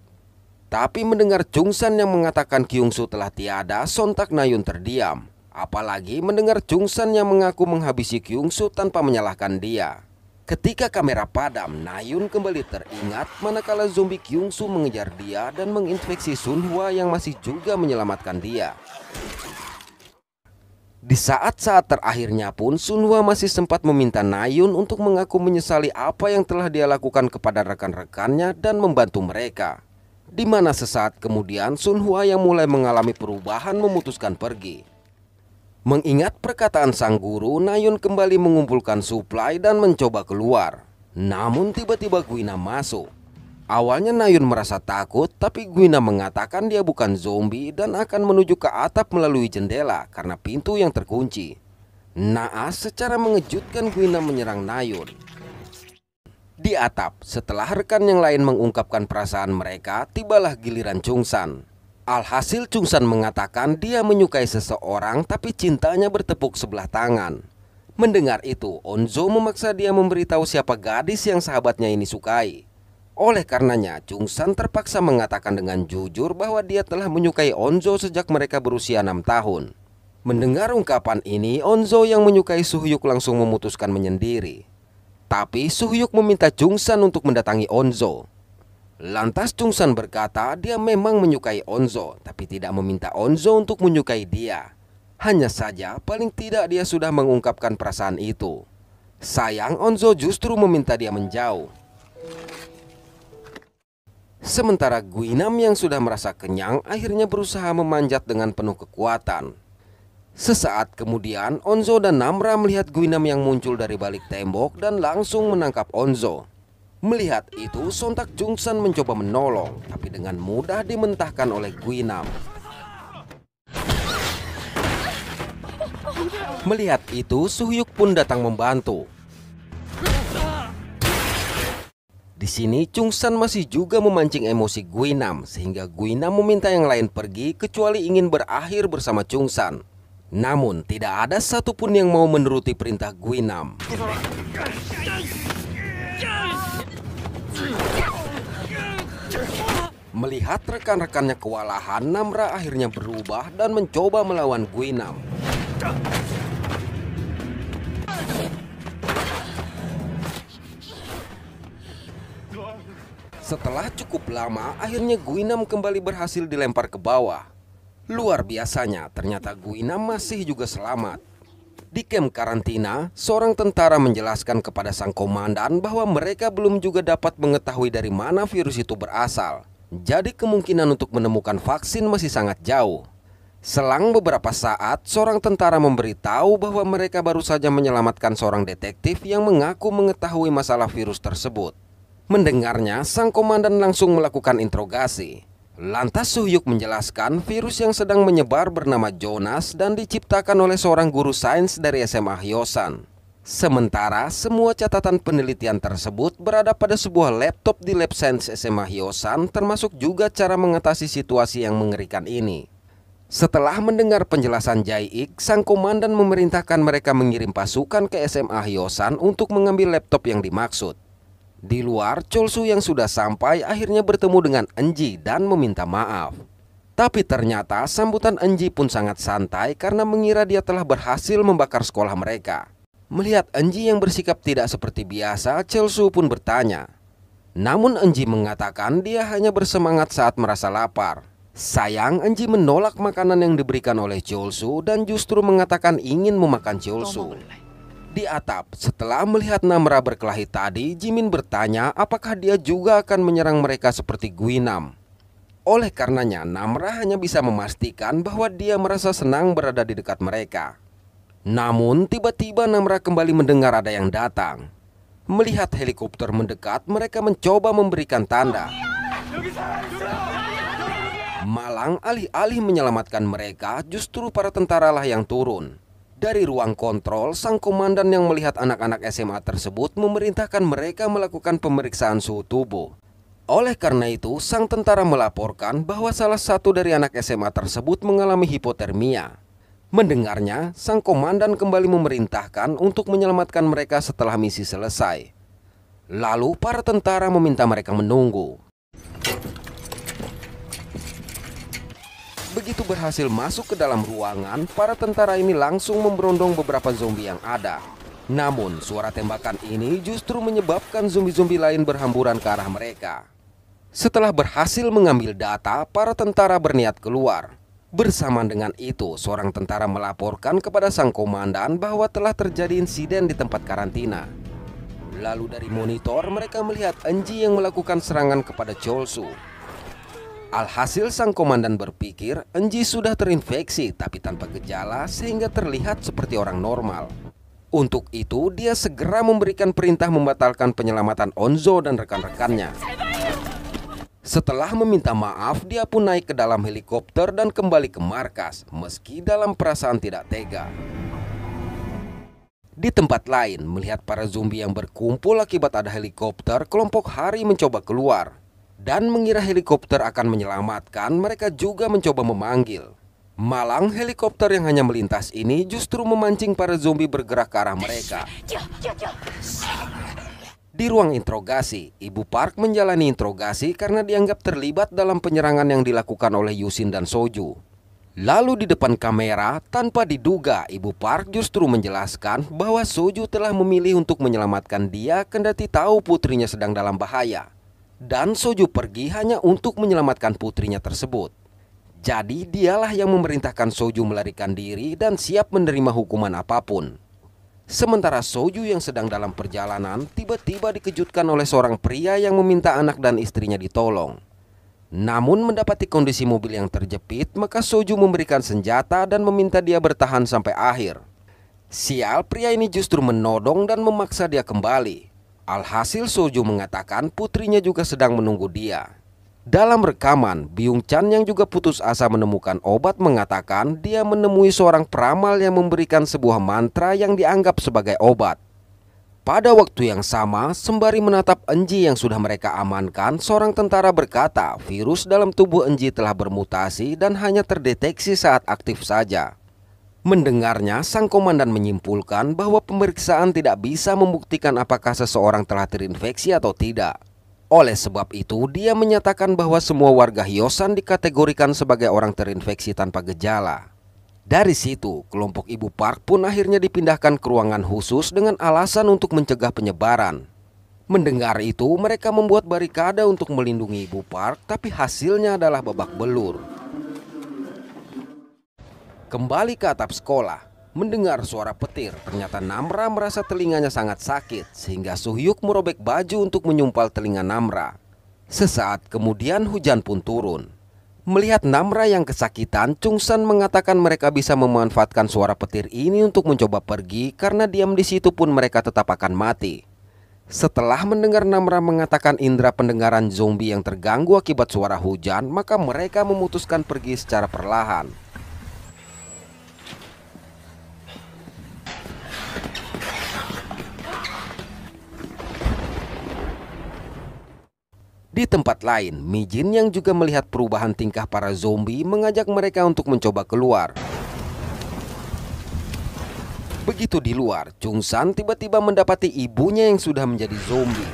Tapi mendengar Jungsan yang mengatakan Kyungsu telah tiada, sontak Nayun terdiam. Apalagi mendengar Jungsan yang mengaku menghabisi Kyungsu tanpa menyalahkan dia. Ketika kamera padam, Nayun kembali teringat manakala zombie Kyungsu mengejar dia dan menginfeksi Sun Hwa yang masih juga menyelamatkan dia. Di saat-saat terakhirnya pun Sun Hwa masih sempat meminta Nayun untuk mengaku menyesali apa yang telah dia lakukan kepada rekan-rekannya dan membantu mereka di mana sesaat kemudian Sun Hua yang mulai mengalami perubahan memutuskan pergi. Mengingat perkataan sang guru, Nayun kembali mengumpulkan suplai dan mencoba keluar. Namun tiba-tiba Guina masuk. Awalnya Nayun merasa takut, tapi Guina mengatakan dia bukan zombie dan akan menuju ke atap melalui jendela karena pintu yang terkunci. Naas secara mengejutkan Guina menyerang Nayun. Di atap, setelah rekan yang lain mengungkapkan perasaan mereka, tibalah giliran Chungsan. Alhasil Chungsan mengatakan dia menyukai seseorang tapi cintanya bertepuk sebelah tangan. Mendengar itu, Onzo memaksa dia memberitahu siapa gadis yang sahabatnya ini sukai. Oleh karenanya, Chungsan terpaksa mengatakan dengan jujur bahwa dia telah menyukai Onzo sejak mereka berusia enam tahun. Mendengar ungkapan ini, Onzo yang menyukai Suhyuk langsung memutuskan menyendiri. Tapi Suhyuk meminta Jungsan untuk mendatangi Onzo. Lantas Jungsan berkata dia memang menyukai Onzo, tapi tidak meminta Onzo untuk menyukai dia. Hanya saja paling tidak dia sudah mengungkapkan perasaan itu. Sayang Onzo justru meminta dia menjauh. Sementara Guinam yang sudah merasa kenyang akhirnya berusaha memanjat dengan penuh kekuatan. Sesaat kemudian, Onzo dan Namra melihat Guinam yang muncul dari balik tembok dan langsung menangkap Onzo. Melihat itu, sontak Jungsan mencoba menolong, tapi dengan mudah dimentahkan oleh Guinam. Melihat itu, Suhyuk pun datang membantu. Di sini Chungsan masih juga memancing emosi Guinam sehingga Guinam meminta yang lain pergi kecuali ingin berakhir bersama Chungsan. Namun tidak ada satupun yang mau menuruti perintah Guinam. Melihat rekan-rekannya kewalahan, Namra akhirnya berubah dan mencoba melawan Guinam. Setelah cukup lama, akhirnya Guinam kembali berhasil dilempar ke bawah. Luar biasanya, ternyata Guina masih juga selamat. Di kem karantina, seorang tentara menjelaskan kepada sang komandan bahwa mereka belum juga dapat mengetahui dari mana virus itu berasal. Jadi kemungkinan untuk menemukan vaksin masih sangat jauh. Selang beberapa saat, seorang tentara memberitahu bahwa mereka baru saja menyelamatkan seorang detektif yang mengaku mengetahui masalah virus tersebut. Mendengarnya, sang komandan langsung melakukan interogasi. Lantas Suhyuk menjelaskan virus yang sedang menyebar bernama Jonas dan diciptakan oleh seorang guru sains dari SMA Hyosan. Sementara semua catatan penelitian tersebut berada pada sebuah laptop di lab sains SMA Hyosan termasuk juga cara mengatasi situasi yang mengerikan ini. Setelah mendengar penjelasan Jaiik, sang komandan memerintahkan mereka mengirim pasukan ke SMA Hyosan untuk mengambil laptop yang dimaksud. Di luar, Cholsu yang sudah sampai akhirnya bertemu dengan Enji dan meminta maaf. Tapi ternyata sambutan Enji pun sangat santai karena mengira dia telah berhasil membakar sekolah mereka. Melihat Enji yang bersikap tidak seperti biasa, Cholsu pun bertanya. Namun Enji mengatakan dia hanya bersemangat saat merasa lapar. Sayang, Enji menolak makanan yang diberikan oleh Cholsu dan justru mengatakan ingin memakan Cholsu di atap. Setelah melihat Namra berkelahi tadi, Jimin bertanya apakah dia juga akan menyerang mereka seperti Guinam. Oleh karenanya, Namra hanya bisa memastikan bahwa dia merasa senang berada di dekat mereka. Namun, tiba-tiba Namra kembali mendengar ada yang datang. Melihat helikopter mendekat, mereka mencoba memberikan tanda. Malang alih-alih menyelamatkan mereka, justru para tentara lah yang turun. Dari ruang kontrol, sang komandan yang melihat anak-anak SMA tersebut memerintahkan mereka melakukan pemeriksaan suhu tubuh. Oleh karena itu, sang tentara melaporkan bahwa salah satu dari anak SMA tersebut mengalami hipotermia. Mendengarnya, sang komandan kembali memerintahkan untuk menyelamatkan mereka setelah misi selesai. Lalu, para tentara meminta mereka menunggu. Begitu berhasil masuk ke dalam ruangan, para tentara ini langsung memberondong beberapa zombie yang ada. Namun, suara tembakan ini justru menyebabkan zombie-zombie lain berhamburan ke arah mereka. Setelah berhasil mengambil data, para tentara berniat keluar. Bersamaan dengan itu, seorang tentara melaporkan kepada sang komandan bahwa telah terjadi insiden di tempat karantina. Lalu dari monitor mereka melihat Enji yang melakukan serangan kepada Cholsu. Alhasil sang komandan berpikir Enji sudah terinfeksi tapi tanpa gejala sehingga terlihat seperti orang normal. Untuk itu dia segera memberikan perintah membatalkan penyelamatan Onzo dan rekan-rekannya. Setelah meminta maaf, dia pun naik ke dalam helikopter dan kembali ke markas, meski dalam perasaan tidak tega. Di tempat lain, melihat para zombie yang berkumpul akibat ada helikopter, kelompok Hari mencoba keluar dan mengira helikopter akan menyelamatkan, mereka juga mencoba memanggil. Malang, helikopter yang hanya melintas ini justru memancing para zombie bergerak ke arah mereka. Di ruang interogasi, Ibu Park menjalani interogasi karena dianggap terlibat dalam penyerangan yang dilakukan oleh Yusin dan Soju. Lalu di depan kamera, tanpa diduga, Ibu Park justru menjelaskan bahwa Soju telah memilih untuk menyelamatkan dia kendati tahu putrinya sedang dalam bahaya dan Soju pergi hanya untuk menyelamatkan putrinya tersebut. Jadi dialah yang memerintahkan Soju melarikan diri dan siap menerima hukuman apapun. Sementara Soju yang sedang dalam perjalanan tiba-tiba dikejutkan oleh seorang pria yang meminta anak dan istrinya ditolong. Namun mendapati kondisi mobil yang terjepit maka Soju memberikan senjata dan meminta dia bertahan sampai akhir. Sial pria ini justru menodong dan memaksa dia kembali. Alhasil Soju mengatakan putrinya juga sedang menunggu dia. Dalam rekaman, Byung Chan yang juga putus asa menemukan obat mengatakan dia menemui seorang peramal yang memberikan sebuah mantra yang dianggap sebagai obat. Pada waktu yang sama, sembari menatap Enji yang sudah mereka amankan, seorang tentara berkata virus dalam tubuh Enji telah bermutasi dan hanya terdeteksi saat aktif saja. Mendengarnya, sang komandan menyimpulkan bahwa pemeriksaan tidak bisa membuktikan apakah seseorang telah terinfeksi atau tidak. Oleh sebab itu, dia menyatakan bahwa semua warga Hyosan dikategorikan sebagai orang terinfeksi tanpa gejala. Dari situ, kelompok ibu Park pun akhirnya dipindahkan ke ruangan khusus dengan alasan untuk mencegah penyebaran. Mendengar itu, mereka membuat barikade untuk melindungi ibu Park, tapi hasilnya adalah babak belur. Kembali ke atap sekolah, mendengar suara petir, ternyata Namra merasa telinganya sangat sakit sehingga Suhyuk merobek baju untuk menyumpal telinga Namra. Sesaat kemudian hujan pun turun. Melihat Namra yang kesakitan, Chungsan mengatakan mereka bisa memanfaatkan suara petir ini untuk mencoba pergi karena diam di situ pun mereka tetap akan mati. Setelah mendengar Namra mengatakan indera pendengaran zombie yang terganggu akibat suara hujan, maka mereka memutuskan pergi secara perlahan. Di tempat lain, Mijin yang juga melihat perubahan tingkah para zombie mengajak mereka untuk mencoba keluar. Begitu di luar, Chung San tiba-tiba mendapati ibunya yang sudah menjadi zombie.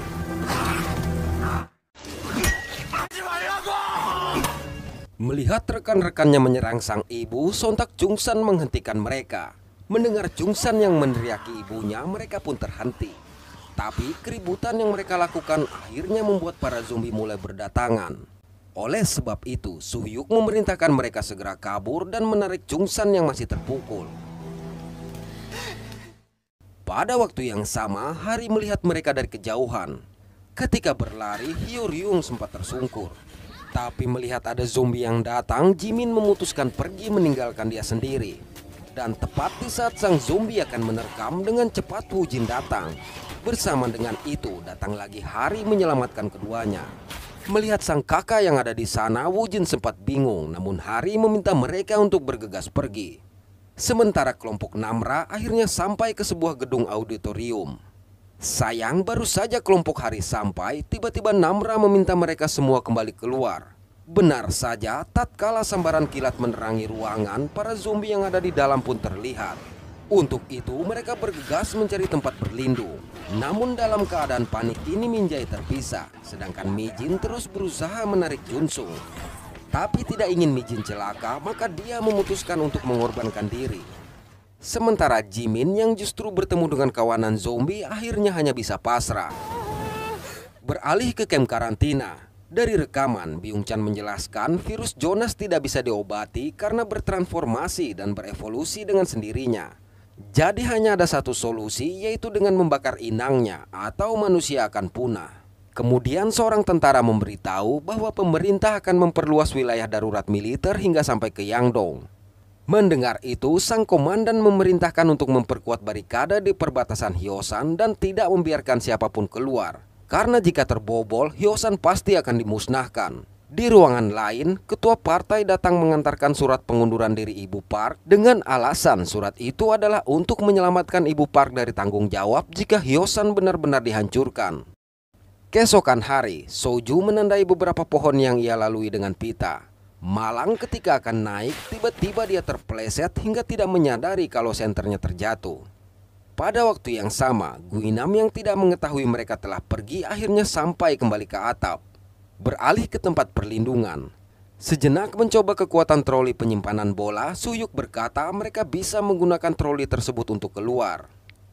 Melihat rekan-rekannya menyerang sang ibu, sontak Chung San menghentikan mereka. Mendengar Jungsan yang meneriaki ibunya, mereka pun terhenti. Tapi keributan yang mereka lakukan akhirnya membuat para zombie mulai berdatangan. Oleh sebab itu, Suhyuk memerintahkan mereka segera kabur dan menarik Jungsan yang masih terpukul. Pada waktu yang sama, Hari melihat mereka dari kejauhan. Ketika berlari, Hyuryung sempat tersungkur. Tapi melihat ada zombie yang datang, Jimin memutuskan pergi meninggalkan dia sendiri. Dan tepat di saat sang zombie akan menerkam dengan cepat Wujin datang. Bersama dengan itu datang lagi Hari menyelamatkan keduanya. Melihat sang kakak yang ada di sana Wujin sempat bingung namun Hari meminta mereka untuk bergegas pergi. Sementara kelompok Namra akhirnya sampai ke sebuah gedung auditorium. Sayang baru saja kelompok Hari sampai tiba-tiba Namra meminta mereka semua kembali keluar. Benar saja, tatkala sambaran kilat menerangi ruangan, para zombie yang ada di dalam pun terlihat. Untuk itu, mereka bergegas mencari tempat berlindung. Namun dalam keadaan panik ini Minjai terpisah, sedangkan Mijin terus berusaha menarik Junsung. Tapi tidak ingin Mijin celaka, maka dia memutuskan untuk mengorbankan diri. Sementara Jimin yang justru bertemu dengan kawanan zombie akhirnya hanya bisa pasrah. Beralih ke kem karantina, dari rekaman, Byung Chan menjelaskan virus Jonas tidak bisa diobati karena bertransformasi dan berevolusi dengan sendirinya. Jadi hanya ada satu solusi yaitu dengan membakar inangnya atau manusia akan punah. Kemudian seorang tentara memberitahu bahwa pemerintah akan memperluas wilayah darurat militer hingga sampai ke Yangdong. Mendengar itu, sang komandan memerintahkan untuk memperkuat barikade di perbatasan Hyosan dan tidak membiarkan siapapun keluar. Karena jika terbobol, Hyosan pasti akan dimusnahkan. Di ruangan lain, ketua partai datang mengantarkan surat pengunduran diri Ibu Park dengan alasan surat itu adalah untuk menyelamatkan Ibu Park dari tanggung jawab jika Hyosan benar-benar dihancurkan. Kesokan hari, Soju menandai beberapa pohon yang ia lalui dengan pita. Malang ketika akan naik, tiba-tiba dia terpleset hingga tidak menyadari kalau senternya terjatuh. Pada waktu yang sama, Guinam yang tidak mengetahui mereka telah pergi akhirnya sampai kembali ke atap, beralih ke tempat perlindungan. Sejenak mencoba kekuatan troli penyimpanan bola, Suyuk berkata mereka bisa menggunakan troli tersebut untuk keluar.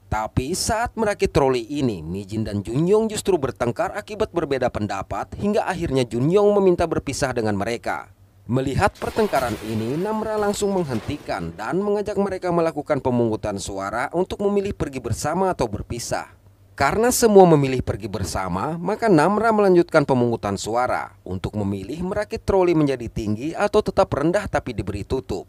Tapi saat merakit troli ini, Mijin dan Junyong justru bertengkar akibat berbeda pendapat hingga akhirnya Junyong meminta berpisah dengan mereka. Melihat pertengkaran ini, Namra langsung menghentikan dan mengajak mereka melakukan pemungutan suara untuk memilih pergi bersama atau berpisah. Karena semua memilih pergi bersama, maka Namra melanjutkan pemungutan suara untuk memilih merakit troli menjadi tinggi atau tetap rendah tapi diberi tutup.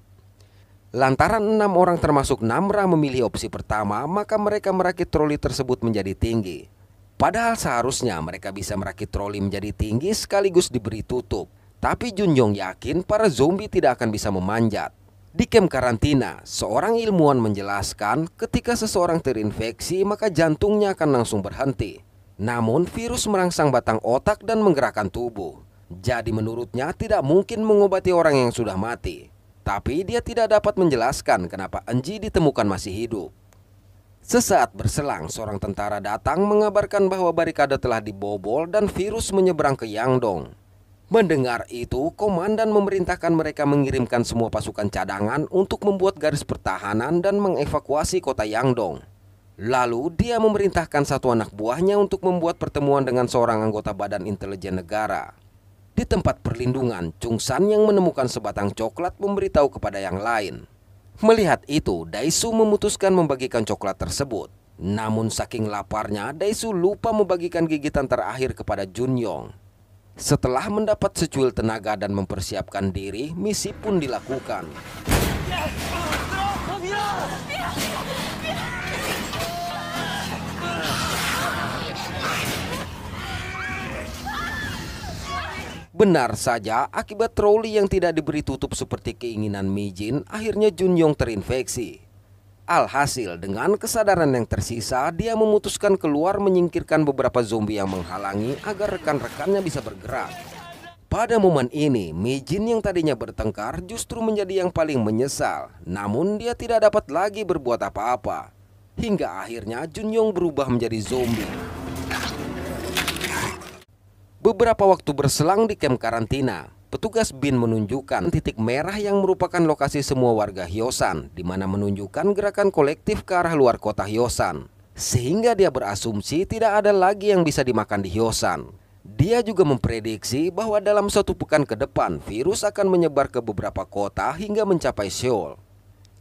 Lantaran enam orang termasuk Namra memilih opsi pertama, maka mereka merakit troli tersebut menjadi tinggi. Padahal seharusnya mereka bisa merakit troli menjadi tinggi sekaligus diberi tutup. Tapi Junjong yakin para zombie tidak akan bisa memanjat. Di kem karantina, seorang ilmuwan menjelaskan ketika seseorang terinfeksi maka jantungnya akan langsung berhenti. Namun virus merangsang batang otak dan menggerakkan tubuh. Jadi menurutnya tidak mungkin mengobati orang yang sudah mati. Tapi dia tidak dapat menjelaskan kenapa Enji ditemukan masih hidup. Sesaat berselang, seorang tentara datang mengabarkan bahwa barikade telah dibobol dan virus menyeberang ke Yangdong. Mendengar itu, komandan memerintahkan mereka mengirimkan semua pasukan cadangan untuk membuat garis pertahanan dan mengevakuasi kota Yangdong. Lalu, dia memerintahkan satu anak buahnya untuk membuat pertemuan dengan seorang anggota badan intelijen negara. Di tempat perlindungan, Chung San yang menemukan sebatang coklat memberitahu kepada yang lain. Melihat itu, Daisu memutuskan membagikan coklat tersebut. Namun saking laparnya, Daisu lupa membagikan gigitan terakhir kepada Jun Yong. Setelah mendapat secuil tenaga dan mempersiapkan diri, misi pun dilakukan. Benar saja, akibat troli yang tidak diberi tutup seperti keinginan Mijin, akhirnya Junyong terinfeksi. Alhasil, dengan kesadaran yang tersisa, dia memutuskan keluar menyingkirkan beberapa zombie yang menghalangi agar rekan-rekannya bisa bergerak. Pada momen ini, Mijin yang tadinya bertengkar justru menjadi yang paling menyesal. Namun dia tidak dapat lagi berbuat apa-apa. Hingga akhirnya Junyong berubah menjadi zombie. Beberapa waktu berselang di kamp karantina, Petugas BIN menunjukkan titik merah yang merupakan lokasi semua warga Hyosan, di mana menunjukkan gerakan kolektif ke arah luar kota Hyosan. Sehingga dia berasumsi tidak ada lagi yang bisa dimakan di Hyosan. Dia juga memprediksi bahwa dalam satu pekan ke depan, virus akan menyebar ke beberapa kota hingga mencapai Seoul.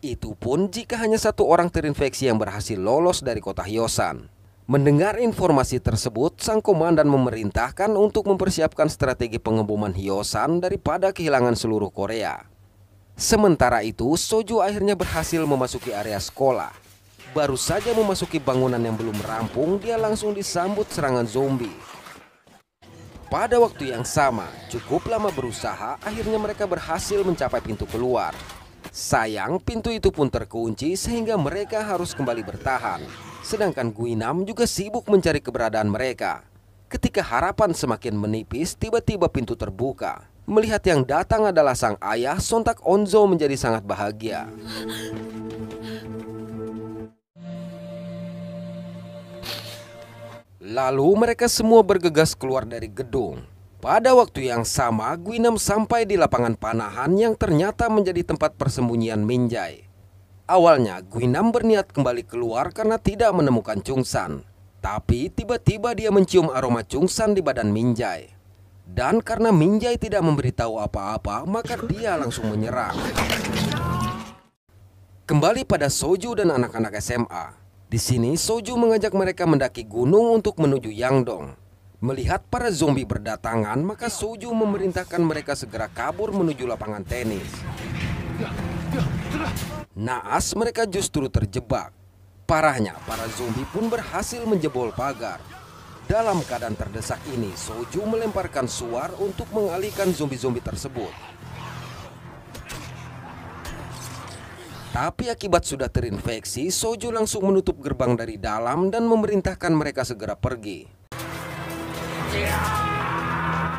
Itu pun jika hanya satu orang terinfeksi yang berhasil lolos dari kota Hyosan. Mendengar informasi tersebut, sang komandan memerintahkan untuk mempersiapkan strategi pengeboman Hyosan daripada kehilangan seluruh Korea. Sementara itu, Soju akhirnya berhasil memasuki area sekolah. Baru saja memasuki bangunan yang belum rampung, dia langsung disambut serangan zombie. Pada waktu yang sama, cukup lama berusaha, akhirnya mereka berhasil mencapai pintu keluar. Sayang, pintu itu pun terkunci sehingga mereka harus kembali bertahan. Sedangkan Guinam juga sibuk mencari keberadaan mereka. Ketika harapan semakin menipis, tiba-tiba pintu terbuka. Melihat yang datang adalah sang ayah, sontak Onzo menjadi sangat bahagia. Lalu mereka semua bergegas keluar dari gedung. Pada waktu yang sama, Guinam sampai di lapangan panahan yang ternyata menjadi tempat persembunyian Minjai. Awalnya, Guinam berniat kembali keluar karena tidak menemukan Chungsan. Tapi tiba-tiba dia mencium aroma Chungsan di badan Minjai. Dan karena Minjai tidak memberitahu apa-apa, maka dia langsung menyerang. Kembali pada Soju dan anak-anak SMA. Di sini Soju mengajak mereka mendaki gunung untuk menuju Yangdong. Melihat para zombie berdatangan, maka Soju memerintahkan mereka segera kabur menuju lapangan tenis. Naas mereka justru terjebak. Parahnya, para zombie pun berhasil menjebol pagar. Dalam keadaan terdesak ini, Soju melemparkan suar untuk mengalihkan zombie-zombie tersebut. Tapi akibat sudah terinfeksi, Soju langsung menutup gerbang dari dalam dan memerintahkan mereka segera pergi.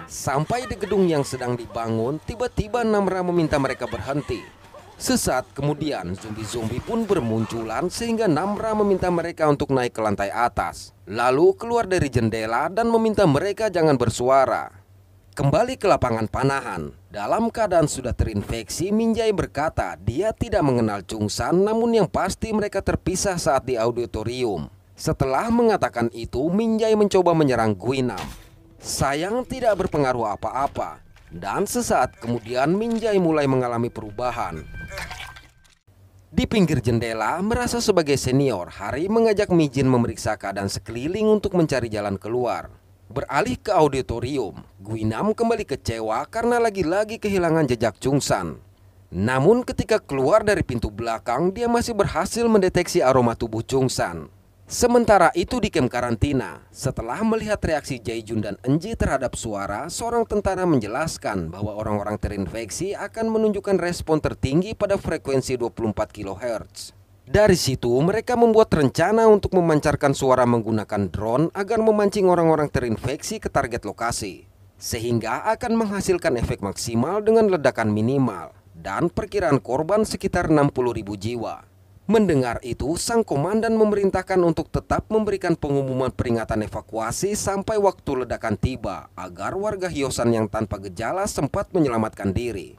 Sampai di gedung yang sedang dibangun, tiba-tiba Namra meminta mereka berhenti. Sesaat kemudian, zombie-zombie pun bermunculan sehingga Namra meminta mereka untuk naik ke lantai atas. Lalu keluar dari jendela dan meminta mereka jangan bersuara. Kembali ke lapangan panahan. Dalam keadaan sudah terinfeksi, Minjai berkata dia tidak mengenal Chungsan namun yang pasti mereka terpisah saat di auditorium. Setelah mengatakan itu, Minjai mencoba menyerang Guinam. Sayang tidak berpengaruh apa-apa. Dan sesaat kemudian Minjai mulai mengalami perubahan di pinggir jendela, merasa sebagai senior, Hari mengajak Mijin memeriksa keadaan sekeliling untuk mencari jalan keluar. Beralih ke auditorium, Guinam kembali kecewa karena lagi-lagi kehilangan jejak Chungsan. Namun ketika keluar dari pintu belakang, dia masih berhasil mendeteksi aroma tubuh Chungsan. Sementara itu di kem karantina, setelah melihat reaksi Jaijun dan Enji terhadap suara, seorang tentara menjelaskan bahwa orang-orang terinfeksi akan menunjukkan respon tertinggi pada frekuensi 24 kHz. Dari situ mereka membuat rencana untuk memancarkan suara menggunakan drone agar memancing orang-orang terinfeksi ke target lokasi. Sehingga akan menghasilkan efek maksimal dengan ledakan minimal dan perkiraan korban sekitar 60.000 jiwa. Mendengar itu, sang komandan memerintahkan untuk tetap memberikan pengumuman peringatan evakuasi sampai waktu ledakan tiba agar warga Hyosan yang tanpa gejala sempat menyelamatkan diri.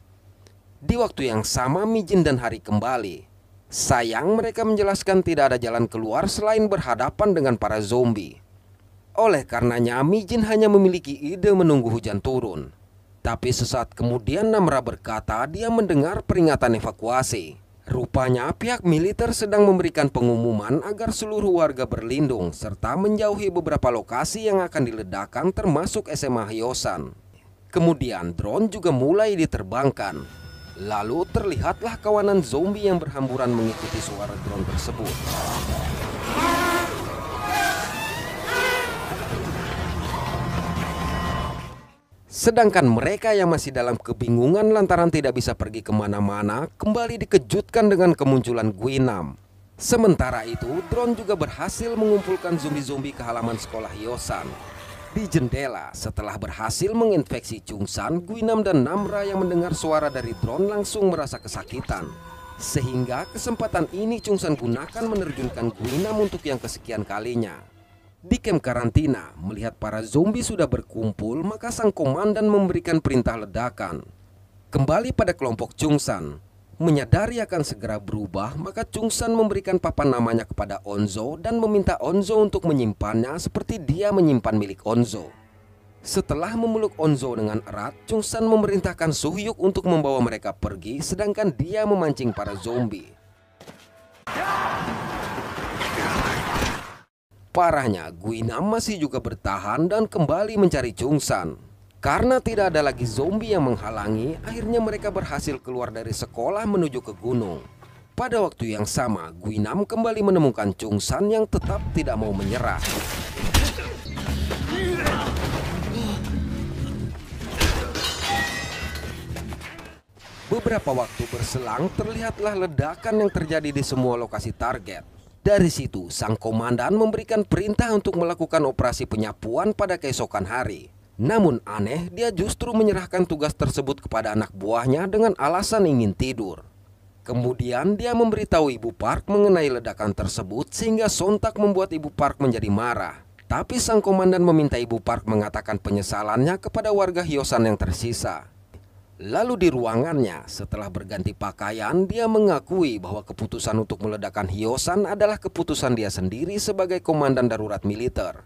Di waktu yang sama Mijin dan Hari kembali. Sayang mereka menjelaskan tidak ada jalan keluar selain berhadapan dengan para zombie. Oleh karenanya Mijin hanya memiliki ide menunggu hujan turun. Tapi sesaat kemudian Namra berkata dia mendengar peringatan evakuasi. Rupanya pihak militer sedang memberikan pengumuman agar seluruh warga berlindung serta menjauhi beberapa lokasi yang akan diledakkan termasuk SMA Hyosan. Kemudian drone juga mulai diterbangkan. Lalu terlihatlah kawanan zombie yang berhamburan mengikuti suara drone tersebut. Sedangkan mereka yang masih dalam kebingungan lantaran tidak bisa pergi kemana-mana kembali dikejutkan dengan kemunculan Guinam. Sementara itu, drone juga berhasil mengumpulkan zombie-zombie ke halaman sekolah Yosan. Di jendela, setelah berhasil menginfeksi Chungsan, Guinam dan Namra yang mendengar suara dari drone langsung merasa kesakitan. Sehingga kesempatan ini Chungsan gunakan menerjunkan Guinam untuk yang kesekian kalinya. Di kem karantina, melihat para zombie sudah berkumpul, maka sang komandan memberikan perintah ledakan. Kembali pada kelompok Chungsan, menyadari akan segera berubah, maka Chungsan memberikan papan namanya kepada Onzo dan meminta Onzo untuk menyimpannya seperti dia menyimpan milik Onzo. Setelah memeluk Onzo dengan erat, Chungsan memerintahkan Suhyuk untuk membawa mereka pergi, sedangkan dia memancing para zombie. Parahnya, Guina masih juga bertahan dan kembali mencari Chungsan. Karena tidak ada lagi zombie yang menghalangi, akhirnya mereka berhasil keluar dari sekolah menuju ke gunung. Pada waktu yang sama, Guinam kembali menemukan San yang tetap tidak mau menyerah. Beberapa waktu berselang, terlihatlah ledakan yang terjadi di semua lokasi target. Dari situ, sang komandan memberikan perintah untuk melakukan operasi penyapuan pada keesokan hari. Namun aneh, dia justru menyerahkan tugas tersebut kepada anak buahnya dengan alasan ingin tidur. Kemudian dia memberitahu Ibu Park mengenai ledakan tersebut sehingga sontak membuat Ibu Park menjadi marah. Tapi sang komandan meminta Ibu Park mengatakan penyesalannya kepada warga Hyosan yang tersisa. Lalu di ruangannya, setelah berganti pakaian, dia mengakui bahwa keputusan untuk meledakkan Hyosan adalah keputusan dia sendiri sebagai komandan darurat militer.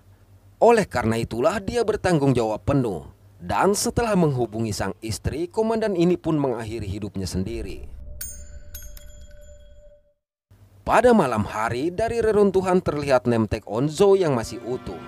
Oleh karena itulah dia bertanggung jawab penuh. Dan setelah menghubungi sang istri, komandan ini pun mengakhiri hidupnya sendiri. Pada malam hari, dari reruntuhan terlihat Nemtek Onzo yang masih utuh.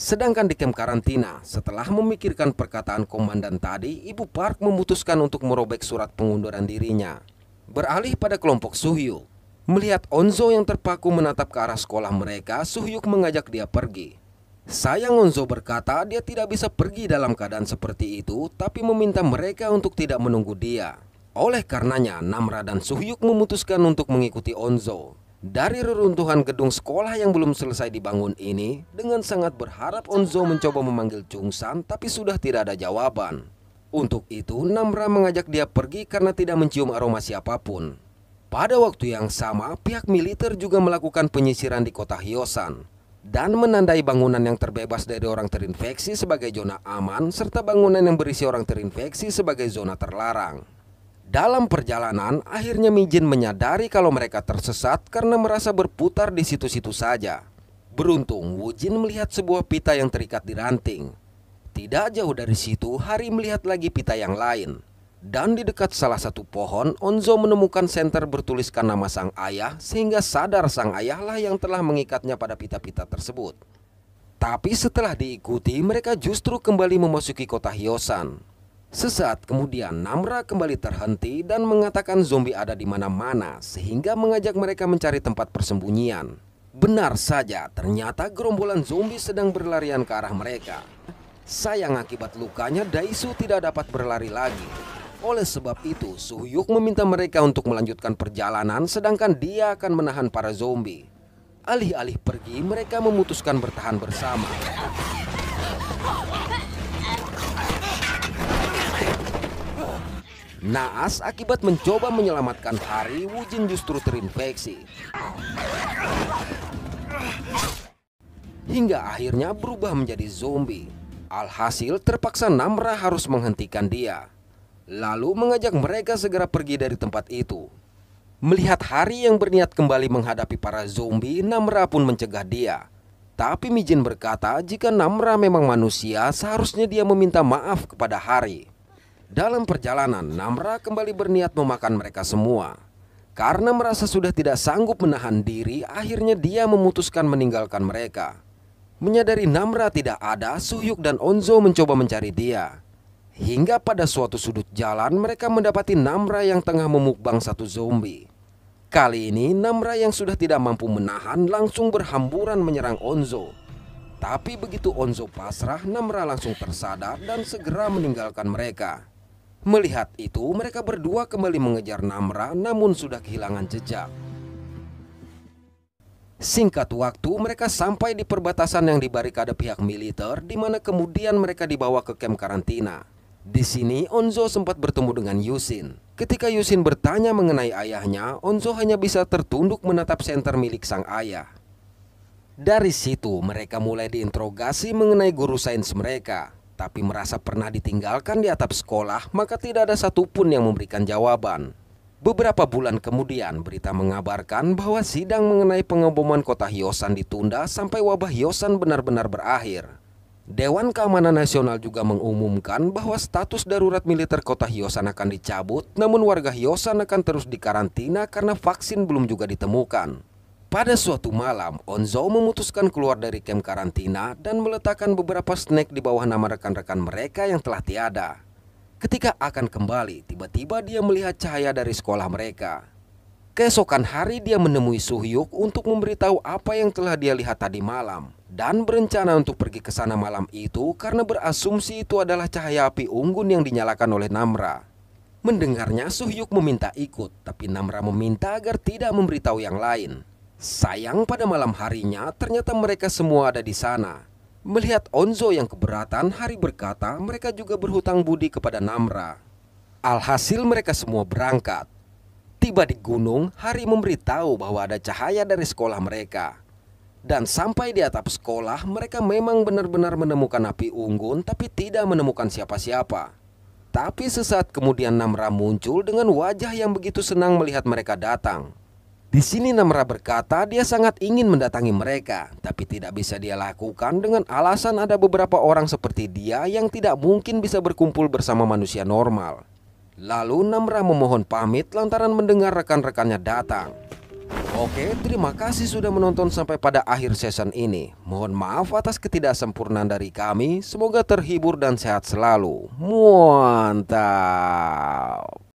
Sedangkan di kamp karantina, setelah memikirkan perkataan komandan tadi, Ibu Park memutuskan untuk merobek surat pengunduran dirinya. Beralih pada kelompok Suhyuk. Melihat Onzo yang terpaku menatap ke arah sekolah mereka, Suhyuk mengajak dia pergi. Sayang Onzo berkata dia tidak bisa pergi dalam keadaan seperti itu, tapi meminta mereka untuk tidak menunggu dia. Oleh karenanya, Namra dan Suhyuk memutuskan untuk mengikuti Onzo. Dari reruntuhan gedung sekolah yang belum selesai dibangun ini, dengan sangat berharap Onzo mencoba memanggil Chung San tapi sudah tidak ada jawaban. Untuk itu, Namra mengajak dia pergi karena tidak mencium aroma siapapun. Pada waktu yang sama, pihak militer juga melakukan penyisiran di kota Hyosan dan menandai bangunan yang terbebas dari orang terinfeksi sebagai zona aman serta bangunan yang berisi orang terinfeksi sebagai zona terlarang. Dalam perjalanan, akhirnya Mijin menyadari kalau mereka tersesat karena merasa berputar di situ-situ saja. Beruntung, Wujin melihat sebuah pita yang terikat di ranting. Tidak jauh dari situ, Hari melihat lagi pita yang lain. Dan di dekat salah satu pohon, Onzo menemukan senter bertuliskan nama sang ayah sehingga sadar sang ayahlah yang telah mengikatnya pada pita-pita tersebut. Tapi setelah diikuti, mereka justru kembali memasuki kota Hyosan. Sesaat kemudian Namra kembali terhenti dan mengatakan zombie ada di mana-mana sehingga mengajak mereka mencari tempat persembunyian. Benar saja, ternyata gerombolan zombie sedang berlarian ke arah mereka. Sayang akibat lukanya Daisu tidak dapat berlari lagi. Oleh sebab itu, Suhyuk meminta mereka untuk melanjutkan perjalanan sedangkan dia akan menahan para zombie. Alih-alih pergi, mereka memutuskan bertahan bersama. Naas akibat mencoba menyelamatkan Hari, Wujin justru terinfeksi. Hingga akhirnya berubah menjadi zombie. Alhasil terpaksa Namra harus menghentikan dia. Lalu mengajak mereka segera pergi dari tempat itu. Melihat Hari yang berniat kembali menghadapi para zombie, Namra pun mencegah dia. Tapi Mijin berkata jika Namra memang manusia, seharusnya dia meminta maaf kepada Hari. Dalam perjalanan, Namra kembali berniat memakan mereka semua. Karena merasa sudah tidak sanggup menahan diri, akhirnya dia memutuskan meninggalkan mereka. Menyadari Namra tidak ada, Suhyuk dan Onzo mencoba mencari dia. Hingga pada suatu sudut jalan, mereka mendapati Namra yang tengah memukbang satu zombie. Kali ini, Namra yang sudah tidak mampu menahan langsung berhamburan menyerang Onzo. Tapi begitu Onzo pasrah, Namra langsung tersadar dan segera meninggalkan mereka. Melihat itu, mereka berdua kembali mengejar Namra namun sudah kehilangan jejak. Singkat waktu, mereka sampai di perbatasan yang dibarikade pihak militer, di mana kemudian mereka dibawa ke kamp karantina. Di sini, Onzo sempat bertemu dengan Yusin. Ketika Yusin bertanya mengenai ayahnya, Onzo hanya bisa tertunduk menatap senter milik sang ayah. Dari situ, mereka mulai diinterogasi mengenai guru sains mereka tapi merasa pernah ditinggalkan di atap sekolah, maka tidak ada satupun yang memberikan jawaban. Beberapa bulan kemudian, berita mengabarkan bahwa sidang mengenai pengeboman kota Hyosan ditunda sampai wabah Hyosan benar-benar berakhir. Dewan Keamanan Nasional juga mengumumkan bahwa status darurat militer kota Hyosan akan dicabut, namun warga Hyosan akan terus dikarantina karena vaksin belum juga ditemukan. Pada suatu malam, Onzo memutuskan keluar dari kamp karantina dan meletakkan beberapa snack di bawah nama rekan-rekan mereka yang telah tiada. Ketika akan kembali, tiba-tiba dia melihat cahaya dari sekolah mereka. Keesokan hari dia menemui Suhyuk untuk memberitahu apa yang telah dia lihat tadi malam dan berencana untuk pergi ke sana malam itu karena berasumsi itu adalah cahaya api unggun yang dinyalakan oleh Namra. Mendengarnya Suhyuk meminta ikut, tapi Namra meminta agar tidak memberitahu yang lain. Sayang pada malam harinya ternyata mereka semua ada di sana. Melihat Onzo yang keberatan, Hari berkata mereka juga berhutang budi kepada Namra. Alhasil mereka semua berangkat. Tiba di gunung, Hari memberitahu bahwa ada cahaya dari sekolah mereka. Dan sampai di atap sekolah, mereka memang benar-benar menemukan api unggun tapi tidak menemukan siapa-siapa. Tapi sesaat kemudian Namra muncul dengan wajah yang begitu senang melihat mereka datang. Di sini Namra berkata dia sangat ingin mendatangi mereka, tapi tidak bisa dia lakukan dengan alasan ada beberapa orang seperti dia yang tidak mungkin bisa berkumpul bersama manusia normal. Lalu Namra memohon pamit lantaran mendengar rekan-rekannya datang. Oke, terima kasih sudah menonton sampai pada akhir season ini. Mohon maaf atas ketidaksempurnaan dari kami. Semoga terhibur dan sehat selalu. Mantap.